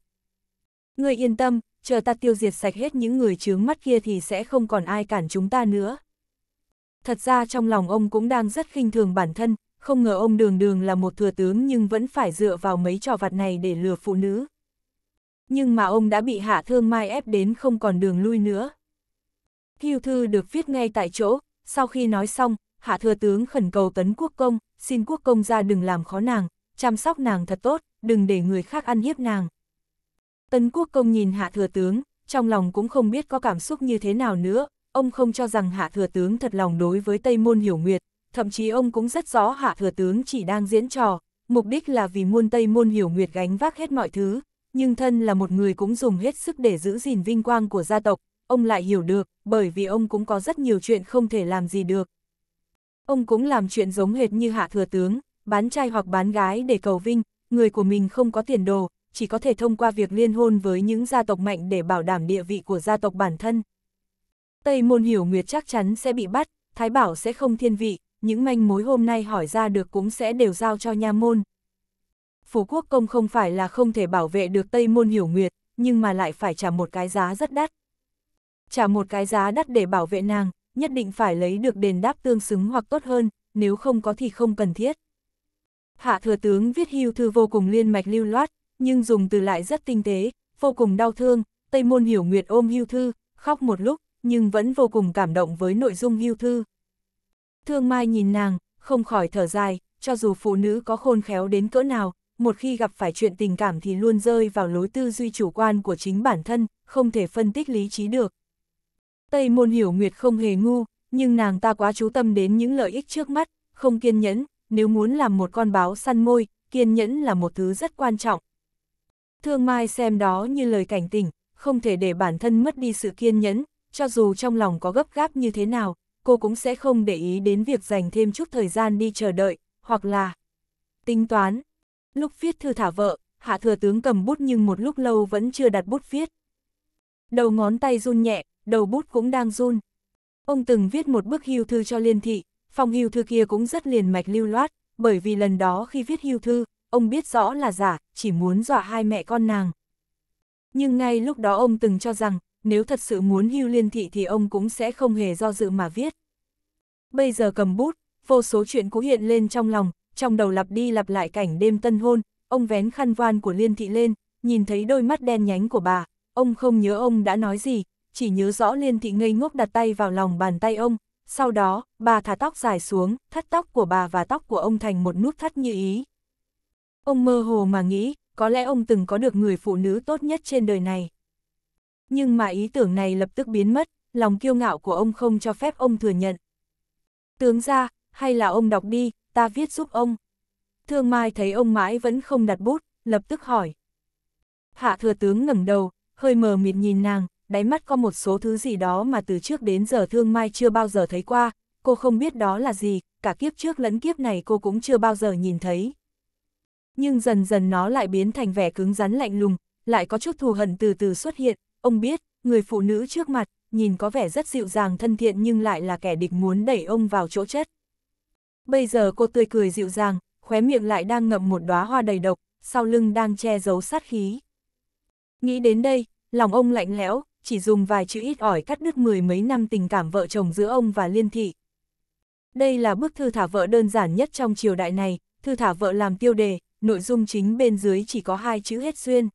Ngươi yên tâm, chờ ta tiêu diệt sạch hết những người chướng mắt kia thì sẽ không còn ai cản chúng ta nữa. Thật ra trong lòng ông cũng đang rất khinh thường bản thân, không ngờ ông đường đường là một thừa tướng nhưng vẫn phải dựa vào mấy trò vặt này để lừa phụ nữ. Nhưng mà ông đã bị hạ thương mai ép đến không còn đường lui nữa. Hưu thư được viết ngay tại chỗ, sau khi nói xong, hạ thừa tướng khẩn cầu tấn quốc công, xin quốc công ra đừng làm khó nàng, chăm sóc nàng thật tốt, đừng để người khác ăn hiếp nàng. Tấn quốc công nhìn hạ thừa tướng, trong lòng cũng không biết có cảm xúc như thế nào nữa, ông không cho rằng hạ thừa tướng thật lòng đối với Tây Môn Hiểu Nguyệt, thậm chí ông cũng rất rõ hạ thừa tướng chỉ đang diễn trò, mục đích là vì muôn Tây Môn Hiểu Nguyệt gánh vác hết mọi thứ, nhưng thân là một người cũng dùng hết sức để giữ gìn vinh quang của gia tộc, ông lại hiểu được, bởi vì ông cũng có rất nhiều chuyện không thể làm gì được. Ông cũng làm chuyện giống hệt như hạ thừa tướng, bán trai hoặc bán gái để cầu vinh, người của mình không có tiền đồ, chỉ có thể thông qua việc liên hôn với những gia tộc mạnh để bảo đảm địa vị của gia tộc bản thân. Tây môn hiểu nguyệt chắc chắn sẽ bị bắt, Thái Bảo sẽ không thiên vị, những manh mối hôm nay hỏi ra được cũng sẽ đều giao cho nha môn. Phú Quốc Công không phải là không thể bảo vệ được Tây Môn Hiểu Nguyệt, nhưng mà lại phải trả một cái giá rất đắt. Trả một cái giá đắt để bảo vệ nàng, nhất định phải lấy được đền đáp tương xứng hoặc tốt hơn, nếu không có thì không cần thiết. Hạ thừa tướng viết hưu thư vô cùng liên mạch lưu loát, nhưng dùng từ lại rất tinh tế, vô cùng đau thương, Tây Môn Hiểu Nguyệt ôm hưu thư, khóc một lúc, nhưng vẫn vô cùng cảm động với nội dung hưu thư. Thương Mai nhìn nàng, không khỏi thở dài, cho dù phụ nữ có khôn khéo đến cỡ nào, một khi gặp phải chuyện tình cảm thì luôn rơi vào lối tư duy chủ quan của chính bản thân, không thể phân tích lý trí được. Tây môn hiểu nguyệt không hề ngu, nhưng nàng ta quá chú tâm đến những lợi ích trước mắt, không kiên nhẫn, nếu muốn làm một con báo săn môi, kiên nhẫn là một thứ rất quan trọng. Thương Mai xem đó như lời cảnh tỉnh, không thể để bản thân mất đi sự kiên nhẫn, cho dù trong lòng có gấp gáp như thế nào, cô cũng sẽ không để ý đến việc dành thêm chút thời gian đi chờ đợi, hoặc là tính toán, Lúc viết thư thả vợ, hạ thừa tướng cầm bút nhưng một lúc lâu vẫn chưa đặt bút viết. Đầu ngón tay run nhẹ, đầu bút cũng đang run. Ông từng viết một bức hưu thư cho liên thị, phòng hưu thư kia cũng rất liền mạch lưu loát, bởi vì lần đó khi viết hưu thư, ông biết rõ là giả, chỉ muốn dọa hai mẹ con nàng. Nhưng ngay lúc đó ông từng cho rằng, nếu thật sự muốn hưu liên thị thì ông cũng sẽ không hề do dự mà viết. Bây giờ cầm bút, vô số chuyện cũ hiện lên trong lòng, trong đầu lặp đi lặp lại cảnh đêm tân hôn, ông vén khăn voan của Liên Thị lên, nhìn thấy đôi mắt đen nhánh của bà, ông không nhớ ông đã nói gì, chỉ nhớ rõ Liên Thị ngây ngốc đặt tay vào lòng bàn tay ông, sau đó, bà thả tóc dài xuống, thắt tóc của bà và tóc của ông thành một nút thắt như ý. Ông mơ hồ mà nghĩ, có lẽ ông từng có được người phụ nữ tốt nhất trên đời này. Nhưng mà ý tưởng này lập tức biến mất, lòng kiêu ngạo của ông không cho phép ông thừa nhận. Tướng ra, hay là ông đọc đi, ta viết giúp ông. Thương Mai thấy ông mãi vẫn không đặt bút, lập tức hỏi. Hạ thừa tướng ngẩng đầu, hơi mờ mịt nhìn nàng, đáy mắt có một số thứ gì đó mà từ trước đến giờ Thương Mai chưa bao giờ thấy qua, cô không biết đó là gì, cả kiếp trước lẫn kiếp này cô cũng chưa bao giờ nhìn thấy. Nhưng dần dần nó lại biến thành vẻ cứng rắn lạnh lùng, lại có chút thù hận từ từ xuất hiện, ông biết, người phụ nữ trước mặt, nhìn có vẻ rất dịu dàng thân thiện nhưng lại là kẻ địch muốn đẩy ông vào chỗ chết. Bây giờ cô tươi cười dịu dàng, khóe miệng lại đang ngậm một đóa hoa đầy độc, sau lưng đang che giấu sát khí. Nghĩ đến đây, lòng ông lạnh lẽo, chỉ dùng vài chữ ít ỏi cắt đứt mười mấy năm tình cảm vợ chồng giữa ông và Liên Thị. Đây là bức thư thả vợ đơn giản nhất trong triều đại này, thư thả vợ làm tiêu đề, nội dung chính bên dưới chỉ có hai chữ hết xuyên.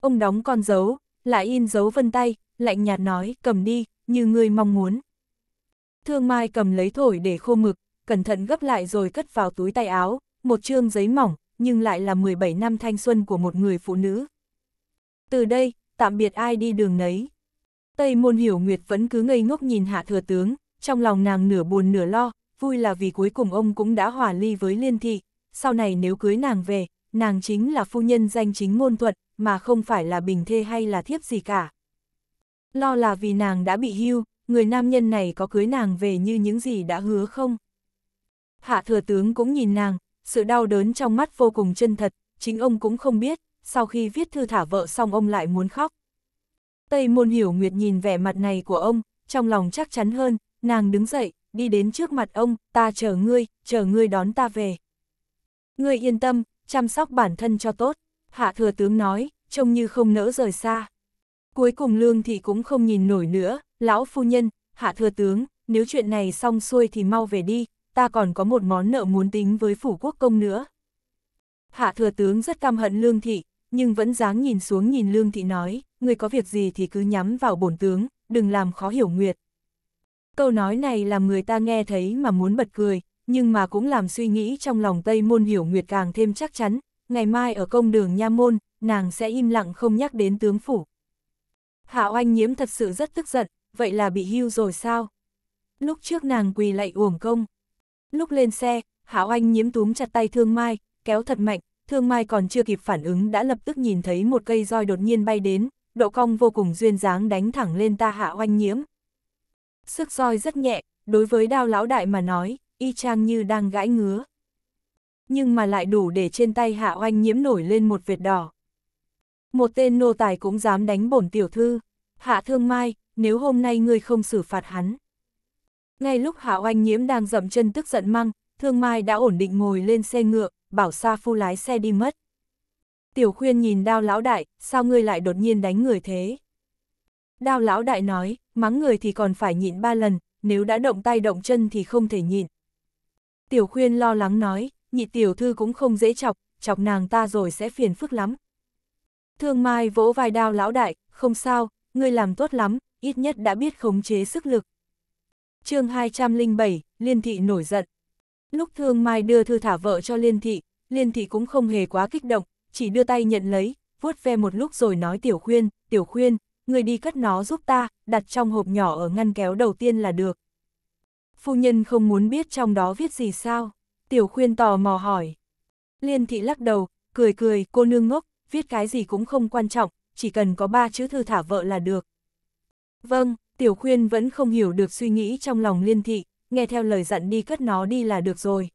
Ông đóng con dấu, lại in dấu vân tay, lạnh nhạt nói, cầm đi, như người mong muốn. Thương Mai cầm lấy thổi để khô mực, cẩn thận gấp lại rồi cất vào túi tay áo, một chương giấy mỏng, nhưng lại là 17 năm thanh xuân của một người phụ nữ. Từ đây, tạm biệt ai đi đường nấy. Tây môn hiểu nguyệt vẫn cứ ngây ngốc nhìn hạ thừa tướng, trong lòng nàng nửa buồn nửa lo, vui là vì cuối cùng ông cũng đã hòa ly với liên thị, sau này nếu cưới nàng về, nàng chính là phu nhân danh chính ngôn thuận, mà không phải là bình thê hay là thiếp gì cả. Lo là vì nàng đã bị hưu, người nam nhân này có cưới nàng về như những gì đã hứa không? Hạ thừa tướng cũng nhìn nàng, sự đau đớn trong mắt vô cùng chân thật, chính ông cũng không biết, sau khi viết thư thả vợ xong ông lại muốn khóc. Tây môn hiểu nguyệt nhìn vẻ mặt này của ông, trong lòng chắc chắn hơn, nàng đứng dậy, đi đến trước mặt ông, ta chờ ngươi, chờ ngươi đón ta về. Ngươi yên tâm, chăm sóc bản thân cho tốt, hạ thừa tướng nói, trông như không nỡ rời xa. Cuối cùng lương thì cũng không nhìn nổi nữa, lão phu nhân, hạ thừa tướng, nếu chuyện này xong xuôi thì mau về đi, ta còn có một món nợ muốn tính với phủ quốc công nữa. Hạ thừa tướng rất căm hận lương thị, nhưng vẫn dáng nhìn xuống nhìn lương thị nói, người có việc gì thì cứ nhắm vào bổn tướng, đừng làm khó hiểu nguyệt. Câu nói này làm người ta nghe thấy mà muốn bật cười, nhưng mà cũng làm suy nghĩ trong lòng Tây Môn Hiểu Nguyệt càng thêm chắc chắn, ngày mai ở công đường Nha Môn, nàng sẽ im lặng không nhắc đến tướng phủ. Hạ oanh nhiễm thật sự rất tức giận, vậy là bị hưu rồi sao? Lúc trước nàng quỳ lạy uổng công, Lúc lên xe, Hảo Anh nhiễm túm chặt tay Thương Mai, kéo thật mạnh, Thương Mai còn chưa kịp phản ứng đã lập tức nhìn thấy một cây roi đột nhiên bay đến, độ cong vô cùng duyên dáng đánh thẳng lên ta Hảo Anh nhiễm. Sức roi rất nhẹ, đối với đao lão đại mà nói, y chang như đang gãi ngứa. Nhưng mà lại đủ để trên tay Hạ Oanh nhiễm nổi lên một vệt đỏ. Một tên nô tài cũng dám đánh bổn tiểu thư. Hạ Thương Mai, nếu hôm nay ngươi không xử phạt hắn, ngay lúc Hạ Oanh Nhiễm đang dậm chân tức giận măng, Thương Mai đã ổn định ngồi lên xe ngựa, bảo Sa Phu lái xe đi mất. Tiểu khuyên nhìn đao lão đại, sao ngươi lại đột nhiên đánh người thế? Đao lão đại nói, mắng người thì còn phải nhịn ba lần, nếu đã động tay động chân thì không thể nhịn. Tiểu khuyên lo lắng nói, nhị tiểu thư cũng không dễ chọc, chọc nàng ta rồi sẽ phiền phức lắm. Thương Mai vỗ vai đao lão đại, không sao, ngươi làm tốt lắm, ít nhất đã biết khống chế sức lực chương 207, Liên Thị nổi giận. Lúc Thương Mai đưa thư thả vợ cho Liên Thị, Liên Thị cũng không hề quá kích động, chỉ đưa tay nhận lấy, vuốt ve một lúc rồi nói Tiểu Khuyên, Tiểu Khuyên, người đi cất nó giúp ta, đặt trong hộp nhỏ ở ngăn kéo đầu tiên là được. Phu nhân không muốn biết trong đó viết gì sao, Tiểu Khuyên tò mò hỏi. Liên Thị lắc đầu, cười cười, cô nương ngốc, viết cái gì cũng không quan trọng, chỉ cần có ba chữ thư thả vợ là được. Vâng, Tiểu khuyên vẫn không hiểu được suy nghĩ trong lòng liên thị, nghe theo lời dặn đi cất nó đi là được rồi.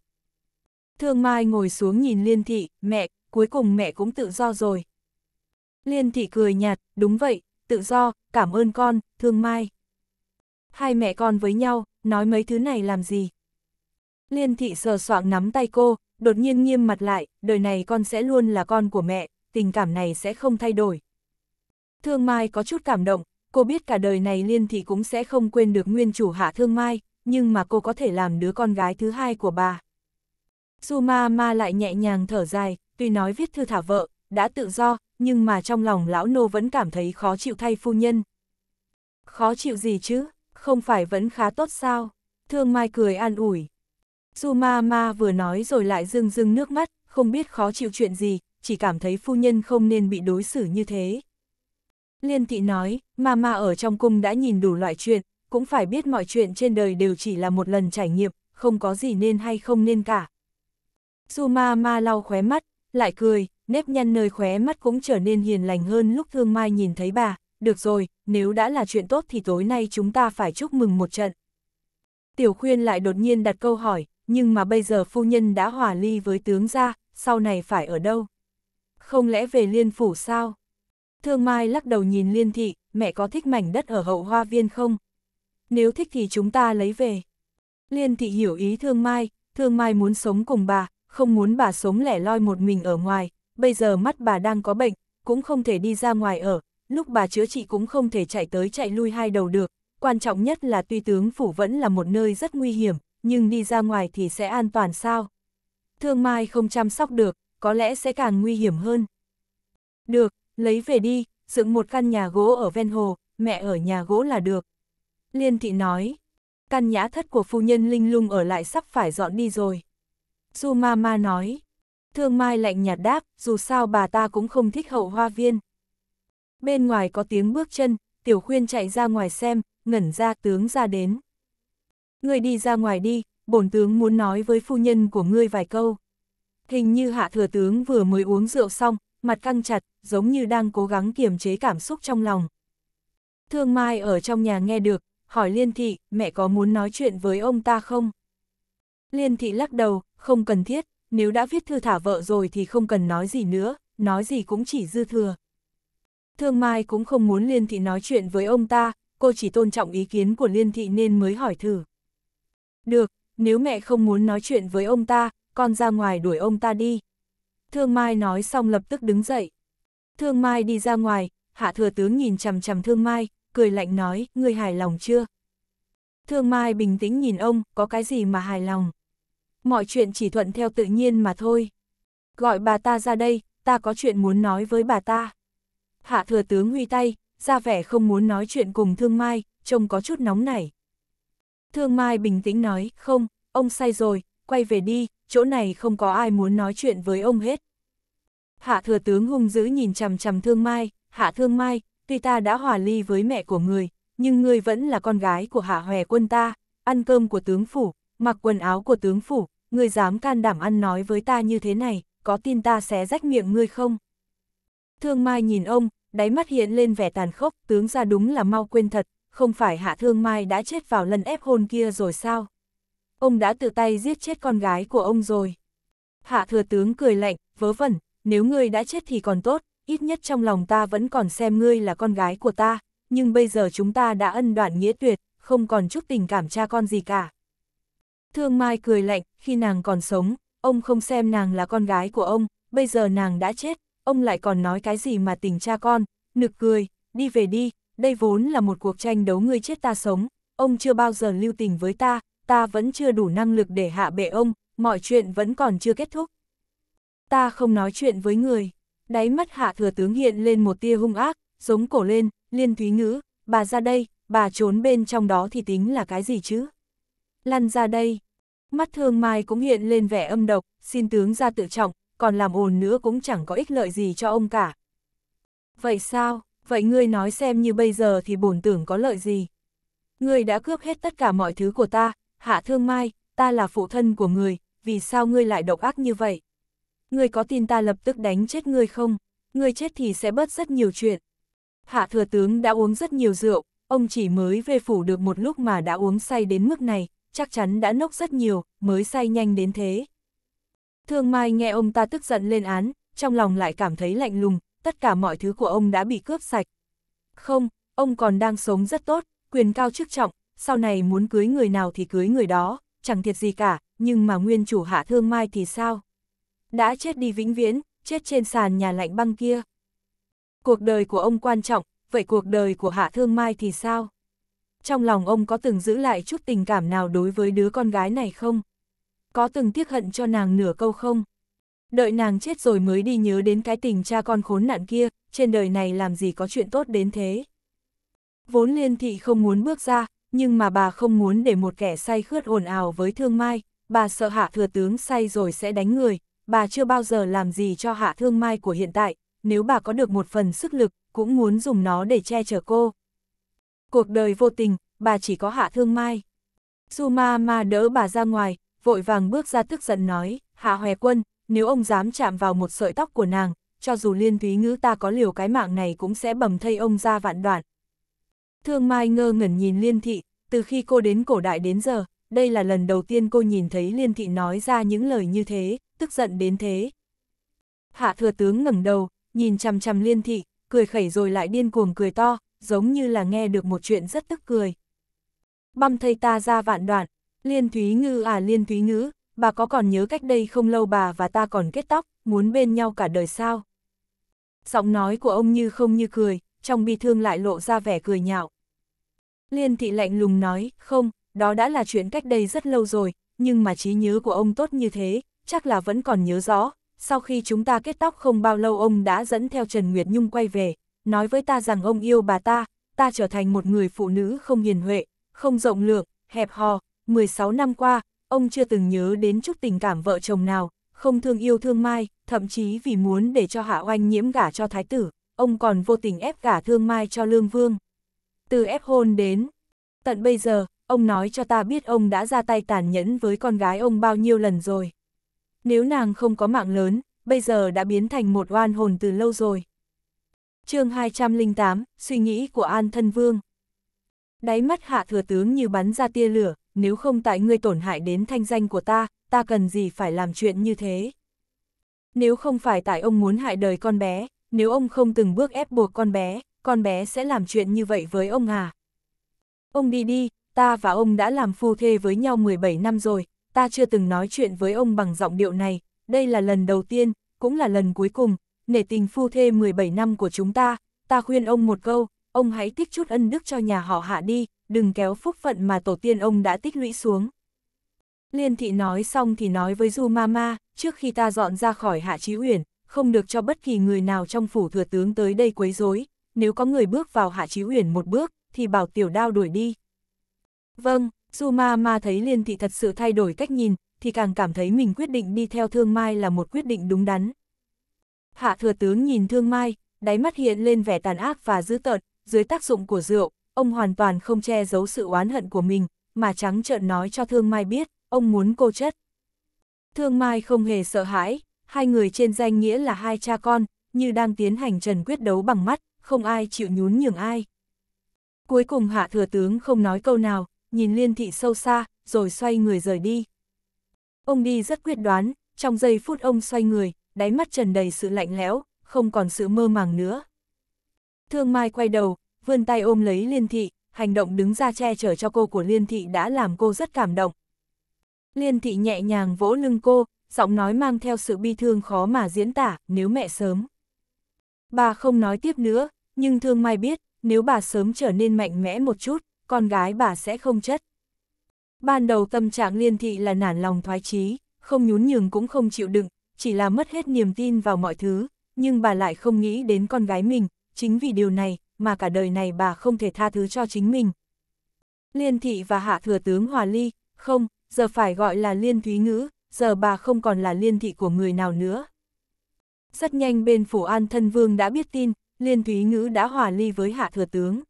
Thương Mai ngồi xuống nhìn liên thị, mẹ, cuối cùng mẹ cũng tự do rồi. Liên thị cười nhạt, đúng vậy, tự do, cảm ơn con, thương Mai. Hai mẹ con với nhau, nói mấy thứ này làm gì? Liên thị sờ soạng nắm tay cô, đột nhiên nghiêm mặt lại, đời này con sẽ luôn là con của mẹ, tình cảm này sẽ không thay đổi. Thương Mai có chút cảm động, cô biết cả đời này liên thị cũng sẽ không quên được nguyên chủ hạ thương mai, nhưng mà cô có thể làm đứa con gái thứ hai của bà. Su ma ma lại nhẹ nhàng thở dài, tuy nói viết thư thả vợ, đã tự do, nhưng mà trong lòng lão nô vẫn cảm thấy khó chịu thay phu nhân. Khó chịu gì chứ, không phải vẫn khá tốt sao? Thương Mai cười an ủi. Su ma ma vừa nói rồi lại rưng rưng nước mắt, không biết khó chịu chuyện gì, chỉ cảm thấy phu nhân không nên bị đối xử như thế. Liên thị nói, ma ở trong cung đã nhìn đủ loại chuyện, cũng phải biết mọi chuyện trên đời đều chỉ là một lần trải nghiệm, không có gì nên hay không nên cả. Su Ma lau khóe mắt, lại cười, nếp nhăn nơi khóe mắt cũng trở nên hiền lành hơn lúc Thương Mai nhìn thấy bà, được rồi, nếu đã là chuyện tốt thì tối nay chúng ta phải chúc mừng một trận. Tiểu khuyên lại đột nhiên đặt câu hỏi, nhưng mà bây giờ phu nhân đã hòa ly với tướng gia, sau này phải ở đâu? Không lẽ về liên phủ sao? Thương Mai lắc đầu nhìn Liên Thị, mẹ có thích mảnh đất ở hậu hoa viên không? Nếu thích thì chúng ta lấy về. Liên Thị hiểu ý Thương Mai, Thương Mai muốn sống cùng bà, không muốn bà sống lẻ loi một mình ở ngoài, bây giờ mắt bà đang có bệnh, cũng không thể đi ra ngoài ở, lúc bà chữa trị cũng không thể chạy tới chạy lui hai đầu được. Quan trọng nhất là tuy tướng phủ vẫn là một nơi rất nguy hiểm, nhưng đi ra ngoài thì sẽ an toàn sao? Thương Mai không chăm sóc được, có lẽ sẽ càng nguy hiểm hơn. Được, lấy về đi, dựng một căn nhà gỗ ở ven hồ, mẹ ở nhà gỗ là được. Liên thị nói, căn nhã thất của phu nhân Linh Lung ở lại sắp phải dọn đi rồi. Du ma ma nói, thương mai lạnh nhạt đáp, dù sao bà ta cũng không thích hậu hoa viên. Bên ngoài có tiếng bước chân, tiểu khuyên chạy ra ngoài xem, ngẩn ra tướng ra đến. Người đi ra ngoài đi, bổn tướng muốn nói với phu nhân của ngươi vài câu. Hình như hạ thừa tướng vừa mới uống rượu xong, mặt căng chặt, giống như đang cố gắng kiềm chế cảm xúc trong lòng. Thương Mai ở trong nhà nghe được, hỏi Liên Thị, mẹ có muốn nói chuyện với ông ta không? Liên Thị lắc đầu, không cần thiết, nếu đã viết thư thả vợ rồi thì không cần nói gì nữa, nói gì cũng chỉ dư thừa. Thương Mai cũng không muốn Liên Thị nói chuyện với ông ta, cô chỉ tôn trọng ý kiến của Liên Thị nên mới hỏi thử. Được, nếu mẹ không muốn nói chuyện với ông ta, con ra ngoài đuổi ông ta đi. Thương Mai nói xong lập tức đứng dậy. Thương Mai đi ra ngoài, hạ thừa tướng nhìn chằm chằm Thương Mai, cười lạnh nói, ngươi hài lòng chưa? Thương Mai bình tĩnh nhìn ông, có cái gì mà hài lòng? Mọi chuyện chỉ thuận theo tự nhiên mà thôi. Gọi bà ta ra đây, ta có chuyện muốn nói với bà ta. Hạ thừa tướng huy tay, ra vẻ không muốn nói chuyện cùng Thương Mai, trông có chút nóng nảy. Thương Mai bình tĩnh nói, không, ông say rồi, quay về đi, chỗ này không có ai muốn nói chuyện với ông hết. Hạ thừa tướng hung dữ nhìn chằm chằm thương mai, hạ thương mai, tuy ta đã hòa ly với mẹ của người, nhưng người vẫn là con gái của hạ hòe quân ta, ăn cơm của tướng phủ, mặc quần áo của tướng phủ, người dám can đảm ăn nói với ta như thế này, có tin ta sẽ rách miệng ngươi không? Thương Mai nhìn ông, đáy mắt hiện lên vẻ tàn khốc, tướng ra đúng là mau quên thật, không phải Hạ Thương Mai đã chết vào lần ép hôn kia rồi sao? ông đã tự tay giết chết con gái của ông rồi. Hạ thừa tướng cười lạnh, vớ vẩn, nếu ngươi đã chết thì còn tốt, ít nhất trong lòng ta vẫn còn xem ngươi là con gái của ta, nhưng bây giờ chúng ta đã ân đoạn nghĩa tuyệt, không còn chút tình cảm cha con gì cả. Thương Mai cười lạnh, khi nàng còn sống, ông không xem nàng là con gái của ông, bây giờ nàng đã chết, ông lại còn nói cái gì mà tình cha con, nực cười, đi về đi, đây vốn là một cuộc tranh đấu ngươi chết ta sống, ông chưa bao giờ lưu tình với ta, ta vẫn chưa đủ năng lực để hạ bệ ông, mọi chuyện vẫn còn chưa kết thúc. Ta không nói chuyện với người. Đáy mắt hạ thừa tướng hiện lên một tia hung ác, giống cổ lên, liên thúy ngữ, bà ra đây, bà trốn bên trong đó thì tính là cái gì chứ? Lăn ra đây. Mắt thương mai cũng hiện lên vẻ âm độc, xin tướng ra tự trọng, còn làm ồn nữa cũng chẳng có ích lợi gì cho ông cả. Vậy sao, vậy ngươi nói xem như bây giờ thì bổn tưởng có lợi gì? Ngươi đã cướp hết tất cả mọi thứ của ta, Hạ Thương Mai, ta là phụ thân của người, vì sao ngươi lại độc ác như vậy? Ngươi có tin ta lập tức đánh chết ngươi không? Ngươi chết thì sẽ bớt rất nhiều chuyện. Hạ thừa tướng đã uống rất nhiều rượu, ông chỉ mới về phủ được một lúc mà đã uống say đến mức này, chắc chắn đã nốc rất nhiều, mới say nhanh đến thế. Thương Mai nghe ông ta tức giận lên án, trong lòng lại cảm thấy lạnh lùng, tất cả mọi thứ của ông đã bị cướp sạch. Không, ông còn đang sống rất tốt, quyền cao chức trọng, sau này muốn cưới người nào thì cưới người đó, chẳng thiệt gì cả, nhưng mà nguyên chủ hạ thương mai thì sao? Đã chết đi vĩnh viễn, chết trên sàn nhà lạnh băng kia. Cuộc đời của ông quan trọng, vậy cuộc đời của hạ thương mai thì sao? Trong lòng ông có từng giữ lại chút tình cảm nào đối với đứa con gái này không? Có từng tiếc hận cho nàng nửa câu không? Đợi nàng chết rồi mới đi nhớ đến cái tình cha con khốn nạn kia, trên đời này làm gì có chuyện tốt đến thế. Vốn liên thị không muốn bước ra, nhưng mà bà không muốn để một kẻ say khướt ồn ào với thương mai, bà sợ hạ thừa tướng say rồi sẽ đánh người, bà chưa bao giờ làm gì cho hạ thương mai của hiện tại, nếu bà có được một phần sức lực, cũng muốn dùng nó để che chở cô. Cuộc đời vô tình, bà chỉ có hạ thương mai. Su ma ma đỡ bà ra ngoài, vội vàng bước ra tức giận nói, hạ hòe quân, nếu ông dám chạm vào một sợi tóc của nàng, cho dù liên thúy ngữ ta có liều cái mạng này cũng sẽ bầm thây ông ra vạn đoạn. Thương Mai ngơ ngẩn nhìn Liên Thị, từ khi cô đến cổ đại đến giờ, đây là lần đầu tiên cô nhìn thấy Liên Thị nói ra những lời như thế, tức giận đến thế. Hạ thừa tướng ngẩng đầu, nhìn chằm chằm Liên Thị, cười khẩy rồi lại điên cuồng cười to, giống như là nghe được một chuyện rất tức cười. Băm thây ta ra vạn đoạn, Liên Thúy Ngư à Liên Thúy Ngữ, bà có còn nhớ cách đây không lâu bà và ta còn kết tóc, muốn bên nhau cả đời sao? Giọng nói của ông như không như cười, trong bi thương lại lộ ra vẻ cười nhạo. Liên thị lạnh lùng nói, không, đó đã là chuyện cách đây rất lâu rồi, nhưng mà trí nhớ của ông tốt như thế, chắc là vẫn còn nhớ rõ. Sau khi chúng ta kết tóc không bao lâu ông đã dẫn theo Trần Nguyệt Nhung quay về, nói với ta rằng ông yêu bà ta, ta trở thành một người phụ nữ không hiền huệ, không rộng lượng, hẹp hò. 16 năm qua, ông chưa từng nhớ đến chút tình cảm vợ chồng nào, không thương yêu thương mai, thậm chí vì muốn để cho Hạ Oanh nhiễm gả cho thái tử, ông còn vô tình ép cả thương mai cho Lương Vương. Từ ép hôn đến, tận bây giờ, ông nói cho ta biết ông đã ra tay tàn nhẫn với con gái ông bao nhiêu lần rồi. Nếu nàng không có mạng lớn, bây giờ đã biến thành một oan hồn từ lâu rồi. chương 208, suy nghĩ của An Thân Vương. Đáy mắt hạ thừa tướng như bắn ra tia lửa, nếu không tại ngươi tổn hại đến thanh danh của ta, ta cần gì phải làm chuyện như thế. Nếu không phải tại ông muốn hại đời con bé, nếu ông không từng bước ép buộc con bé, con bé sẽ làm chuyện như vậy với ông à. Ông đi đi, ta và ông đã làm phu thê với nhau 17 năm rồi, ta chưa từng nói chuyện với ông bằng giọng điệu này, đây là lần đầu tiên, cũng là lần cuối cùng, nể tình phu thê 17 năm của chúng ta, ta khuyên ông một câu, ông hãy tích chút ân đức cho nhà họ hạ đi, đừng kéo phúc phận mà tổ tiên ông đã tích lũy xuống. Liên thị nói xong thì nói với Du Mama, trước khi ta dọn ra khỏi Hạ Chí Uyển, không được cho bất kỳ người nào trong phủ thừa tướng tới đây quấy rối. nếu có người bước vào hạ chí uyển một bước, thì bảo tiểu đao đuổi đi. Vâng, dù ma ma thấy liên thị thật sự thay đổi cách nhìn, thì càng cảm thấy mình quyết định đi theo thương mai là một quyết định đúng đắn. Hạ thừa tướng nhìn thương mai, đáy mắt hiện lên vẻ tàn ác và dữ tợn, dưới tác dụng của rượu, ông hoàn toàn không che giấu sự oán hận của mình, mà trắng trợn nói cho thương mai biết, ông muốn cô chất. Thương mai không hề sợ hãi, hai người trên danh nghĩa là hai cha con, như đang tiến hành trần quyết đấu bằng mắt, không ai chịu nhún nhường ai. Cuối cùng hạ thừa tướng không nói câu nào, nhìn liên thị sâu xa, rồi xoay người rời đi. Ông đi rất quyết đoán, trong giây phút ông xoay người, đáy mắt trần đầy sự lạnh lẽo, không còn sự mơ màng nữa. Thương Mai quay đầu, vươn tay ôm lấy Liên Thị, hành động đứng ra che chở cho cô của Liên Thị đã làm cô rất cảm động. Liên Thị nhẹ nhàng vỗ lưng cô, giọng nói mang theo sự bi thương khó mà diễn tả, nếu mẹ sớm. Bà không nói tiếp nữa, nhưng thương mai biết, nếu bà sớm trở nên mạnh mẽ một chút, con gái bà sẽ không chất. Ban đầu tâm trạng liên thị là nản lòng thoái chí, không nhún nhường cũng không chịu đựng, chỉ là mất hết niềm tin vào mọi thứ, nhưng bà lại không nghĩ đến con gái mình, chính vì điều này mà cả đời này bà không thể tha thứ cho chính mình. Liên thị và hạ thừa tướng Hòa Ly, không, giờ phải gọi là Liên Thúy Ngữ, giờ bà không còn là liên thị của người nào nữa. Rất nhanh bên phủ an thân vương đã biết tin, liên thúy ngữ đã hòa ly với hạ thừa tướng.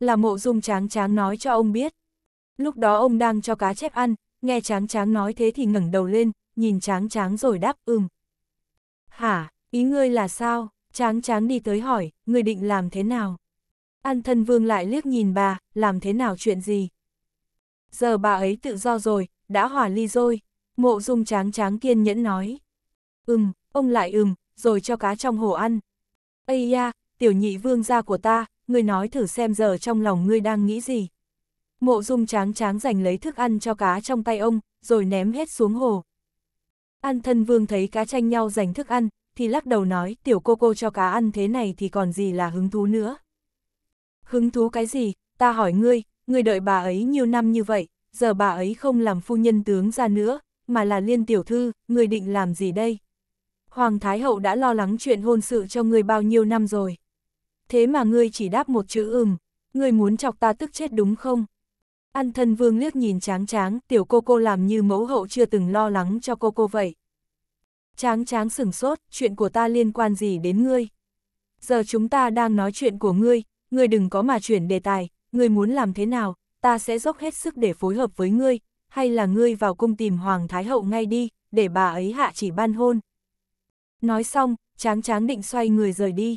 Là mộ dung tráng tráng nói cho ông biết. Lúc đó ông đang cho cá chép ăn, nghe tráng tráng nói thế thì ngẩng đầu lên, nhìn tráng tráng rồi đáp ừm. Hả, ý ngươi là sao? Tráng tráng đi tới hỏi, ngươi định làm thế nào? An thân vương lại liếc nhìn bà, làm thế nào chuyện gì? Giờ bà ấy tự do rồi, đã hòa ly rồi, Mộ dung tráng tráng kiên nhẫn nói. Ừm, ông lại ừm, rồi cho cá trong hồ ăn. Ây ya, tiểu nhị vương gia của ta, ngươi nói thử xem giờ trong lòng ngươi đang nghĩ gì. Mộ dung tráng tráng giành lấy thức ăn cho cá trong tay ông, rồi ném hết xuống hồ. An thân vương thấy cá tranh nhau giành thức ăn, thì lắc đầu nói tiểu cô cô cho cá ăn thế này thì còn gì là hứng thú nữa. Hứng thú cái gì, ta hỏi ngươi, ngươi đợi bà ấy nhiều năm như vậy, giờ bà ấy không làm phu nhân tướng ra nữa, mà là liên tiểu thư, người định làm gì đây? Hoàng Thái Hậu đã lo lắng chuyện hôn sự cho người bao nhiêu năm rồi. Thế mà ngươi chỉ đáp một chữ ừm, ngươi muốn chọc ta tức chết đúng không? An thân vương liếc nhìn tráng tráng, tiểu cô cô làm như mẫu hậu chưa từng lo lắng cho cô cô vậy. Tráng tráng sửng sốt, chuyện của ta liên quan gì đến ngươi? Giờ chúng ta đang nói chuyện của ngươi, ngươi đừng có mà chuyển đề tài, ngươi muốn làm thế nào, ta sẽ dốc hết sức để phối hợp với ngươi, hay là ngươi vào cung tìm Hoàng Thái Hậu ngay đi, để bà ấy hạ chỉ ban hôn. Nói xong, tráng tráng định xoay người rời đi.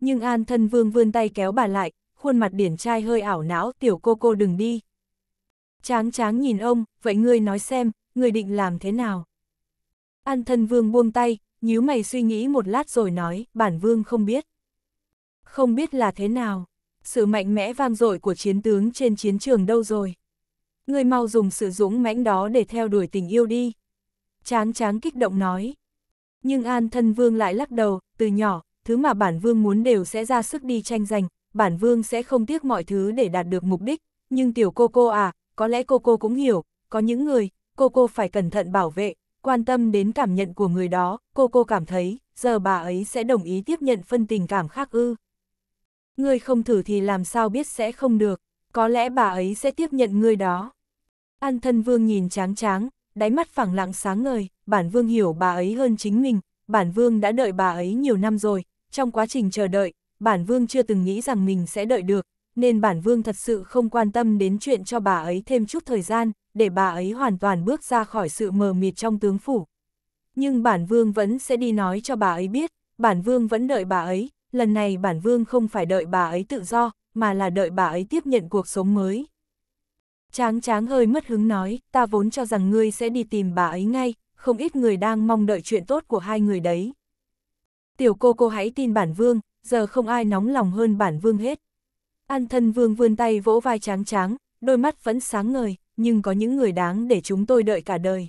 Nhưng An thân vương vươn tay kéo bà lại, khuôn mặt điển trai hơi ảo não tiểu cô cô đừng đi. Tráng tráng nhìn ông, vậy ngươi nói xem, ngươi định làm thế nào? An thân vương buông tay, nhíu mày suy nghĩ một lát rồi nói, bản vương không biết. Không biết là thế nào, sự mạnh mẽ vang dội của chiến tướng trên chiến trường đâu rồi? ngươi mau dùng sự dũng mãnh đó để theo đuổi tình yêu đi. Tráng tráng kích động nói. Nhưng an thân vương lại lắc đầu, từ nhỏ, thứ mà bản vương muốn đều sẽ ra sức đi tranh giành, bản vương sẽ không tiếc mọi thứ để đạt được mục đích, nhưng tiểu cô cô à, có lẽ cô cô cũng hiểu, có những người, cô cô phải cẩn thận bảo vệ, quan tâm đến cảm nhận của người đó, cô cô cảm thấy, giờ bà ấy sẽ đồng ý tiếp nhận phân tình cảm khác ư. Ngươi không thử thì làm sao biết sẽ không được, có lẽ bà ấy sẽ tiếp nhận ngươi đó. An thân vương nhìn tráng tráng, đáy mắt phẳng lặng sáng ngời, bản vương hiểu bà ấy hơn chính mình, bản vương đã đợi bà ấy nhiều năm rồi, trong quá trình chờ đợi, bản vương chưa từng nghĩ rằng mình sẽ đợi được, nên bản vương thật sự không quan tâm đến chuyện cho bà ấy thêm chút thời gian, để bà ấy hoàn toàn bước ra khỏi sự mờ mịt trong tướng phủ. Nhưng bản vương vẫn sẽ đi nói cho bà ấy biết, bản vương vẫn đợi bà ấy, lần này bản vương không phải đợi bà ấy tự do, mà là đợi bà ấy tiếp nhận cuộc sống mới. Tráng tráng hơi mất hứng nói, ta vốn cho rằng ngươi sẽ đi tìm bà ấy ngay, không ít người đang mong đợi chuyện tốt của hai người đấy. Tiểu cô cô hãy tin bản vương, giờ không ai nóng lòng hơn bản vương hết. An thân vương vươn tay vỗ vai tráng tráng, đôi mắt vẫn sáng ngời, nhưng có những người đáng để chúng tôi đợi cả đời.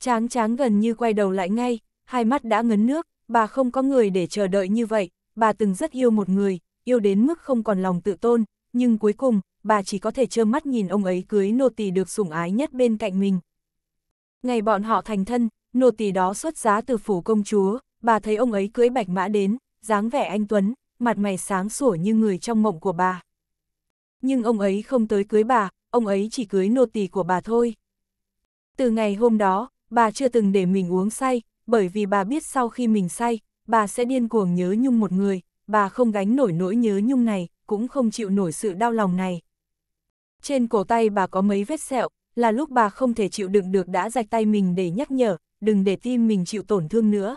Tráng tráng gần như quay đầu lại ngay, hai mắt đã ngấn nước, bà không có người để chờ đợi như vậy, bà từng rất yêu một người, yêu đến mức không còn lòng tự tôn, nhưng cuối cùng, bà chỉ có thể trơ mắt nhìn ông ấy cưới nô tỳ được sủng ái nhất bên cạnh mình. Ngày bọn họ thành thân, nô tỳ đó xuất giá từ phủ công chúa, bà thấy ông ấy cưới bạch mã đến, dáng vẻ anh Tuấn, mặt mày sáng sủa như người trong mộng của bà. Nhưng ông ấy không tới cưới bà, ông ấy chỉ cưới nô tỳ của bà thôi. Từ ngày hôm đó, bà chưa từng để mình uống say, bởi vì bà biết sau khi mình say, bà sẽ điên cuồng nhớ nhung một người, bà không gánh nổi nỗi nhớ nhung này, cũng không chịu nổi sự đau lòng này. Trên cổ tay bà có mấy vết sẹo, là lúc bà không thể chịu đựng được đã rạch tay mình để nhắc nhở, đừng để tim mình chịu tổn thương nữa.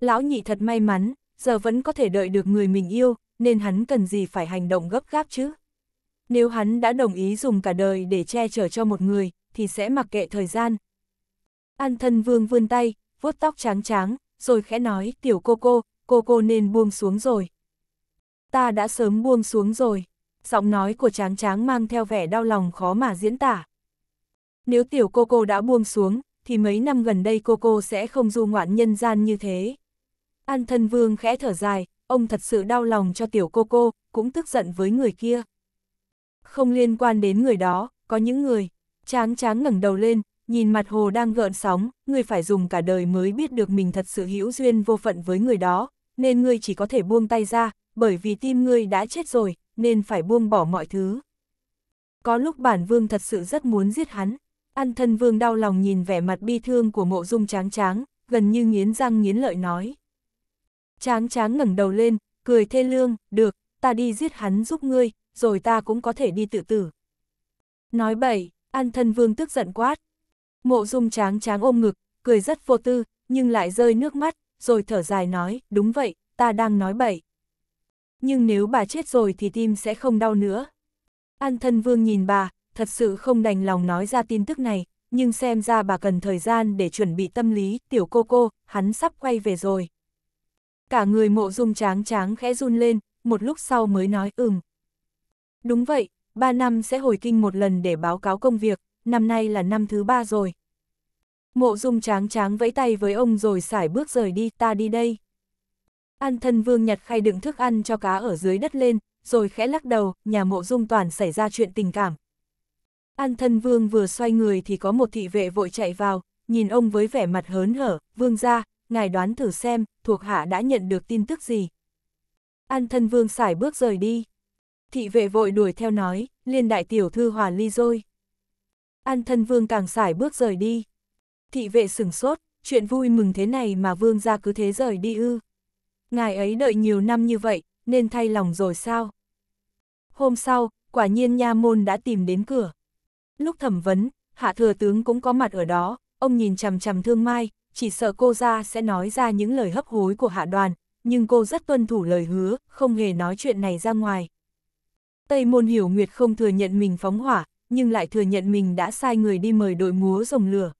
Lão nhị thật may mắn, giờ vẫn có thể đợi được người mình yêu, nên hắn cần gì phải hành động gấp gáp chứ. Nếu hắn đã đồng ý dùng cả đời để che chở cho một người, thì sẽ mặc kệ thời gian. An thân vương vươn tay, vuốt tóc trắng trắng, rồi khẽ nói tiểu cô cô, cô cô nên buông xuống rồi. Ta đã sớm buông xuống rồi giọng nói của tráng tráng mang theo vẻ đau lòng khó mà diễn tả. Nếu tiểu cô cô đã buông xuống, thì mấy năm gần đây cô cô sẽ không du ngoạn nhân gian như thế. An thân vương khẽ thở dài, ông thật sự đau lòng cho tiểu cô cô, cũng tức giận với người kia. Không liên quan đến người đó, có những người, tráng tráng ngẩng đầu lên, nhìn mặt hồ đang gợn sóng, người phải dùng cả đời mới biết được mình thật sự hữu duyên vô phận với người đó, nên người chỉ có thể buông tay ra, bởi vì tim ngươi đã chết rồi, nên phải buông bỏ mọi thứ. Có lúc bản vương thật sự rất muốn giết hắn, ăn thân vương đau lòng nhìn vẻ mặt bi thương của mộ dung tráng tráng, gần như nghiến răng nghiến lợi nói. Tráng tráng ngẩng đầu lên, cười thê lương, được, ta đi giết hắn giúp ngươi, rồi ta cũng có thể đi tự tử. Nói bậy, an thân vương tức giận quát. Mộ dung tráng tráng ôm ngực, cười rất vô tư, nhưng lại rơi nước mắt, rồi thở dài nói, đúng vậy, ta đang nói bậy. Nhưng nếu bà chết rồi thì tim sẽ không đau nữa. An thân vương nhìn bà, thật sự không đành lòng nói ra tin tức này, nhưng xem ra bà cần thời gian để chuẩn bị tâm lý, tiểu cô cô, hắn sắp quay về rồi. Cả người mộ dung tráng tráng khẽ run lên, một lúc sau mới nói ừm. Đúng vậy, ba năm sẽ hồi kinh một lần để báo cáo công việc, năm nay là năm thứ ba rồi. Mộ dung tráng tráng vẫy tay với ông rồi xải bước rời đi, ta đi đây. An thân vương nhặt khay đựng thức ăn cho cá ở dưới đất lên, rồi khẽ lắc đầu, nhà mộ dung toàn xảy ra chuyện tình cảm. An thân vương vừa xoay người thì có một thị vệ vội chạy vào, nhìn ông với vẻ mặt hớn hở, vương ra, ngài đoán thử xem, thuộc hạ đã nhận được tin tức gì. An thân vương xài bước rời đi. Thị vệ vội đuổi theo nói, liên đại tiểu thư hòa ly rồi. An thân vương càng xài bước rời đi. Thị vệ sửng sốt, chuyện vui mừng thế này mà vương ra cứ thế rời đi ư ngài ấy đợi nhiều năm như vậy, nên thay lòng rồi sao? Hôm sau, quả nhiên nha môn đã tìm đến cửa. Lúc thẩm vấn, hạ thừa tướng cũng có mặt ở đó, ông nhìn chằm chằm thương mai, chỉ sợ cô ra sẽ nói ra những lời hấp hối của hạ đoàn, nhưng cô rất tuân thủ lời hứa, không hề nói chuyện này ra ngoài. Tây môn hiểu nguyệt không thừa nhận mình phóng hỏa, nhưng lại thừa nhận mình đã sai người đi mời đội múa rồng lửa.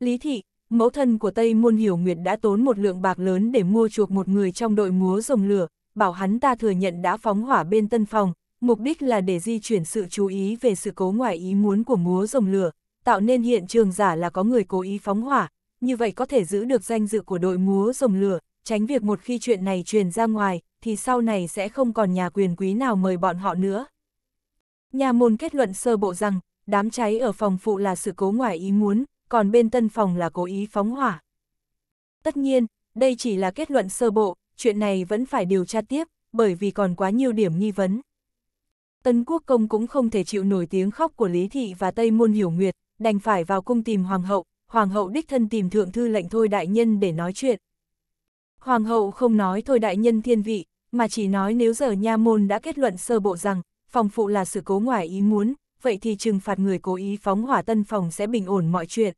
Lý thị, mẫu thân của Tây Môn Hiểu Nguyệt đã tốn một lượng bạc lớn để mua chuộc một người trong đội múa rồng lửa, bảo hắn ta thừa nhận đã phóng hỏa bên tân phòng, mục đích là để di chuyển sự chú ý về sự cố ngoài ý muốn của múa rồng lửa, tạo nên hiện trường giả là có người cố ý phóng hỏa, như vậy có thể giữ được danh dự của đội múa rồng lửa, tránh việc một khi chuyện này truyền ra ngoài, thì sau này sẽ không còn nhà quyền quý nào mời bọn họ nữa. Nhà môn kết luận sơ bộ rằng, đám cháy ở phòng phụ là sự cố ngoài ý muốn, còn bên tân phòng là cố ý phóng hỏa. Tất nhiên, đây chỉ là kết luận sơ bộ, chuyện này vẫn phải điều tra tiếp, bởi vì còn quá nhiều điểm nghi vấn. Tân Quốc Công cũng không thể chịu nổi tiếng khóc của Lý Thị và Tây Môn Hiểu Nguyệt, đành phải vào cung tìm Hoàng hậu, Hoàng hậu đích thân tìm Thượng Thư lệnh Thôi Đại Nhân để nói chuyện. Hoàng hậu không nói Thôi Đại Nhân thiên vị, mà chỉ nói nếu giờ nha môn đã kết luận sơ bộ rằng, phòng phụ là sự cố ngoài ý muốn, vậy thì trừng phạt người cố ý phóng hỏa tân phòng sẽ bình ổn mọi chuyện.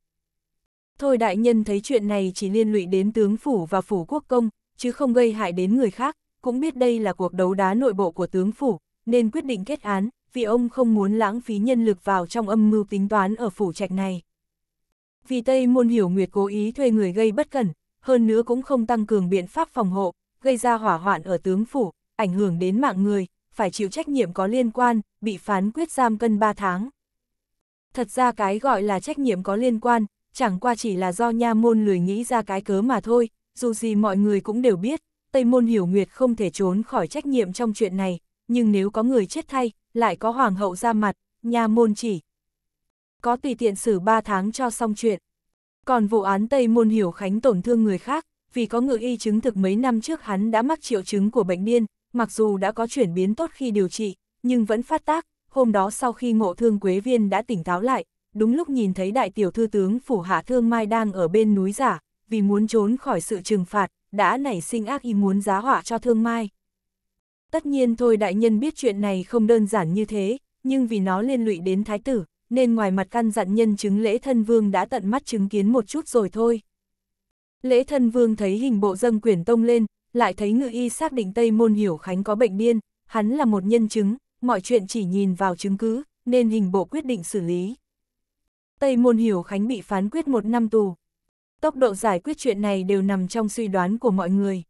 Thôi đại nhân thấy chuyện này chỉ liên lụy đến tướng phủ và phủ quốc công, chứ không gây hại đến người khác, cũng biết đây là cuộc đấu đá nội bộ của tướng phủ, nên quyết định kết án, vì ông không muốn lãng phí nhân lực vào trong âm mưu tính toán ở phủ trạch này. Vì Tây Môn Hiểu Nguyệt cố ý thuê người gây bất cẩn, hơn nữa cũng không tăng cường biện pháp phòng hộ, gây ra hỏa hoạn ở tướng phủ, ảnh hưởng đến mạng người, phải chịu trách nhiệm có liên quan, bị phán quyết giam cân 3 tháng. Thật ra cái gọi là trách nhiệm có liên quan, chẳng qua chỉ là do nha môn lười nghĩ ra cái cớ mà thôi, dù gì mọi người cũng đều biết, Tây môn hiểu nguyệt không thể trốn khỏi trách nhiệm trong chuyện này, nhưng nếu có người chết thay, lại có hoàng hậu ra mặt, nha môn chỉ. Có tùy tiện xử 3 tháng cho xong chuyện. Còn vụ án Tây môn hiểu khánh tổn thương người khác, vì có ngự y chứng thực mấy năm trước hắn đã mắc triệu chứng của bệnh điên, mặc dù đã có chuyển biến tốt khi điều trị, nhưng vẫn phát tác, hôm đó sau khi ngộ thương Quế Viên đã tỉnh táo lại, đúng lúc nhìn thấy đại tiểu thư tướng phủ hạ thương mai đang ở bên núi giả, vì muốn trốn khỏi sự trừng phạt, đã nảy sinh ác ý muốn giá họa cho thương mai. Tất nhiên thôi đại nhân biết chuyện này không đơn giản như thế, nhưng vì nó liên lụy đến thái tử, nên ngoài mặt căn dặn nhân chứng lễ thân vương đã tận mắt chứng kiến một chút rồi thôi. Lễ thân vương thấy hình bộ dâng quyển tông lên, lại thấy ngự y xác định Tây Môn Hiểu Khánh có bệnh điên, hắn là một nhân chứng, mọi chuyện chỉ nhìn vào chứng cứ, nên hình bộ quyết định xử lý. Tây Môn Hiểu Khánh bị phán quyết một năm tù. Tốc độ giải quyết chuyện này đều nằm trong suy đoán của mọi người.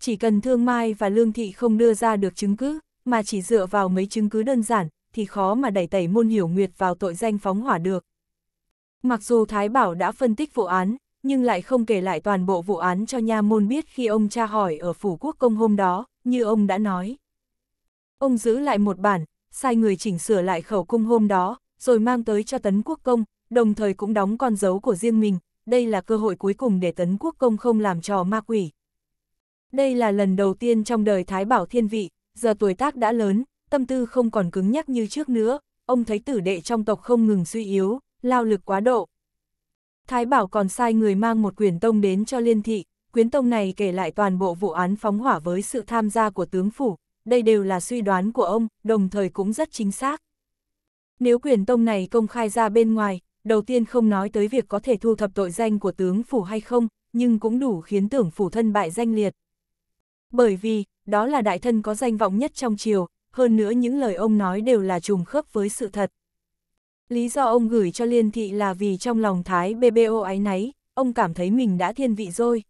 Chỉ cần Thương Mai và Lương Thị không đưa ra được chứng cứ, mà chỉ dựa vào mấy chứng cứ đơn giản, thì khó mà đẩy tẩy Môn Hiểu Nguyệt vào tội danh phóng hỏa được. Mặc dù Thái Bảo đã phân tích vụ án, nhưng lại không kể lại toàn bộ vụ án cho nha môn biết khi ông tra hỏi ở phủ quốc công hôm đó, như ông đã nói. Ông giữ lại một bản, sai người chỉnh sửa lại khẩu cung hôm đó, rồi mang tới cho Tấn Quốc Công, đồng thời cũng đóng con dấu của riêng mình, đây là cơ hội cuối cùng để Tấn Quốc Công không làm trò ma quỷ. Đây là lần đầu tiên trong đời Thái Bảo Thiên Vị, giờ tuổi tác đã lớn, tâm tư không còn cứng nhắc như trước nữa, ông thấy tử đệ trong tộc không ngừng suy yếu, lao lực quá độ. Thái Bảo còn sai người mang một quyển tông đến cho Liên Thị, quyển tông này kể lại toàn bộ vụ án phóng hỏa với sự tham gia của tướng phủ, đây đều là suy đoán của ông, đồng thời cũng rất chính xác. Nếu quyền tông này công khai ra bên ngoài, đầu tiên không nói tới việc có thể thu thập tội danh của tướng phủ hay không, nhưng cũng đủ khiến tưởng phủ thân bại danh liệt. Bởi vì, đó là đại thân có danh vọng nhất trong triều, hơn nữa những lời ông nói đều là trùng khớp với sự thật. Lý do ông gửi cho liên thị là vì trong lòng thái BBO ái náy, ông cảm thấy mình đã thiên vị rồi.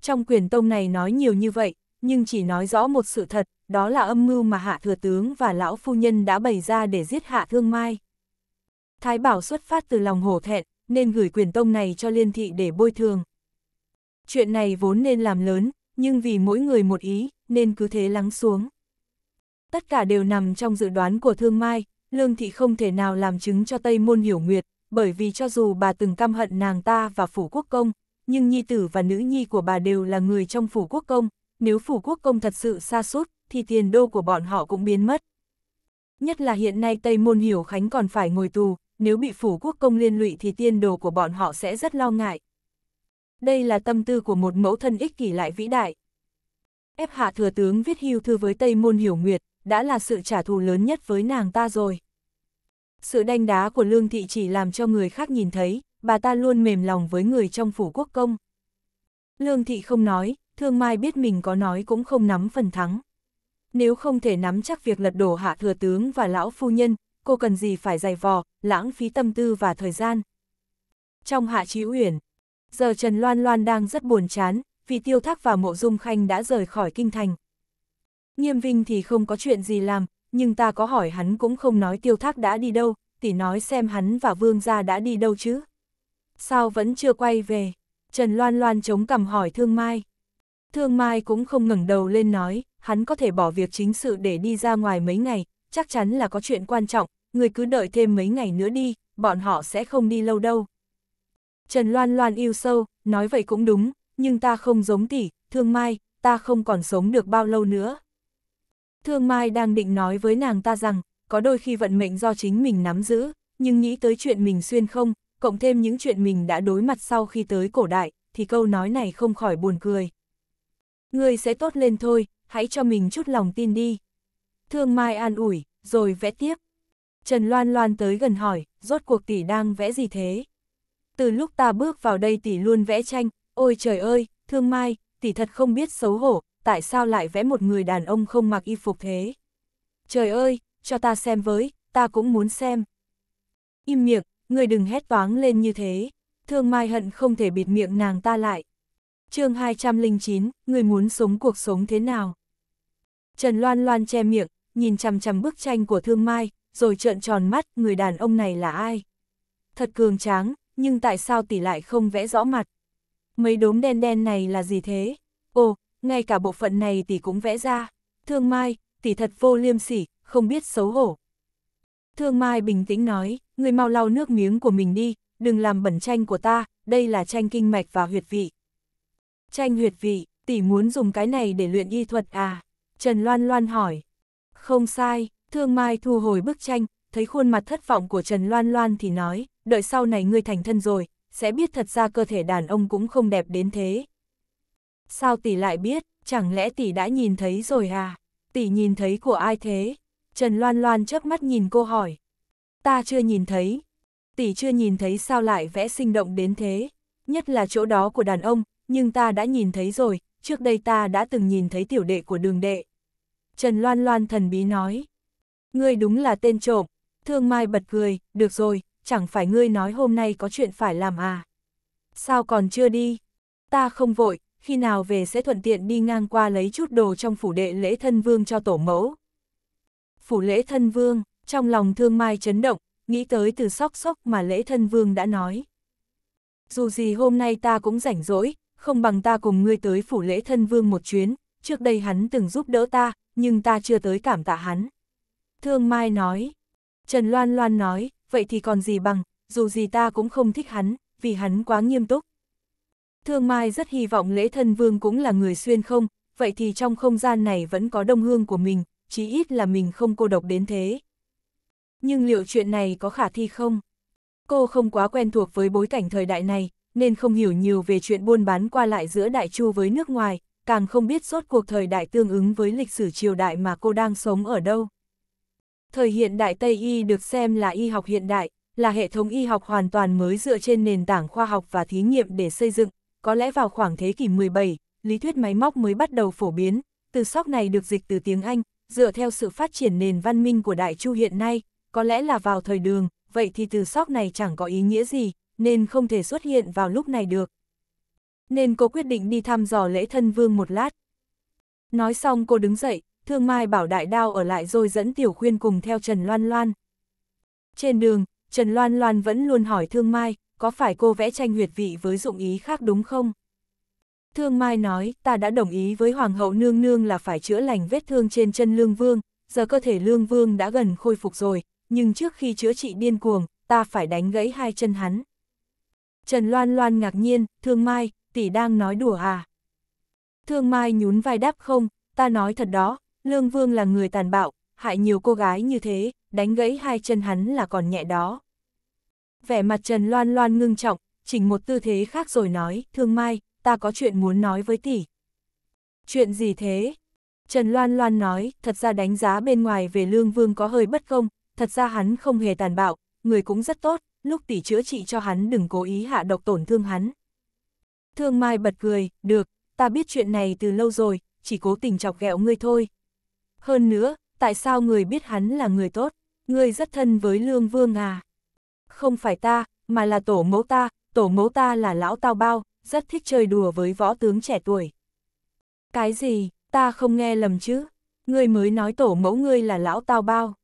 Trong quyền tông này nói nhiều như vậy, nhưng chỉ nói rõ một sự thật, đó là âm mưu mà Hạ Thừa Tướng và Lão Phu Nhân đã bày ra để giết Hạ Thương Mai. Thái Bảo xuất phát từ lòng hổ thẹn, nên gửi quyền tông này cho liên thị để bôi thường. Chuyện này vốn nên làm lớn, nhưng vì mỗi người một ý, nên cứ thế lắng xuống. Tất cả đều nằm trong dự đoán của Thương Mai, Lương Thị không thể nào làm chứng cho Tây Môn Hiểu Nguyệt, bởi vì cho dù bà từng căm hận nàng ta và phủ quốc công, nhưng nhi tử và nữ nhi của bà đều là người trong phủ quốc công, nếu phủ quốc công thật sự xa suốt thì tiền đô của bọn họ cũng biến mất. Nhất là hiện nay Tây Môn Hiểu Khánh còn phải ngồi tù, nếu bị phủ quốc công liên lụy thì tiền đồ của bọn họ sẽ rất lo ngại. Đây là tâm tư của một mẫu thân ích kỷ lại vĩ đại. Ép hạ thừa tướng viết hưu thư với Tây Môn Hiểu Nguyệt, đã là sự trả thù lớn nhất với nàng ta rồi. Sự đanh đá của Lương Thị chỉ làm cho người khác nhìn thấy, bà ta luôn mềm lòng với người trong phủ quốc công. Lương Thị không nói, Thương Mai biết mình có nói cũng không nắm phần thắng nếu không thể nắm chắc việc lật đổ hạ thừa tướng và lão phu nhân, cô cần gì phải dày vò, lãng phí tâm tư và thời gian. Trong hạ trí uyển, giờ Trần Loan Loan đang rất buồn chán, vì Tiêu Thác và Mộ Dung Khanh đã rời khỏi kinh thành. Nghiêm Vinh thì không có chuyện gì làm, nhưng ta có hỏi hắn cũng không nói Tiêu Thác đã đi đâu, tỉ nói xem hắn và Vương gia đã đi đâu chứ. Sao vẫn chưa quay về? Trần Loan Loan chống cằm hỏi Thương Mai. Thương Mai cũng không ngẩng đầu lên nói, hắn có thể bỏ việc chính sự để đi ra ngoài mấy ngày, chắc chắn là có chuyện quan trọng, người cứ đợi thêm mấy ngày nữa đi, bọn họ sẽ không đi lâu đâu. Trần Loan Loan yêu sâu, nói vậy cũng đúng, nhưng ta không giống tỷ, Thương Mai, ta không còn sống được bao lâu nữa. Thương Mai đang định nói với nàng ta rằng, có đôi khi vận mệnh do chính mình nắm giữ, nhưng nghĩ tới chuyện mình xuyên không, cộng thêm những chuyện mình đã đối mặt sau khi tới cổ đại, thì câu nói này không khỏi buồn cười người sẽ tốt lên thôi, hãy cho mình chút lòng tin đi. Thương Mai an ủi, rồi vẽ tiếp. Trần Loan Loan tới gần hỏi, rốt cuộc tỷ đang vẽ gì thế? Từ lúc ta bước vào đây tỷ luôn vẽ tranh, ôi trời ơi, Thương Mai, tỷ thật không biết xấu hổ, tại sao lại vẽ một người đàn ông không mặc y phục thế? Trời ơi, cho ta xem với, ta cũng muốn xem. Im miệng, người đừng hét toáng lên như thế. Thương Mai hận không thể bịt miệng nàng ta lại chương 209, người muốn sống cuộc sống thế nào? Trần Loan Loan che miệng, nhìn chằm chằm bức tranh của Thương Mai, rồi trợn tròn mắt, người đàn ông này là ai? Thật cường tráng, nhưng tại sao tỷ lại không vẽ rõ mặt? Mấy đốm đen đen này là gì thế? Ồ, ngay cả bộ phận này tỷ cũng vẽ ra. Thương Mai, tỷ thật vô liêm sỉ, không biết xấu hổ. Thương Mai bình tĩnh nói, người mau lau nước miếng của mình đi, đừng làm bẩn tranh của ta, đây là tranh kinh mạch và huyệt vị. Tranh huyệt vị, tỷ muốn dùng cái này để luyện y thuật à? Trần Loan Loan hỏi. Không sai, Thương Mai thu hồi bức tranh, thấy khuôn mặt thất vọng của Trần Loan Loan thì nói, đợi sau này ngươi thành thân rồi, sẽ biết thật ra cơ thể đàn ông cũng không đẹp đến thế. Sao tỷ lại biết, chẳng lẽ tỷ đã nhìn thấy rồi à? Tỷ nhìn thấy của ai thế? Trần Loan Loan chớp mắt nhìn cô hỏi. Ta chưa nhìn thấy. Tỷ chưa nhìn thấy sao lại vẽ sinh động đến thế, nhất là chỗ đó của đàn ông, nhưng ta đã nhìn thấy rồi, trước đây ta đã từng nhìn thấy tiểu đệ của đường đệ. Trần Loan Loan thần bí nói, ngươi đúng là tên trộm, thương mai bật cười, được rồi, chẳng phải ngươi nói hôm nay có chuyện phải làm à. Sao còn chưa đi? Ta không vội, khi nào về sẽ thuận tiện đi ngang qua lấy chút đồ trong phủ đệ lễ thân vương cho tổ mẫu. Phủ lễ thân vương, trong lòng thương mai chấn động, nghĩ tới từ sóc sóc mà lễ thân vương đã nói. Dù gì hôm nay ta cũng rảnh rỗi, không bằng ta cùng ngươi tới phủ lễ thân vương một chuyến, trước đây hắn từng giúp đỡ ta, nhưng ta chưa tới cảm tạ hắn. Thương Mai nói, Trần Loan Loan nói, vậy thì còn gì bằng, dù gì ta cũng không thích hắn, vì hắn quá nghiêm túc. Thương Mai rất hy vọng lễ thân vương cũng là người xuyên không, vậy thì trong không gian này vẫn có đông hương của mình, chí ít là mình không cô độc đến thế. Nhưng liệu chuyện này có khả thi không? Cô không quá quen thuộc với bối cảnh thời đại này, nên không hiểu nhiều về chuyện buôn bán qua lại giữa Đại Chu với nước ngoài, càng không biết suốt cuộc thời đại tương ứng với lịch sử triều đại mà cô đang sống ở đâu. Thời hiện đại Tây Y được xem là y học hiện đại, là hệ thống y học hoàn toàn mới dựa trên nền tảng khoa học và thí nghiệm để xây dựng, có lẽ vào khoảng thế kỷ 17, lý thuyết máy móc mới bắt đầu phổ biến, từ sóc này được dịch từ tiếng Anh, dựa theo sự phát triển nền văn minh của Đại Chu hiện nay, có lẽ là vào thời đường, vậy thì từ sóc này chẳng có ý nghĩa gì, nên không thể xuất hiện vào lúc này được. Nên cô quyết định đi thăm dò lễ thân vương một lát. Nói xong cô đứng dậy, thương mai bảo đại đao ở lại rồi dẫn tiểu khuyên cùng theo Trần Loan Loan. Trên đường, Trần Loan Loan vẫn luôn hỏi thương mai, có phải cô vẽ tranh huyệt vị với dụng ý khác đúng không? Thương Mai nói, ta đã đồng ý với Hoàng hậu nương nương là phải chữa lành vết thương trên chân Lương Vương, giờ cơ thể Lương Vương đã gần khôi phục rồi, nhưng trước khi chữa trị điên cuồng, ta phải đánh gãy hai chân hắn. Trần Loan Loan ngạc nhiên, Thương Mai, tỷ đang nói đùa à? Thương Mai nhún vai đáp không, ta nói thật đó, Lương Vương là người tàn bạo, hại nhiều cô gái như thế, đánh gãy hai chân hắn là còn nhẹ đó. Vẻ mặt Trần Loan Loan ngưng trọng, chỉnh một tư thế khác rồi nói, Thương Mai, ta có chuyện muốn nói với tỷ. Chuyện gì thế? Trần Loan Loan nói, thật ra đánh giá bên ngoài về Lương Vương có hơi bất công, thật ra hắn không hề tàn bạo, người cũng rất tốt, lúc tỷ chữa trị cho hắn đừng cố ý hạ độc tổn thương hắn. Thương Mai bật cười, được, ta biết chuyện này từ lâu rồi, chỉ cố tình chọc ghẹo ngươi thôi. Hơn nữa, tại sao người biết hắn là người tốt, người rất thân với Lương Vương à? Không phải ta, mà là tổ mẫu ta, tổ mẫu ta là lão tao bao, rất thích chơi đùa với võ tướng trẻ tuổi. Cái gì, ta không nghe lầm chứ, ngươi mới nói tổ mẫu ngươi là lão tao bao.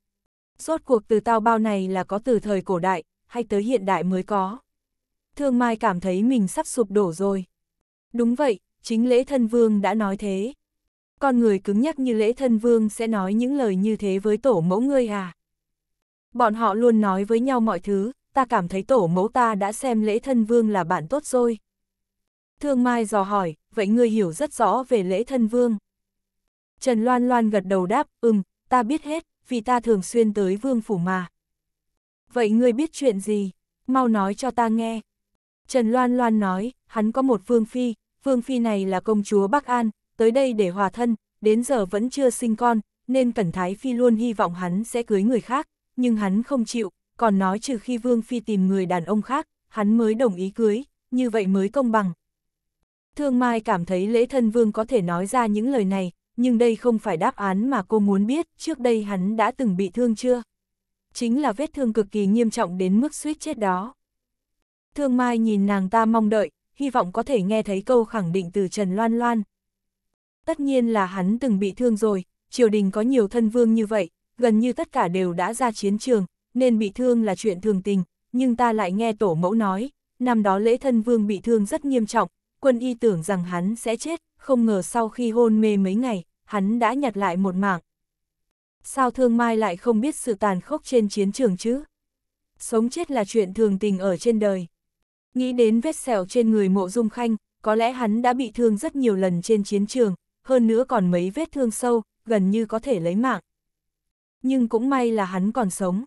Rốt cuộc từ tao bao này là có từ thời cổ đại, hay tới hiện đại mới có. Thương Mai cảm thấy mình sắp sụp đổ rồi. Đúng vậy, chính lễ thân vương đã nói thế. Con người cứng nhắc như lễ thân vương sẽ nói những lời như thế với tổ mẫu ngươi à? Bọn họ luôn nói với nhau mọi thứ, ta cảm thấy tổ mẫu ta đã xem lễ thân vương là bạn tốt rồi. Thương Mai dò hỏi, vậy ngươi hiểu rất rõ về lễ thân vương. Trần Loan Loan gật đầu đáp, ừm, ta biết hết, vì ta thường xuyên tới vương phủ mà vậy ngươi biết chuyện gì? Mau nói cho ta nghe. Trần Loan Loan nói, hắn có một vương phi, vương phi này là công chúa Bắc An, tới đây để hòa thân, đến giờ vẫn chưa sinh con, nên Cẩn Thái Phi luôn hy vọng hắn sẽ cưới người khác, nhưng hắn không chịu, còn nói trừ khi vương phi tìm người đàn ông khác, hắn mới đồng ý cưới, như vậy mới công bằng. Thương Mai cảm thấy lễ thân vương có thể nói ra những lời này, nhưng đây không phải đáp án mà cô muốn biết, trước đây hắn đã từng bị thương chưa? chính là vết thương cực kỳ nghiêm trọng đến mức suýt chết đó. Thương Mai nhìn nàng ta mong đợi, hy vọng có thể nghe thấy câu khẳng định từ Trần Loan Loan. Tất nhiên là hắn từng bị thương rồi, triều đình có nhiều thân vương như vậy, gần như tất cả đều đã ra chiến trường, nên bị thương là chuyện thường tình, nhưng ta lại nghe tổ mẫu nói, năm đó lễ thân vương bị thương rất nghiêm trọng, quân y tưởng rằng hắn sẽ chết, không ngờ sau khi hôn mê mấy ngày, hắn đã nhặt lại một mạng. Sao Thương Mai lại không biết sự tàn khốc trên chiến trường chứ? Sống chết là chuyện thường tình ở trên đời. Nghĩ đến vết sẹo trên người mộ dung khanh, có lẽ hắn đã bị thương rất nhiều lần trên chiến trường, hơn nữa còn mấy vết thương sâu, gần như có thể lấy mạng. Nhưng cũng may là hắn còn sống.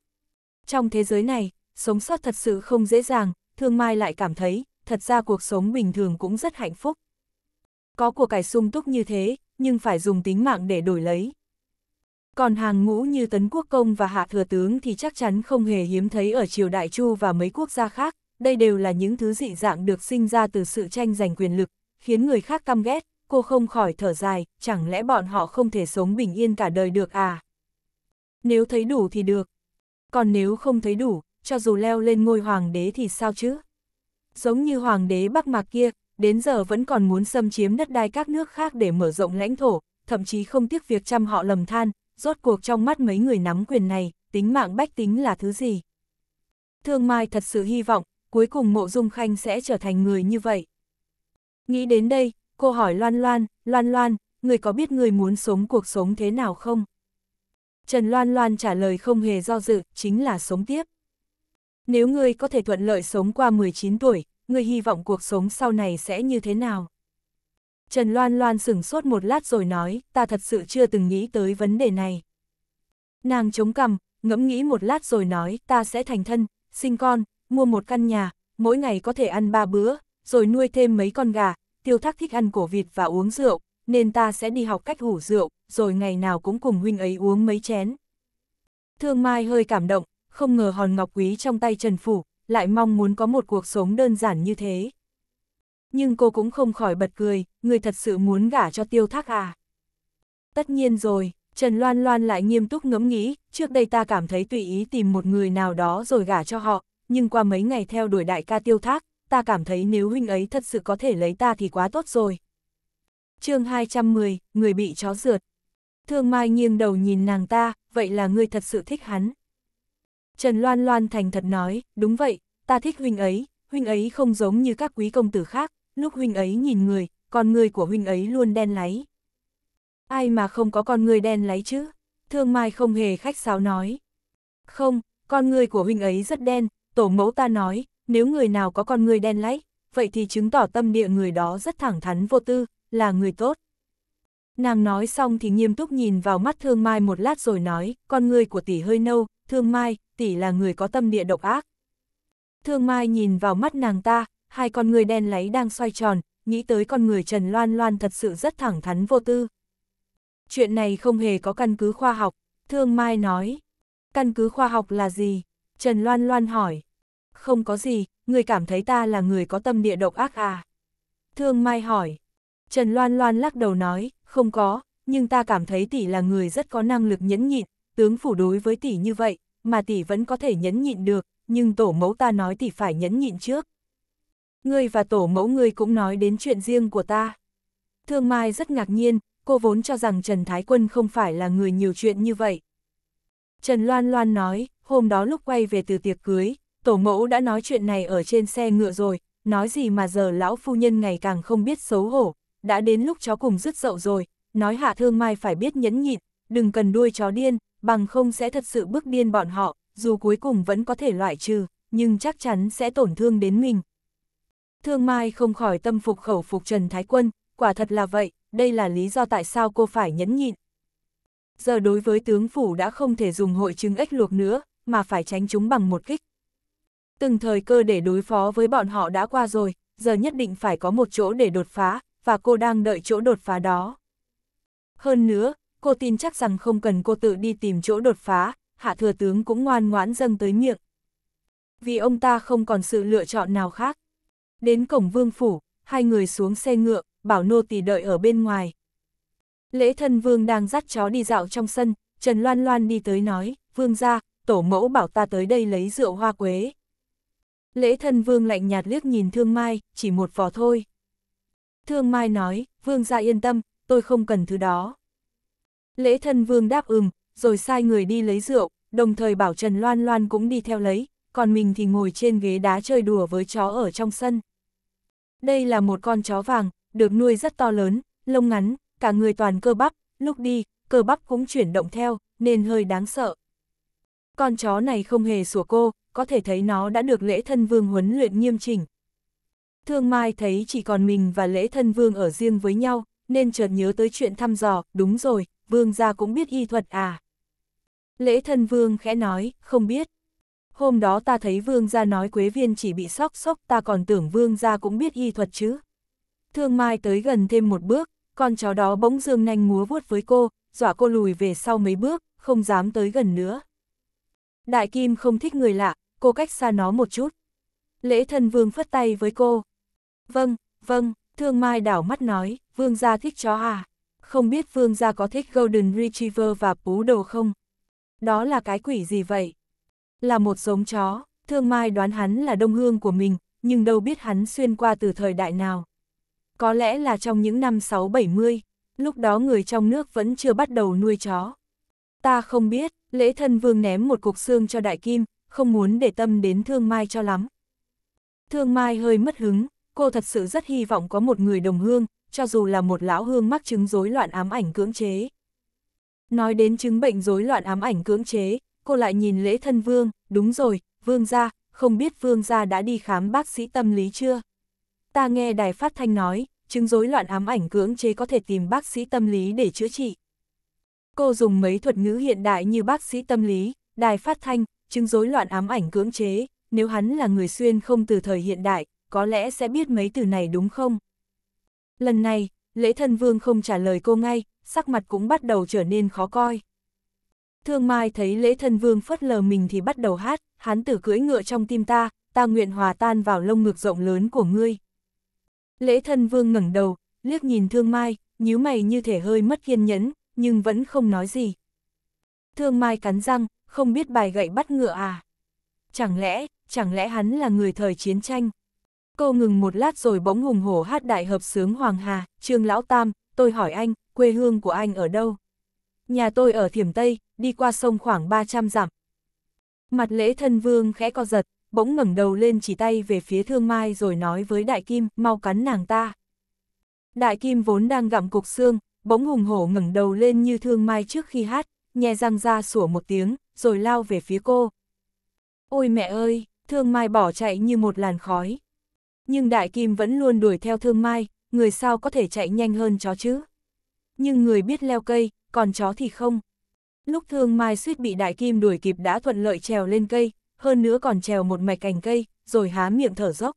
Trong thế giới này, sống sót thật sự không dễ dàng, Thương Mai lại cảm thấy, thật ra cuộc sống bình thường cũng rất hạnh phúc. Có cuộc cải sung túc như thế, nhưng phải dùng tính mạng để đổi lấy, còn hàng ngũ như Tấn Quốc Công và Hạ Thừa Tướng thì chắc chắn không hề hiếm thấy ở triều Đại Chu và mấy quốc gia khác, đây đều là những thứ dị dạng được sinh ra từ sự tranh giành quyền lực, khiến người khác căm ghét, cô không khỏi thở dài, chẳng lẽ bọn họ không thể sống bình yên cả đời được à? Nếu thấy đủ thì được, còn nếu không thấy đủ, cho dù leo lên ngôi hoàng đế thì sao chứ? Giống như hoàng đế Bắc Mạc kia, đến giờ vẫn còn muốn xâm chiếm đất đai các nước khác để mở rộng lãnh thổ, thậm chí không tiếc việc chăm họ lầm than, rốt cuộc trong mắt mấy người nắm quyền này, tính mạng bách tính là thứ gì. Thương Mai thật sự hy vọng, cuối cùng Mộ Dung Khanh sẽ trở thành người như vậy. Nghĩ đến đây, cô hỏi Loan Loan, Loan Loan, người có biết người muốn sống cuộc sống thế nào không? Trần Loan Loan trả lời không hề do dự, chính là sống tiếp. Nếu người có thể thuận lợi sống qua 19 tuổi, người hy vọng cuộc sống sau này sẽ như thế nào? Trần Loan Loan sửng sốt một lát rồi nói, ta thật sự chưa từng nghĩ tới vấn đề này. Nàng chống cằm, ngẫm nghĩ một lát rồi nói, ta sẽ thành thân, sinh con, mua một căn nhà, mỗi ngày có thể ăn ba bữa, rồi nuôi thêm mấy con gà, tiêu thác thích ăn cổ vịt và uống rượu, nên ta sẽ đi học cách hủ rượu, rồi ngày nào cũng cùng huynh ấy uống mấy chén. Thương Mai hơi cảm động, không ngờ hòn ngọc quý trong tay Trần Phủ, lại mong muốn có một cuộc sống đơn giản như thế nhưng cô cũng không khỏi bật cười, người thật sự muốn gả cho tiêu thác à. Tất nhiên rồi, Trần Loan Loan lại nghiêm túc ngẫm nghĩ, trước đây ta cảm thấy tùy ý tìm một người nào đó rồi gả cho họ, nhưng qua mấy ngày theo đuổi đại ca tiêu thác, ta cảm thấy nếu huynh ấy thật sự có thể lấy ta thì quá tốt rồi. chương 210, người bị chó rượt. Thương Mai nghiêng đầu nhìn nàng ta, vậy là ngươi thật sự thích hắn. Trần Loan Loan thành thật nói, đúng vậy, ta thích huynh ấy, huynh ấy không giống như các quý công tử khác, lúc huynh ấy nhìn người, con người của huynh ấy luôn đen láy. Ai mà không có con người đen láy chứ? Thương Mai không hề khách sáo nói. Không, con người của huynh ấy rất đen, tổ mẫu ta nói, nếu người nào có con người đen láy, vậy thì chứng tỏ tâm địa người đó rất thẳng thắn vô tư, là người tốt. Nàng nói xong thì nghiêm túc nhìn vào mắt Thương Mai một lát rồi nói, con người của tỷ hơi nâu, Thương Mai, tỷ là người có tâm địa độc ác. Thương Mai nhìn vào mắt nàng ta, hai con người đen láy đang xoay tròn, nghĩ tới con người Trần Loan Loan thật sự rất thẳng thắn vô tư. Chuyện này không hề có căn cứ khoa học, Thương Mai nói. Căn cứ khoa học là gì? Trần Loan Loan hỏi. Không có gì, người cảm thấy ta là người có tâm địa độc ác à? Thương Mai hỏi. Trần Loan Loan lắc đầu nói, không có, nhưng ta cảm thấy tỷ là người rất có năng lực nhẫn nhịn, tướng phủ đối với tỷ như vậy, mà tỷ vẫn có thể nhẫn nhịn được, nhưng tổ mẫu ta nói tỷ phải nhẫn nhịn trước ngươi và tổ mẫu ngươi cũng nói đến chuyện riêng của ta. Thương Mai rất ngạc nhiên, cô vốn cho rằng Trần Thái Quân không phải là người nhiều chuyện như vậy. Trần Loan Loan nói, hôm đó lúc quay về từ tiệc cưới, tổ mẫu đã nói chuyện này ở trên xe ngựa rồi, nói gì mà giờ lão phu nhân ngày càng không biết xấu hổ, đã đến lúc chó cùng rứt dậu rồi, nói hạ thương mai phải biết nhẫn nhịn, đừng cần đuôi chó điên, bằng không sẽ thật sự bước điên bọn họ, dù cuối cùng vẫn có thể loại trừ, nhưng chắc chắn sẽ tổn thương đến mình. Thương Mai không khỏi tâm phục khẩu phục Trần Thái Quân, quả thật là vậy, đây là lý do tại sao cô phải nhẫn nhịn. Giờ đối với tướng phủ đã không thể dùng hội chứng ếch luộc nữa, mà phải tránh chúng bằng một kích. Từng thời cơ để đối phó với bọn họ đã qua rồi, giờ nhất định phải có một chỗ để đột phá, và cô đang đợi chỗ đột phá đó. Hơn nữa, cô tin chắc rằng không cần cô tự đi tìm chỗ đột phá, hạ thừa tướng cũng ngoan ngoãn dâng tới miệng. Vì ông ta không còn sự lựa chọn nào khác. Đến cổng vương phủ, hai người xuống xe ngựa, bảo nô tỳ đợi ở bên ngoài. Lễ thân vương đang dắt chó đi dạo trong sân, Trần Loan Loan đi tới nói, vương ra, tổ mẫu bảo ta tới đây lấy rượu hoa quế. Lễ thân vương lạnh nhạt liếc nhìn Thương Mai, chỉ một vò thôi. Thương Mai nói, vương ra yên tâm, tôi không cần thứ đó. Lễ thân vương đáp ừm, rồi sai người đi lấy rượu, đồng thời bảo Trần Loan Loan cũng đi theo lấy, còn mình thì ngồi trên ghế đá chơi đùa với chó ở trong sân. Đây là một con chó vàng, được nuôi rất to lớn, lông ngắn, cả người toàn cơ bắp, lúc đi, cơ bắp cũng chuyển động theo, nên hơi đáng sợ. Con chó này không hề sủa cô, có thể thấy nó đã được lễ thân vương huấn luyện nghiêm chỉnh. Thương Mai thấy chỉ còn mình và lễ thân vương ở riêng với nhau, nên chợt nhớ tới chuyện thăm dò, đúng rồi, vương gia cũng biết y thuật à. Lễ thân vương khẽ nói, không biết hôm đó ta thấy vương gia nói Quế Viên chỉ bị sóc sóc, ta còn tưởng vương gia cũng biết y thuật chứ. Thương Mai tới gần thêm một bước, con chó đó bỗng dương nanh múa vuốt với cô, dọa cô lùi về sau mấy bước, không dám tới gần nữa. Đại Kim không thích người lạ, cô cách xa nó một chút. Lễ thân vương phất tay với cô. Vâng, vâng, Thương Mai đảo mắt nói, vương gia thích chó à? Không biết vương gia có thích Golden Retriever và Pú Đồ không? Đó là cái quỷ gì vậy? là một giống chó, thương mai đoán hắn là đông hương của mình, nhưng đâu biết hắn xuyên qua từ thời đại nào. Có lẽ là trong những năm 6-70, lúc đó người trong nước vẫn chưa bắt đầu nuôi chó. Ta không biết, lễ thân vương ném một cục xương cho đại kim, không muốn để tâm đến thương mai cho lắm. Thương mai hơi mất hứng, cô thật sự rất hy vọng có một người đồng hương, cho dù là một lão hương mắc chứng rối loạn ám ảnh cưỡng chế. Nói đến chứng bệnh rối loạn ám ảnh cưỡng chế, cô lại nhìn lễ thân vương, đúng rồi, vương gia, không biết vương gia đã đi khám bác sĩ tâm lý chưa? Ta nghe đài phát thanh nói, chứng rối loạn ám ảnh cưỡng chế có thể tìm bác sĩ tâm lý để chữa trị. Cô dùng mấy thuật ngữ hiện đại như bác sĩ tâm lý, đài phát thanh, chứng rối loạn ám ảnh cưỡng chế, nếu hắn là người xuyên không từ thời hiện đại, có lẽ sẽ biết mấy từ này đúng không? Lần này, lễ thân vương không trả lời cô ngay, sắc mặt cũng bắt đầu trở nên khó coi. Thương Mai thấy lễ thân vương phất lờ mình thì bắt đầu hát, hán tử cưỡi ngựa trong tim ta, ta nguyện hòa tan vào lông ngực rộng lớn của ngươi. Lễ thân vương ngẩng đầu, liếc nhìn Thương Mai, nhíu mày như thể hơi mất kiên nhẫn, nhưng vẫn không nói gì. Thương Mai cắn răng, không biết bài gậy bắt ngựa à? Chẳng lẽ, chẳng lẽ hắn là người thời chiến tranh? Cô ngừng một lát rồi bỗng hùng hổ hát đại hợp sướng Hoàng Hà, Trương Lão Tam, tôi hỏi anh, quê hương của anh ở đâu? nhà tôi ở Thiểm Tây, đi qua sông khoảng 300 dặm. Mặt lễ thân vương khẽ co giật, bỗng ngẩng đầu lên chỉ tay về phía thương mai rồi nói với đại kim, mau cắn nàng ta. Đại kim vốn đang gặm cục xương, bỗng hùng hổ ngẩng đầu lên như thương mai trước khi hát, nhè răng ra sủa một tiếng, rồi lao về phía cô. Ôi mẹ ơi, thương mai bỏ chạy như một làn khói. Nhưng đại kim vẫn luôn đuổi theo thương mai, người sao có thể chạy nhanh hơn chó chứ. Nhưng người biết leo cây, còn chó thì không. Lúc thương mai suýt bị đại kim đuổi kịp đã thuận lợi trèo lên cây, hơn nữa còn trèo một mạch cành cây, rồi há miệng thở dốc.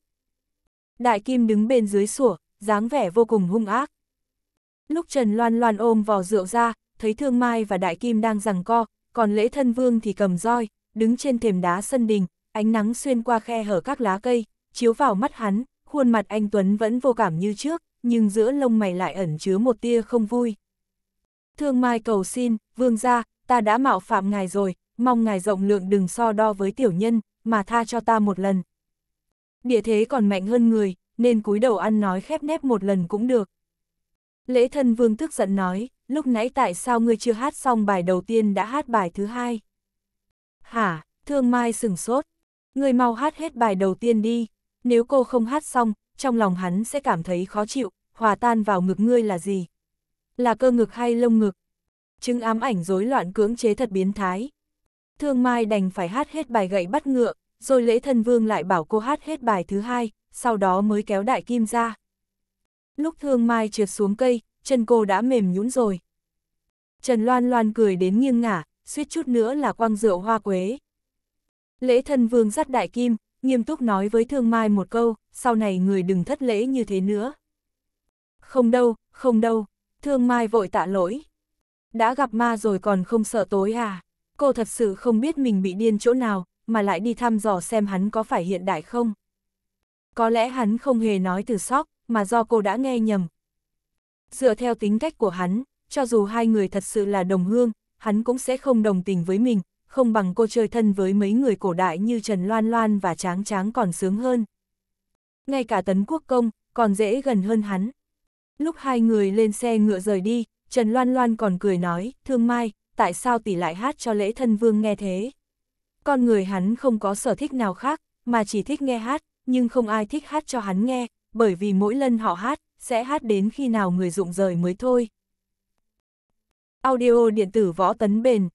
Đại kim đứng bên dưới sủa, dáng vẻ vô cùng hung ác. Lúc Trần Loan Loan ôm vò rượu ra, thấy Thương Mai và Đại Kim đang giằng co, còn Lễ Thân Vương thì cầm roi, đứng trên thềm đá sân đình, ánh nắng xuyên qua khe hở các lá cây, chiếu vào mắt hắn, khuôn mặt anh Tuấn vẫn vô cảm như trước, nhưng giữa lông mày lại ẩn chứa một tia không vui. Thương Mai cầu xin, vương gia, ta đã mạo phạm ngài rồi, mong ngài rộng lượng đừng so đo với tiểu nhân, mà tha cho ta một lần. Địa thế còn mạnh hơn người, nên cúi đầu ăn nói khép nép một lần cũng được. Lễ thân vương tức giận nói, lúc nãy tại sao ngươi chưa hát xong bài đầu tiên đã hát bài thứ hai? Hả, thương mai sừng sốt, ngươi mau hát hết bài đầu tiên đi, nếu cô không hát xong, trong lòng hắn sẽ cảm thấy khó chịu, hòa tan vào ngực ngươi là gì? là cơ ngực hay lông ngực. Chứng ám ảnh rối loạn cưỡng chế thật biến thái. Thương Mai đành phải hát hết bài gậy bắt ngựa, rồi lễ thân vương lại bảo cô hát hết bài thứ hai, sau đó mới kéo đại kim ra. Lúc Thương Mai trượt xuống cây, chân cô đã mềm nhũn rồi. Trần Loan Loan cười đến nghiêng ngả, suýt chút nữa là quăng rượu hoa quế. Lễ thân vương dắt đại kim, nghiêm túc nói với Thương Mai một câu, sau này người đừng thất lễ như thế nữa. Không đâu, không đâu. Thương Mai vội tạ lỗi. Đã gặp ma rồi còn không sợ tối à? Cô thật sự không biết mình bị điên chỗ nào, mà lại đi thăm dò xem hắn có phải hiện đại không. Có lẽ hắn không hề nói từ sóc, mà do cô đã nghe nhầm. Dựa theo tính cách của hắn, cho dù hai người thật sự là đồng hương, hắn cũng sẽ không đồng tình với mình, không bằng cô chơi thân với mấy người cổ đại như Trần Loan Loan và Tráng Tráng còn sướng hơn. Ngay cả Tấn Quốc Công, còn dễ gần hơn hắn. Lúc hai người lên xe ngựa rời đi, Trần Loan Loan còn cười nói, thương mai, tại sao tỷ lại hát cho lễ thân vương nghe thế? Con người hắn không có sở thích nào khác, mà chỉ thích nghe hát, nhưng không ai thích hát cho hắn nghe, bởi vì mỗi lần họ hát, sẽ hát đến khi nào người rụng rời mới thôi. Audio điện tử võ tấn bền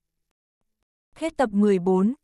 Hết tập 14